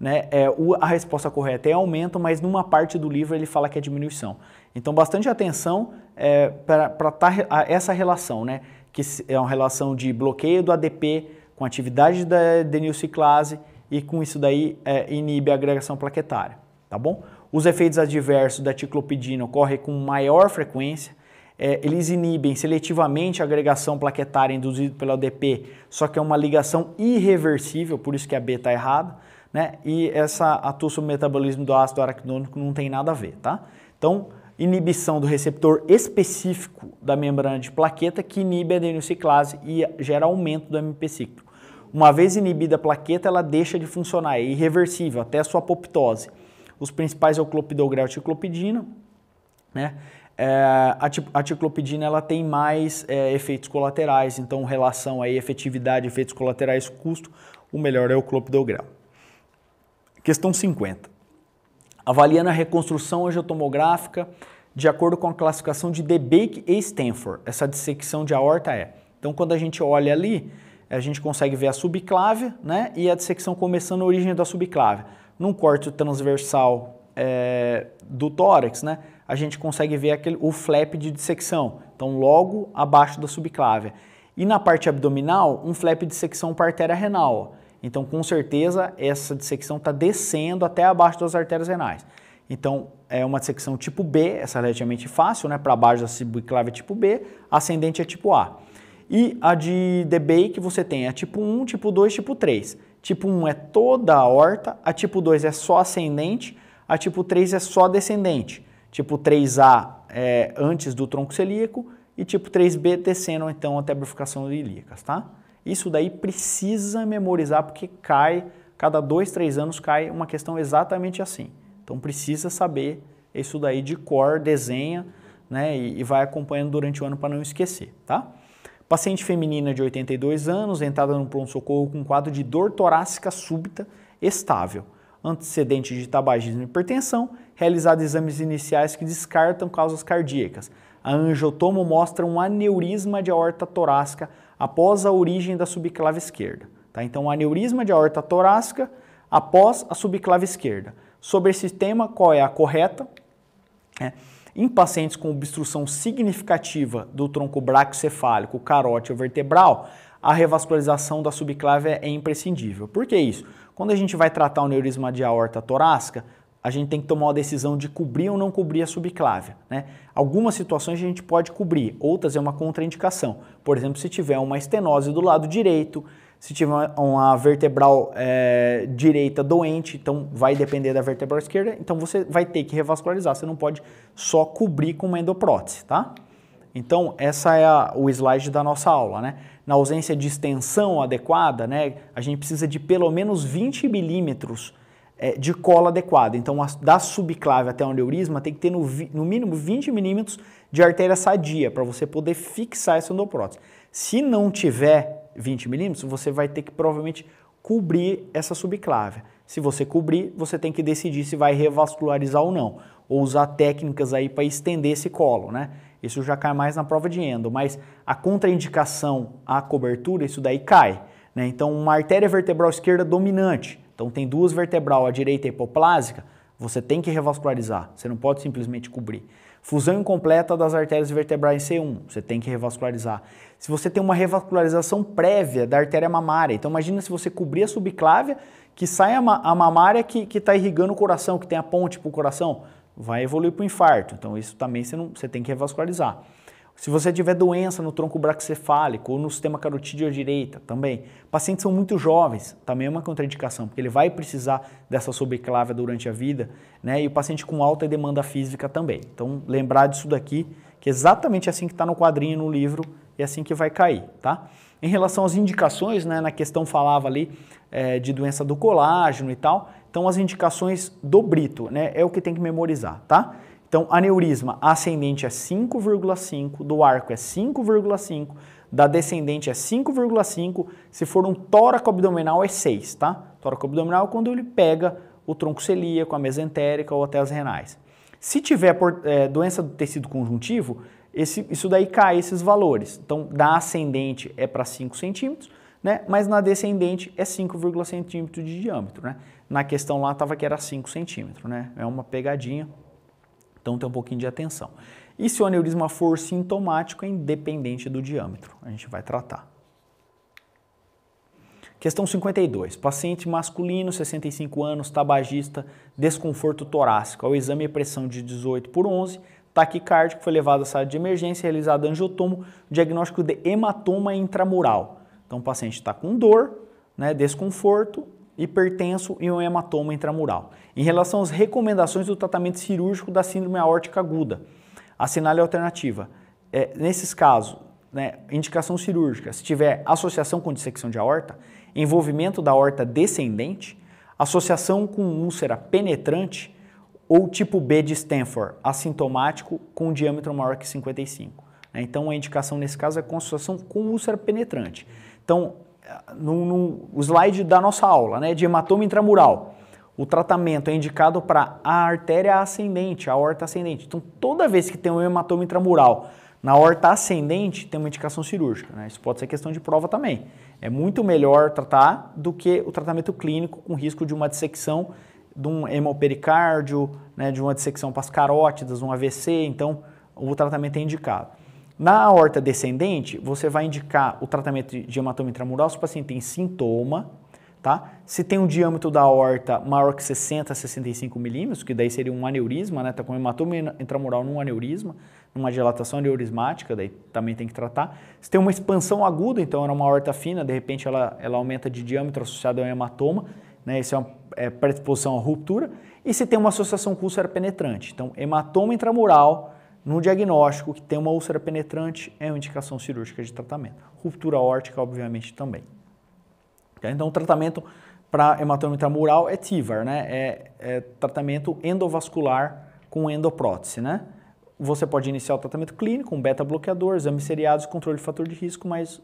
[SPEAKER 4] né? É, o, a resposta correta é aumento, mas numa parte do livro ele fala que é diminuição. Então, bastante atenção é, para tá essa relação, né? Que é uma relação de bloqueio do ADP com atividade da denilciclase e com isso daí é, inibe a agregação plaquetária, tá bom? Os efeitos adversos da ticlopidina ocorrem com maior frequência, é, eles inibem seletivamente a agregação plaquetária induzida pela ADP, só que é uma ligação irreversível, por isso que a B está errada, né? E essa atua sobre o metabolismo do ácido aracnônico não tem nada a ver, tá? Então, inibição do receptor específico da membrana de plaqueta que inibe a adenociclase e gera aumento do MP ciclo. Uma vez inibida a plaqueta, ela deixa de funcionar, é irreversível, até a sua apoptose. Os principais é o clopidogrel e a né? É, a ticlopidina ela tem mais é, efeitos colaterais, então relação aí efetividade, efeitos colaterais, custo, o melhor é o clopidogrel. Questão 50. Avaliando a reconstrução angiotomográfica de acordo com a classificação de DeBake e Stanford. Essa dissecção de aorta é. Então quando a gente olha ali, a gente consegue ver a subclávia, né, e a dissecção começando a origem da subclávia. Num corte transversal é, do tórax, né, a gente consegue ver aquele, o flap de dissecção, então logo abaixo da subclávia. E na parte abdominal, um flap de dissecção para artéria renal. Então, com certeza, essa dissecção está descendo até abaixo das artérias renais. Então, é uma dissecção tipo B, essa é relativamente fácil, né? Para baixo da subclave é tipo B, ascendente é tipo A. E a de DBA que você tem é tipo 1, tipo 2, tipo 3. Tipo 1 é toda a horta, a tipo 2 é só ascendente, a tipo 3 é só descendente. Tipo 3A é, antes do tronco celíaco e tipo 3B descendo então até a bifurcação ilíacas, tá? Isso daí precisa memorizar porque cai, cada dois, três anos cai uma questão exatamente assim. Então precisa saber isso daí de cor, desenha, né? E, e vai acompanhando durante o ano para não esquecer, tá? Paciente feminina de 82 anos, entrada no pronto-socorro com quadro de dor torácica súbita estável, antecedente de tabagismo e hipertensão realizado exames iniciais que descartam causas cardíacas. A angiotomo mostra um aneurisma de aorta torácica após a origem da subclave esquerda. Tá? Então, aneurisma de aorta torácica após a subclave esquerda. Sobre esse tema, qual é a correta? É. Em pacientes com obstrução significativa do tronco braquiocefálico, carótio vertebral, a revascularização da subclave é imprescindível. Por que isso? Quando a gente vai tratar o neurisma de aorta torácica, a gente tem que tomar a decisão de cobrir ou não cobrir a subclávia. Né? Algumas situações a gente pode cobrir, outras é uma contraindicação. Por exemplo, se tiver uma estenose do lado direito, se tiver uma, vertebral é, direita doente, então vai depender da vertebral esquerda, então você vai ter que revascularizar, você não pode só cobrir com uma endoprótese, tá? Então, essa é a, o slide da nossa aula, né? Na ausência de extensão adequada, né, a gente precisa de pelo menos 20 milímetros é, de cola adequada. Então, a, da subclave até o aneurisma tem que ter no, no mínimo 20 milímetros de artéria sadia para você poder fixar essa endoprótese. Se não tiver 20 milímetros, você vai ter que provavelmente cobrir essa subclave. Se você cobrir, você tem que decidir se vai revascularizar ou não, ou usar técnicas aí para estender esse colo, né? Isso já cai mais na prova de endo, mas a contraindicação à cobertura, isso daí cai. Né? Então, uma artéria vertebral esquerda dominante, então tem duas vertebral, a direita é hipoplásica, você tem que revascularizar, você não pode simplesmente cobrir. Fusão incompleta das artérias vertebrais C1, você tem que revascularizar. Se você tem uma revascularização prévia da artéria mamária, então imagina se você cobrir a subclávia, que sai a, ma a mamária que está irrigando o coração, que tem a ponte para o coração, vai evoluir para o infarto. Então isso também você, não, você tem que revascularizar. Se você tiver doença no tronco braxcefálico ou no sistema carotídeo à direita, também. Pacientes são muito jovens, também é uma contraindicação, porque ele vai precisar dessa subclávia durante a vida, né? E o paciente com alta demanda física também. Então, lembrar disso daqui, que é exatamente assim que está no quadrinho no livro e é assim que vai cair, tá? Em relação às indicações, né? Na questão falava ali é, de doença do colágeno e tal. Então, as indicações do brito, né? É o que tem que memorizar, tá? Então, aneurisma ascendente é 5,5, do arco é 5,5, da descendente é 5,5, se for um tóraco abdominal é 6, tá? Tóraco abdominal é quando ele pega o tronco celíaco, a mesentérica ou até as renais. Se tiver por, é, doença do tecido conjuntivo, esse, isso daí cai esses valores. Então, da ascendente é para 5 centímetros, né? mas na descendente é 5,5 centímetros de diâmetro. Né? Na questão lá estava que era 5 centímetros, né? é uma pegadinha, então tem um pouquinho de atenção. E se o aneurisma for sintomático, é independente do diâmetro. A gente vai tratar. Questão 52. Paciente masculino, 65 anos, tabagista, desconforto torácico. Ao exame é pressão de 18 por 11, taquicárdico, foi levado à sala de emergência, realizado angiotomo, diagnóstico de hematoma intramural. Então o paciente está com dor, né, desconforto hipertenso e um hematoma intramural. Em relação às recomendações do tratamento cirúrgico da síndrome aórtica aguda, assinale a alternativa. É, nesses casos, né, indicação cirúrgica, se tiver associação com dissecção de aorta, envolvimento da aorta descendente, associação com úlcera penetrante ou tipo B de Stanford, assintomático com um diâmetro maior que 55. Né. Então a indicação nesse caso é com associação com úlcera penetrante. Então no, no slide da nossa aula, né, de hematoma intramural. O tratamento é indicado para a artéria ascendente, a horta ascendente. Então, toda vez que tem um hematoma intramural na horta ascendente, tem uma indicação cirúrgica. Né? Isso pode ser questão de prova também. É muito melhor tratar do que o tratamento clínico com risco de uma dissecção de um hemopericárdio, né, de uma dissecção para as carótidas, um AVC. Então, o tratamento é indicado. Na aorta descendente, você vai indicar o tratamento de hematoma intramural se o paciente tem sintoma, tá? Se tem um diâmetro da aorta maior que 60 a 65 milímetros, que daí seria um aneurisma, né? Tá com hematoma intramural num aneurisma, numa dilatação aneurismática, daí também tem que tratar. Se tem uma expansão aguda, então era uma aorta fina, de repente ela, ela aumenta de diâmetro associada a um hematoma, né? Isso é uma é, predisposição à ruptura. E se tem uma associação com pulsar penetrante. Então, hematoma intramural, no diagnóstico que tem uma úlcera penetrante, é uma indicação cirúrgica de tratamento. Ruptura órtica, obviamente, também. Tá? Então, o tratamento para hematoma intramural é TIVAR, né? É, é, tratamento endovascular com endoprótese, né? Você pode iniciar o tratamento clínico, um beta-bloqueador, exames seriados, controle de fator de risco, mas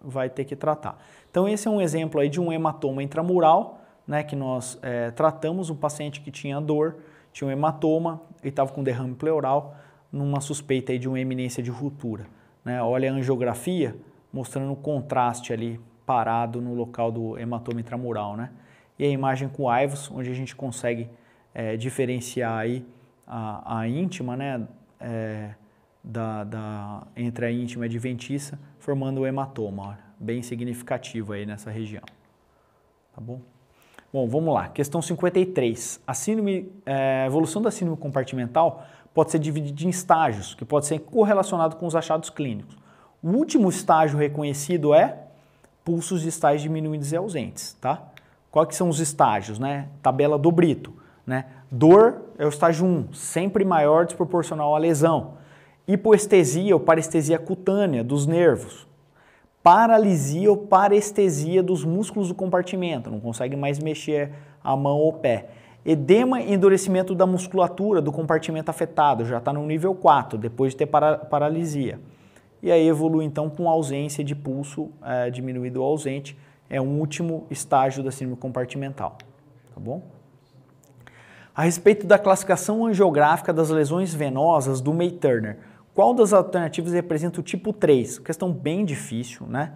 [SPEAKER 4] vai ter que tratar. Então, esse é um exemplo aí de um hematoma intramural, né? Que nós é, tratamos um paciente que tinha dor, tinha um hematoma e estava com derrame pleural numa suspeita aí de uma eminência de ruptura. Né? Olha a angiografia mostrando o contraste ali parado no local do hematoma intramural. Né? E a imagem com AIVOS, onde a gente consegue é, diferenciar aí a, a íntima né? É, da, da, entre a íntima e a adventiça, formando o hematoma, olha, bem significativo aí nessa região. Tá bom? Bom, vamos lá. Questão 53. A síndrome, é, evolução da síndrome compartimental pode ser dividido em estágios, que pode ser correlacionado com os achados clínicos. O último estágio reconhecido é pulsos distais diminuídos e ausentes, tá? Quais que são os estágios, né? Tabela do Brito, né? Dor é o estágio 1, sempre maior desproporcional à lesão. Hipoestesia ou parestesia cutânea dos nervos. Paralisia ou parestesia dos músculos do compartimento, não consegue mais mexer a mão ou o pé Edema e endurecimento da musculatura do compartimento afetado, já está no nível 4, depois de ter para paralisia. E aí evolui então com ausência de pulso é, diminuído ou ausente, é um último estágio da síndrome compartimental, tá bom? A respeito da classificação angiográfica das lesões venosas do May Turner, qual das alternativas representa o tipo 3? Questão bem difícil, né?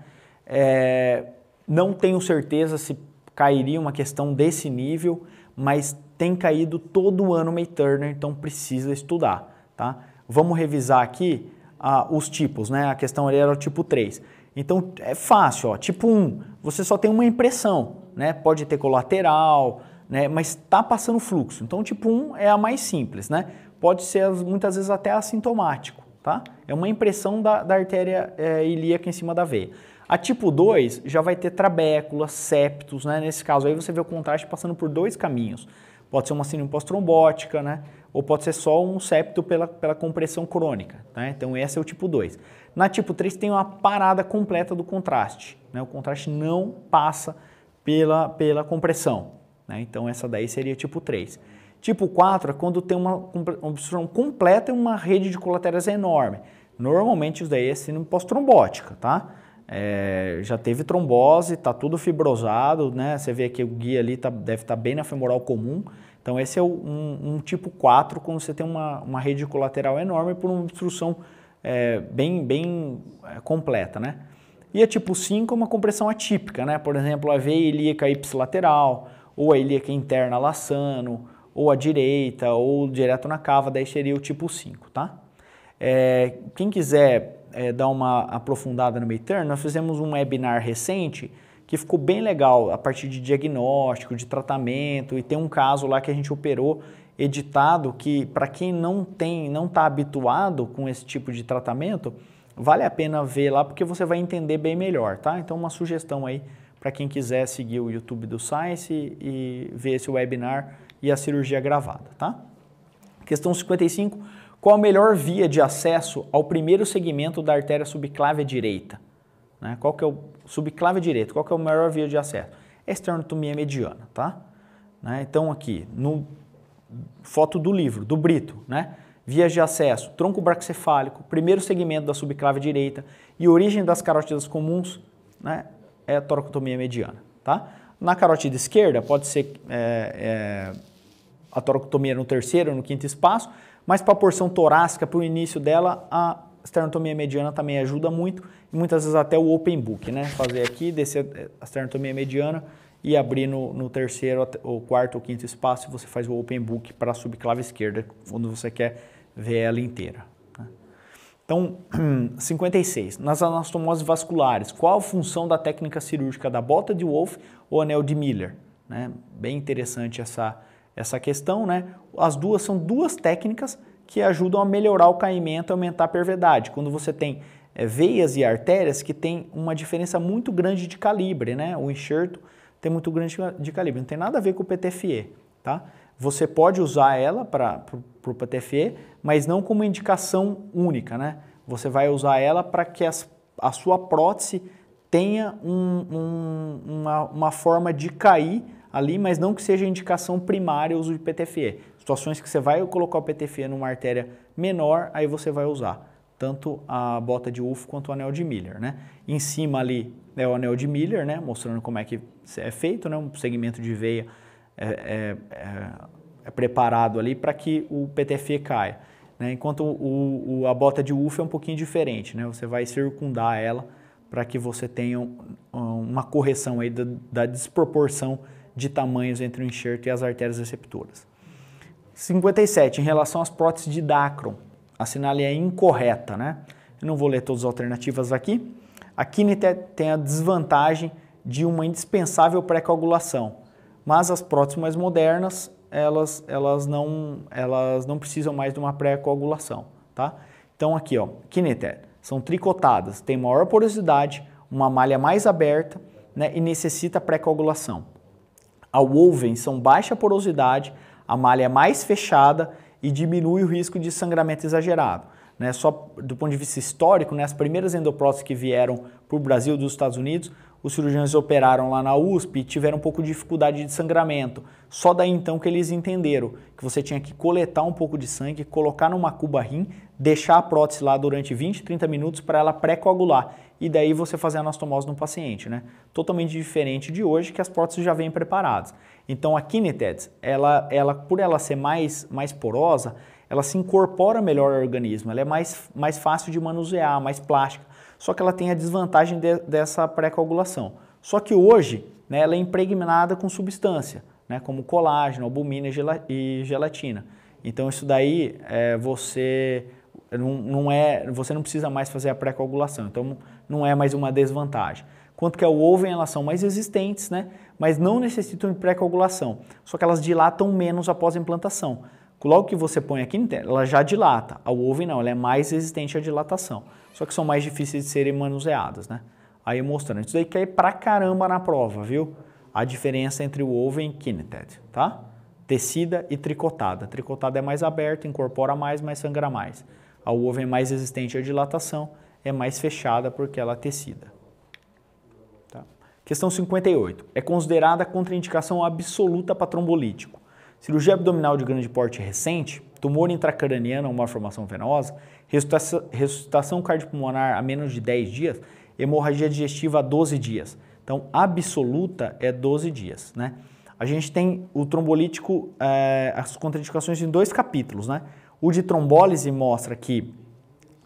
[SPEAKER 4] É, não tenho certeza se cairia uma questão desse nível, mas tem caído todo ano May Turner, então precisa estudar, tá? Vamos revisar aqui ah, os tipos, né? A questão ali era o tipo 3. Então é fácil, ó. tipo 1, você só tem uma impressão, né? Pode ter colateral, né? Mas está passando fluxo. Então tipo 1 é a mais simples, né? Pode ser muitas vezes até assintomático, tá? É uma impressão da, da artéria é, ilíaca em cima da veia. A tipo 2 já vai ter trabécula, septos, né? Nesse caso aí você vê o contraste passando por dois caminhos. Pode ser uma síndrome pós-trombótica, né? Ou pode ser só um septo pela, pela compressão crônica, né? Então esse é o tipo 2. Na tipo 3 tem uma parada completa do contraste, né? O contraste não passa pela, pela compressão, né? Então essa daí seria tipo 3. Tipo 4 é quando tem uma obstrução completa e uma rede de colaterais enorme. Normalmente isso daí é síndrome pós-trombótica, tá? É, já teve trombose, está tudo fibrosado, né? Você vê que o guia ali tá, deve estar tá bem na femoral comum. Então esse é um, um, tipo 4, quando você tem uma, uma rede colateral enorme por uma obstrução é, bem, bem é, completa, né? E a tipo 5 é uma compressão atípica, né? Por exemplo, a veia ilíaca ipsilateral, ou a ilíaca interna laçando, ou a direita, ou direto na cava, daí seria o tipo 5, tá? É, quem quiser é, dar uma aprofundada no midterm, nós fizemos um webinar recente que ficou bem legal a partir de diagnóstico, de tratamento e tem um caso lá que a gente operou editado que para quem não tem, não está habituado com esse tipo de tratamento, vale a pena ver lá porque você vai entender bem melhor, tá? Então uma sugestão aí para quem quiser seguir o YouTube do Science e ver esse webinar e a cirurgia gravada, tá? Questão 55, qual a melhor via de acesso ao primeiro segmento da artéria subclávia direita? Né? Qual que é o subclávia direita? Qual que é a melhor via de acesso? É esternotomia mediana, tá? Né? Então aqui, no foto do livro, do Brito, né? Vias de acesso, tronco braxefálico, primeiro segmento da subclave direita e origem das carótidas comuns, né? É a toracotomia mediana, tá? Na carótida esquerda, pode ser é, é, a toracotomia no terceiro, no quinto espaço, mas para a porção torácica, para o início dela, a esternotomia mediana também ajuda muito. E muitas vezes até o open book, né? Fazer aqui, descer eh, a esternotomia mediana e abrir no, no terceiro, ou quarto ou quinto espaço, você faz o open book para a subclave esquerda, quando você quer ver ela inteira. Tá? Então, 56. (clears throat) Nas anastomoses vasculares, qual a função da técnica cirúrgica da bota de Wolff ou anel de Miller? Né? Bem interessante essa, essa questão, né? As duas são duas técnicas que ajudam a melhorar o caimento e aumentar a pervedade. Quando você tem é, veias e artérias que tem uma diferença muito grande de calibre, né? O enxerto tem muito grande de calibre, não tem nada a ver com o PTFE, tá? Você pode usar ela para o PTFE, mas não como indicação única, né? Você vai usar ela para que as, a sua prótese tenha um, um, uma, uma forma de cair ali, mas não que seja indicação primária o uso de PTFE. Situações que você vai colocar o PTFE numa artéria menor, aí você vai usar tanto a bota de UFO quanto o anel de Miller, né? Em cima ali é o anel de Miller, né? Mostrando como é que é feito, né? Um segmento de veia é, é, é, é preparado ali para que o PTFE caia. Né? Enquanto o, o, a bota de UFO é um pouquinho diferente, né? Você vai circundar ela para que você tenha uma correção aí da, da desproporção de tamanhos entre o enxerto e as artérias receptoras. 57. Em relação às próteses de Dacron, a sinal é incorreta, né? Eu não vou ler todas as alternativas aqui. A quínite tem a desvantagem de uma indispensável pré-coagulação, mas as próteses mais modernas, elas, elas, não, elas não precisam mais de uma pré-coagulação, tá? Então aqui, ó, quínite, são tricotadas, tem maior porosidade, uma malha mais aberta, né, e necessita pré-coagulação. A woven são baixa porosidade, a malha é mais fechada e diminui o risco de sangramento exagerado. Né? Só do ponto de vista histórico, né? as primeiras endopróteses que vieram para o Brasil dos Estados Unidos, os cirurgiões operaram lá na USP e tiveram um pouco de dificuldade de sangramento. Só daí então que eles entenderam que você tinha que coletar um pouco de sangue, colocar numa cuba rim, deixar a prótese lá durante 20, 30 minutos para ela pré-coagular e daí você fazer a anastomose no paciente, né? Totalmente diferente de hoje que as próteses já vêm preparadas. Então a Kinetet, ela, ela, por ela ser mais, mais porosa, ela se incorpora melhor ao organismo, ela é mais, mais fácil de manusear, mais plástica, só que ela tem a desvantagem de, dessa pré-coagulação. Só que hoje né, ela é impregnada com substância, né, como colágeno, albumina e gelatina. Então isso daí é, você não, não é, você não precisa mais fazer a pré-coagulação, então não é mais uma desvantagem. Quanto que ao é ovo, elas são mais resistentes, né? mas não necessitam de pré-coagulação, só que elas dilatam menos após a implantação. Logo que você põe aqui, ela já dilata. A ovo não, ela é mais resistente à dilatação, só que são mais difíceis de serem manuseadas. Né? Aí mostrando, isso daí cai pra caramba na prova, viu? A diferença entre o ovo e kineted, tá? Tecida e tricotada. Tricotada é mais aberta, incorpora mais, mas sangra mais. A uva é mais resistente à dilatação, é mais fechada porque ela é tecida. Tá? Questão 58. É considerada contraindicação absoluta para trombolítico. Cirurgia abdominal de grande porte recente, tumor intracraniano ou uma formação venosa, ressuscitação cardiopulmonar a menos de 10 dias, hemorragia digestiva a 12 dias. Então, absoluta é 12 dias, né? A gente tem o trombolítico, eh, as contraindicações em dois capítulos, né? O de trombólise mostra que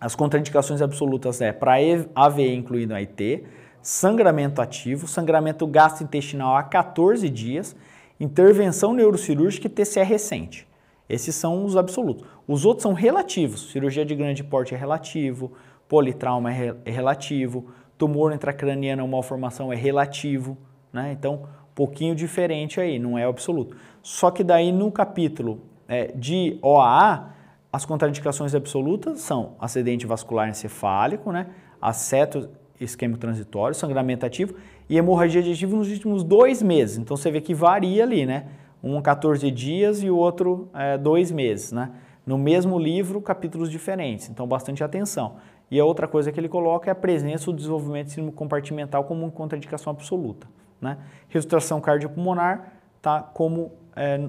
[SPEAKER 4] as contraindicações absolutas é para AVE incluindo AIT, sangramento ativo, sangramento gastrointestinal a 14 dias, intervenção neurocirúrgica e TCE recente. Esses são os absolutos. Os outros são relativos. Cirurgia de grande porte é relativo, politrauma é, é relativo, tumor intracraniano ou malformação é relativo, né? Então, um pouquinho diferente aí, não é absoluto. Só que daí no capítulo é, de OAA, as contraindicações absolutas são acidente vascular encefálico, né? aceto isquêmico transitório, sangramento ativo e hemorragia digestiva nos últimos dois meses. Então você vê que varia ali, né? Um 14 dias e o outro é, dois meses, né? No mesmo livro, capítulos diferentes. Então, bastante atenção. E a outra coisa que ele coloca é a presença do desenvolvimento de síndrome compartimental como uma contraindicação absoluta. Né? Ressuscitação cardiopulmonar está como é,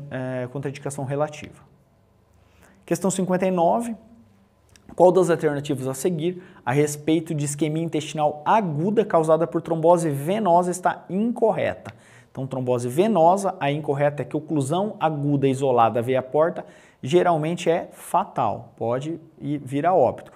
[SPEAKER 4] é, contraindicação relativa. Questão 59. Qual das alternativas a seguir a respeito de isquemia intestinal aguda causada por trombose venosa está incorreta? Então, trombose venosa, a incorreta é que oclusão aguda isolada veia porta geralmente é fatal, pode vir a óbito.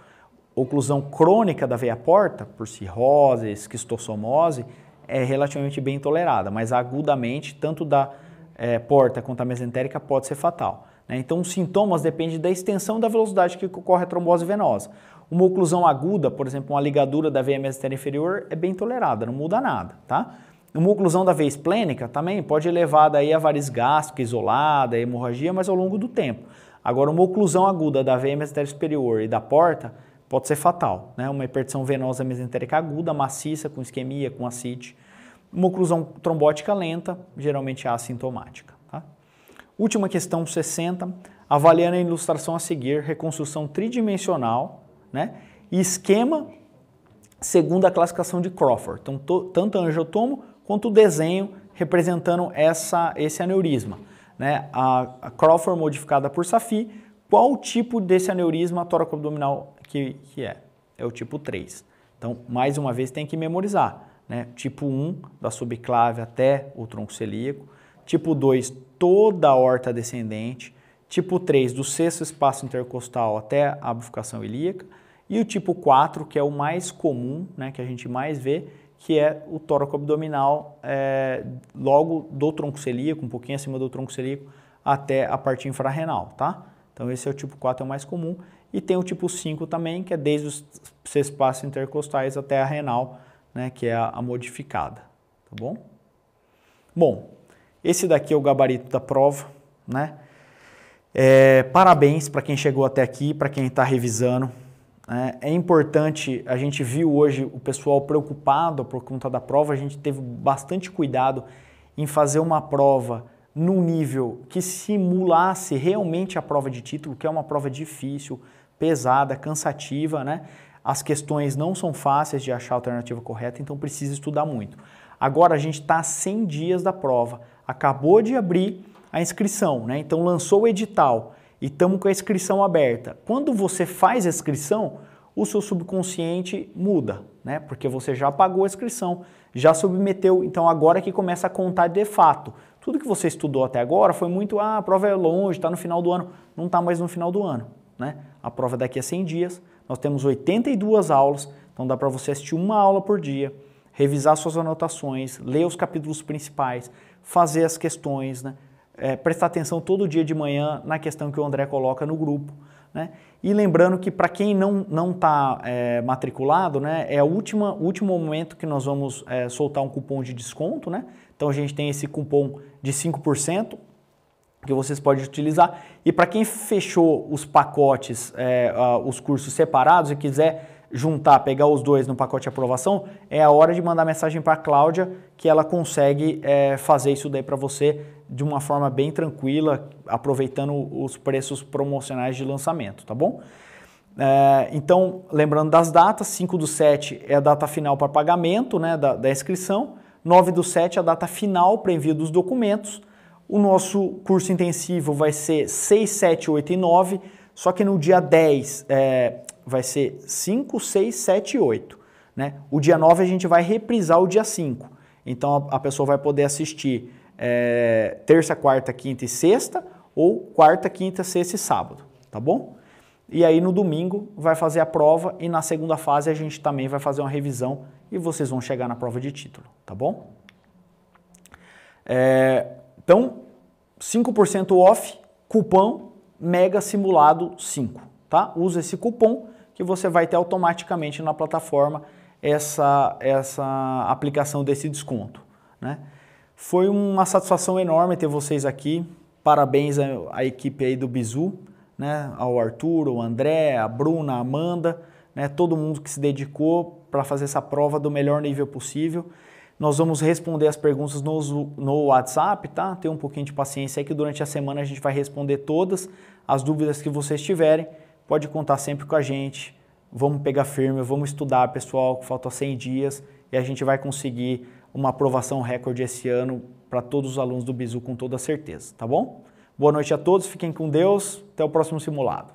[SPEAKER 4] Oclusão crônica da veia porta, por cirrose, esquistossomose, é relativamente bem tolerada, mas agudamente, tanto da é, porta quanto da mesentérica, pode ser fatal. Né? Então, os sintomas dependem da extensão da velocidade que ocorre a trombose venosa. Uma oclusão aguda, por exemplo, uma ligadura da veia mesentérica inferior é bem tolerada, não muda nada, tá? Uma oclusão da veia esplênica também pode levar daí a variz gástrica isolada, hemorragia, mas ao longo do tempo. Agora, uma oclusão aguda da veia mesentérica superior e da porta pode ser fatal, né? Uma hipertensão venosa mesentérica aguda, maciça, com isquemia, com acite. Uma oclusão trombótica lenta, geralmente assintomática. Última questão 60, avaliando a ilustração a seguir, reconstrução tridimensional, né? E esquema segundo a classificação de Crawford. Então, to, tanto a angiotomo quanto o desenho representando essa, esse aneurisma. Né? A, a Crawford modificada por Safi, qual o tipo desse aneurisma tóraco-abdominal que, que é? É o tipo 3. Então, mais uma vez, tem que memorizar. Né? Tipo 1, da subclave até o tronco celíaco. Tipo 2, toda a horta descendente, tipo 3 do sexto espaço intercostal até a bifurcação ilíaca, e o tipo 4, que é o mais comum, né, que a gente mais vê, que é o tórax abdominal é, logo do tronco celíaco, um pouquinho acima do tronco celíaco, até a parte infrarrenal, tá? Então esse é o tipo 4, é o mais comum. E tem o tipo 5 também, que é desde os seis passos intercostais até a renal, né, que é a, a modificada, tá bom? Bom, esse daqui é o gabarito da prova, né? É, parabéns para quem chegou até aqui, para quem está revisando. É, é importante, a gente viu hoje o pessoal preocupado por conta da prova, a gente teve bastante cuidado em fazer uma prova num nível que simulasse realmente a prova de título, que é uma prova difícil, pesada, cansativa, né? As questões não são fáceis de achar a alternativa correta, então precisa estudar muito. Agora a gente está a 100 dias da prova acabou de abrir a inscrição, né? Então lançou o edital e estamos com a inscrição aberta. Quando você faz a inscrição, o seu subconsciente muda, né? Porque você já pagou a inscrição, já submeteu, então agora que começa a contar de fato. Tudo que você estudou até agora foi muito, ah, a prova é longe, está no final do ano. Não está mais no final do ano, né? A prova é daqui a 100 dias, nós temos 82 aulas, então dá para você assistir uma aula por dia, revisar suas anotações, ler os capítulos principais, fazer as questões, né? É, prestar atenção todo dia de manhã na questão que o André coloca no grupo. Né? E lembrando que para quem não está é, matriculado, né, é o último, último momento que nós vamos é, soltar um cupom de desconto. Né? Então a gente tem esse cupom de 5% que vocês podem utilizar. E para quem fechou os pacotes, é, os cursos separados e quiser juntar, pegar os dois no pacote de aprovação, é a hora de mandar mensagem para a Cláudia que ela consegue é, fazer isso daí para você de uma forma bem tranquila, aproveitando os preços promocionais de lançamento, tá bom? É, então, lembrando das datas, 5 do 7 é a data final para pagamento né, da, da inscrição, 9 do 7 é a data final para envio dos documentos. O nosso curso intensivo vai ser 6, 7, 8 e 9, só que no dia 10, é, vai ser 5, 6, 7 e 8. Né? O dia 9 a gente vai reprisar o dia 5. Então a, pessoa vai poder assistir é, terça, quarta, quinta e sexta, ou quarta, quinta, sexta e sábado, tá bom? E aí no domingo vai fazer a prova e na segunda fase a gente também vai fazer uma revisão e vocês vão chegar na prova de título, tá bom? É, então, 5% off, cupom mega simulado 5, tá? Usa esse cupom que você vai ter automaticamente na plataforma essa, essa aplicação desse desconto. Né? Foi uma satisfação enorme ter vocês aqui. Parabéns à, equipe aí do Bizu, né? ao Arthur, ao André, a Bruna, a Amanda, né? todo mundo que se dedicou para fazer essa prova do melhor nível possível. Nós vamos responder as perguntas no, no WhatsApp, tá? Tenha um pouquinho de paciência aí que durante a semana a gente vai responder todas as dúvidas que vocês tiverem pode contar sempre com a gente. Vamos pegar firme, vamos estudar, pessoal, que faltam 100 dias e a gente vai conseguir uma aprovação recorde esse ano para todos os alunos do Bizu com toda certeza, tá bom? Boa noite a todos, fiquem com Deus, até o próximo simulado.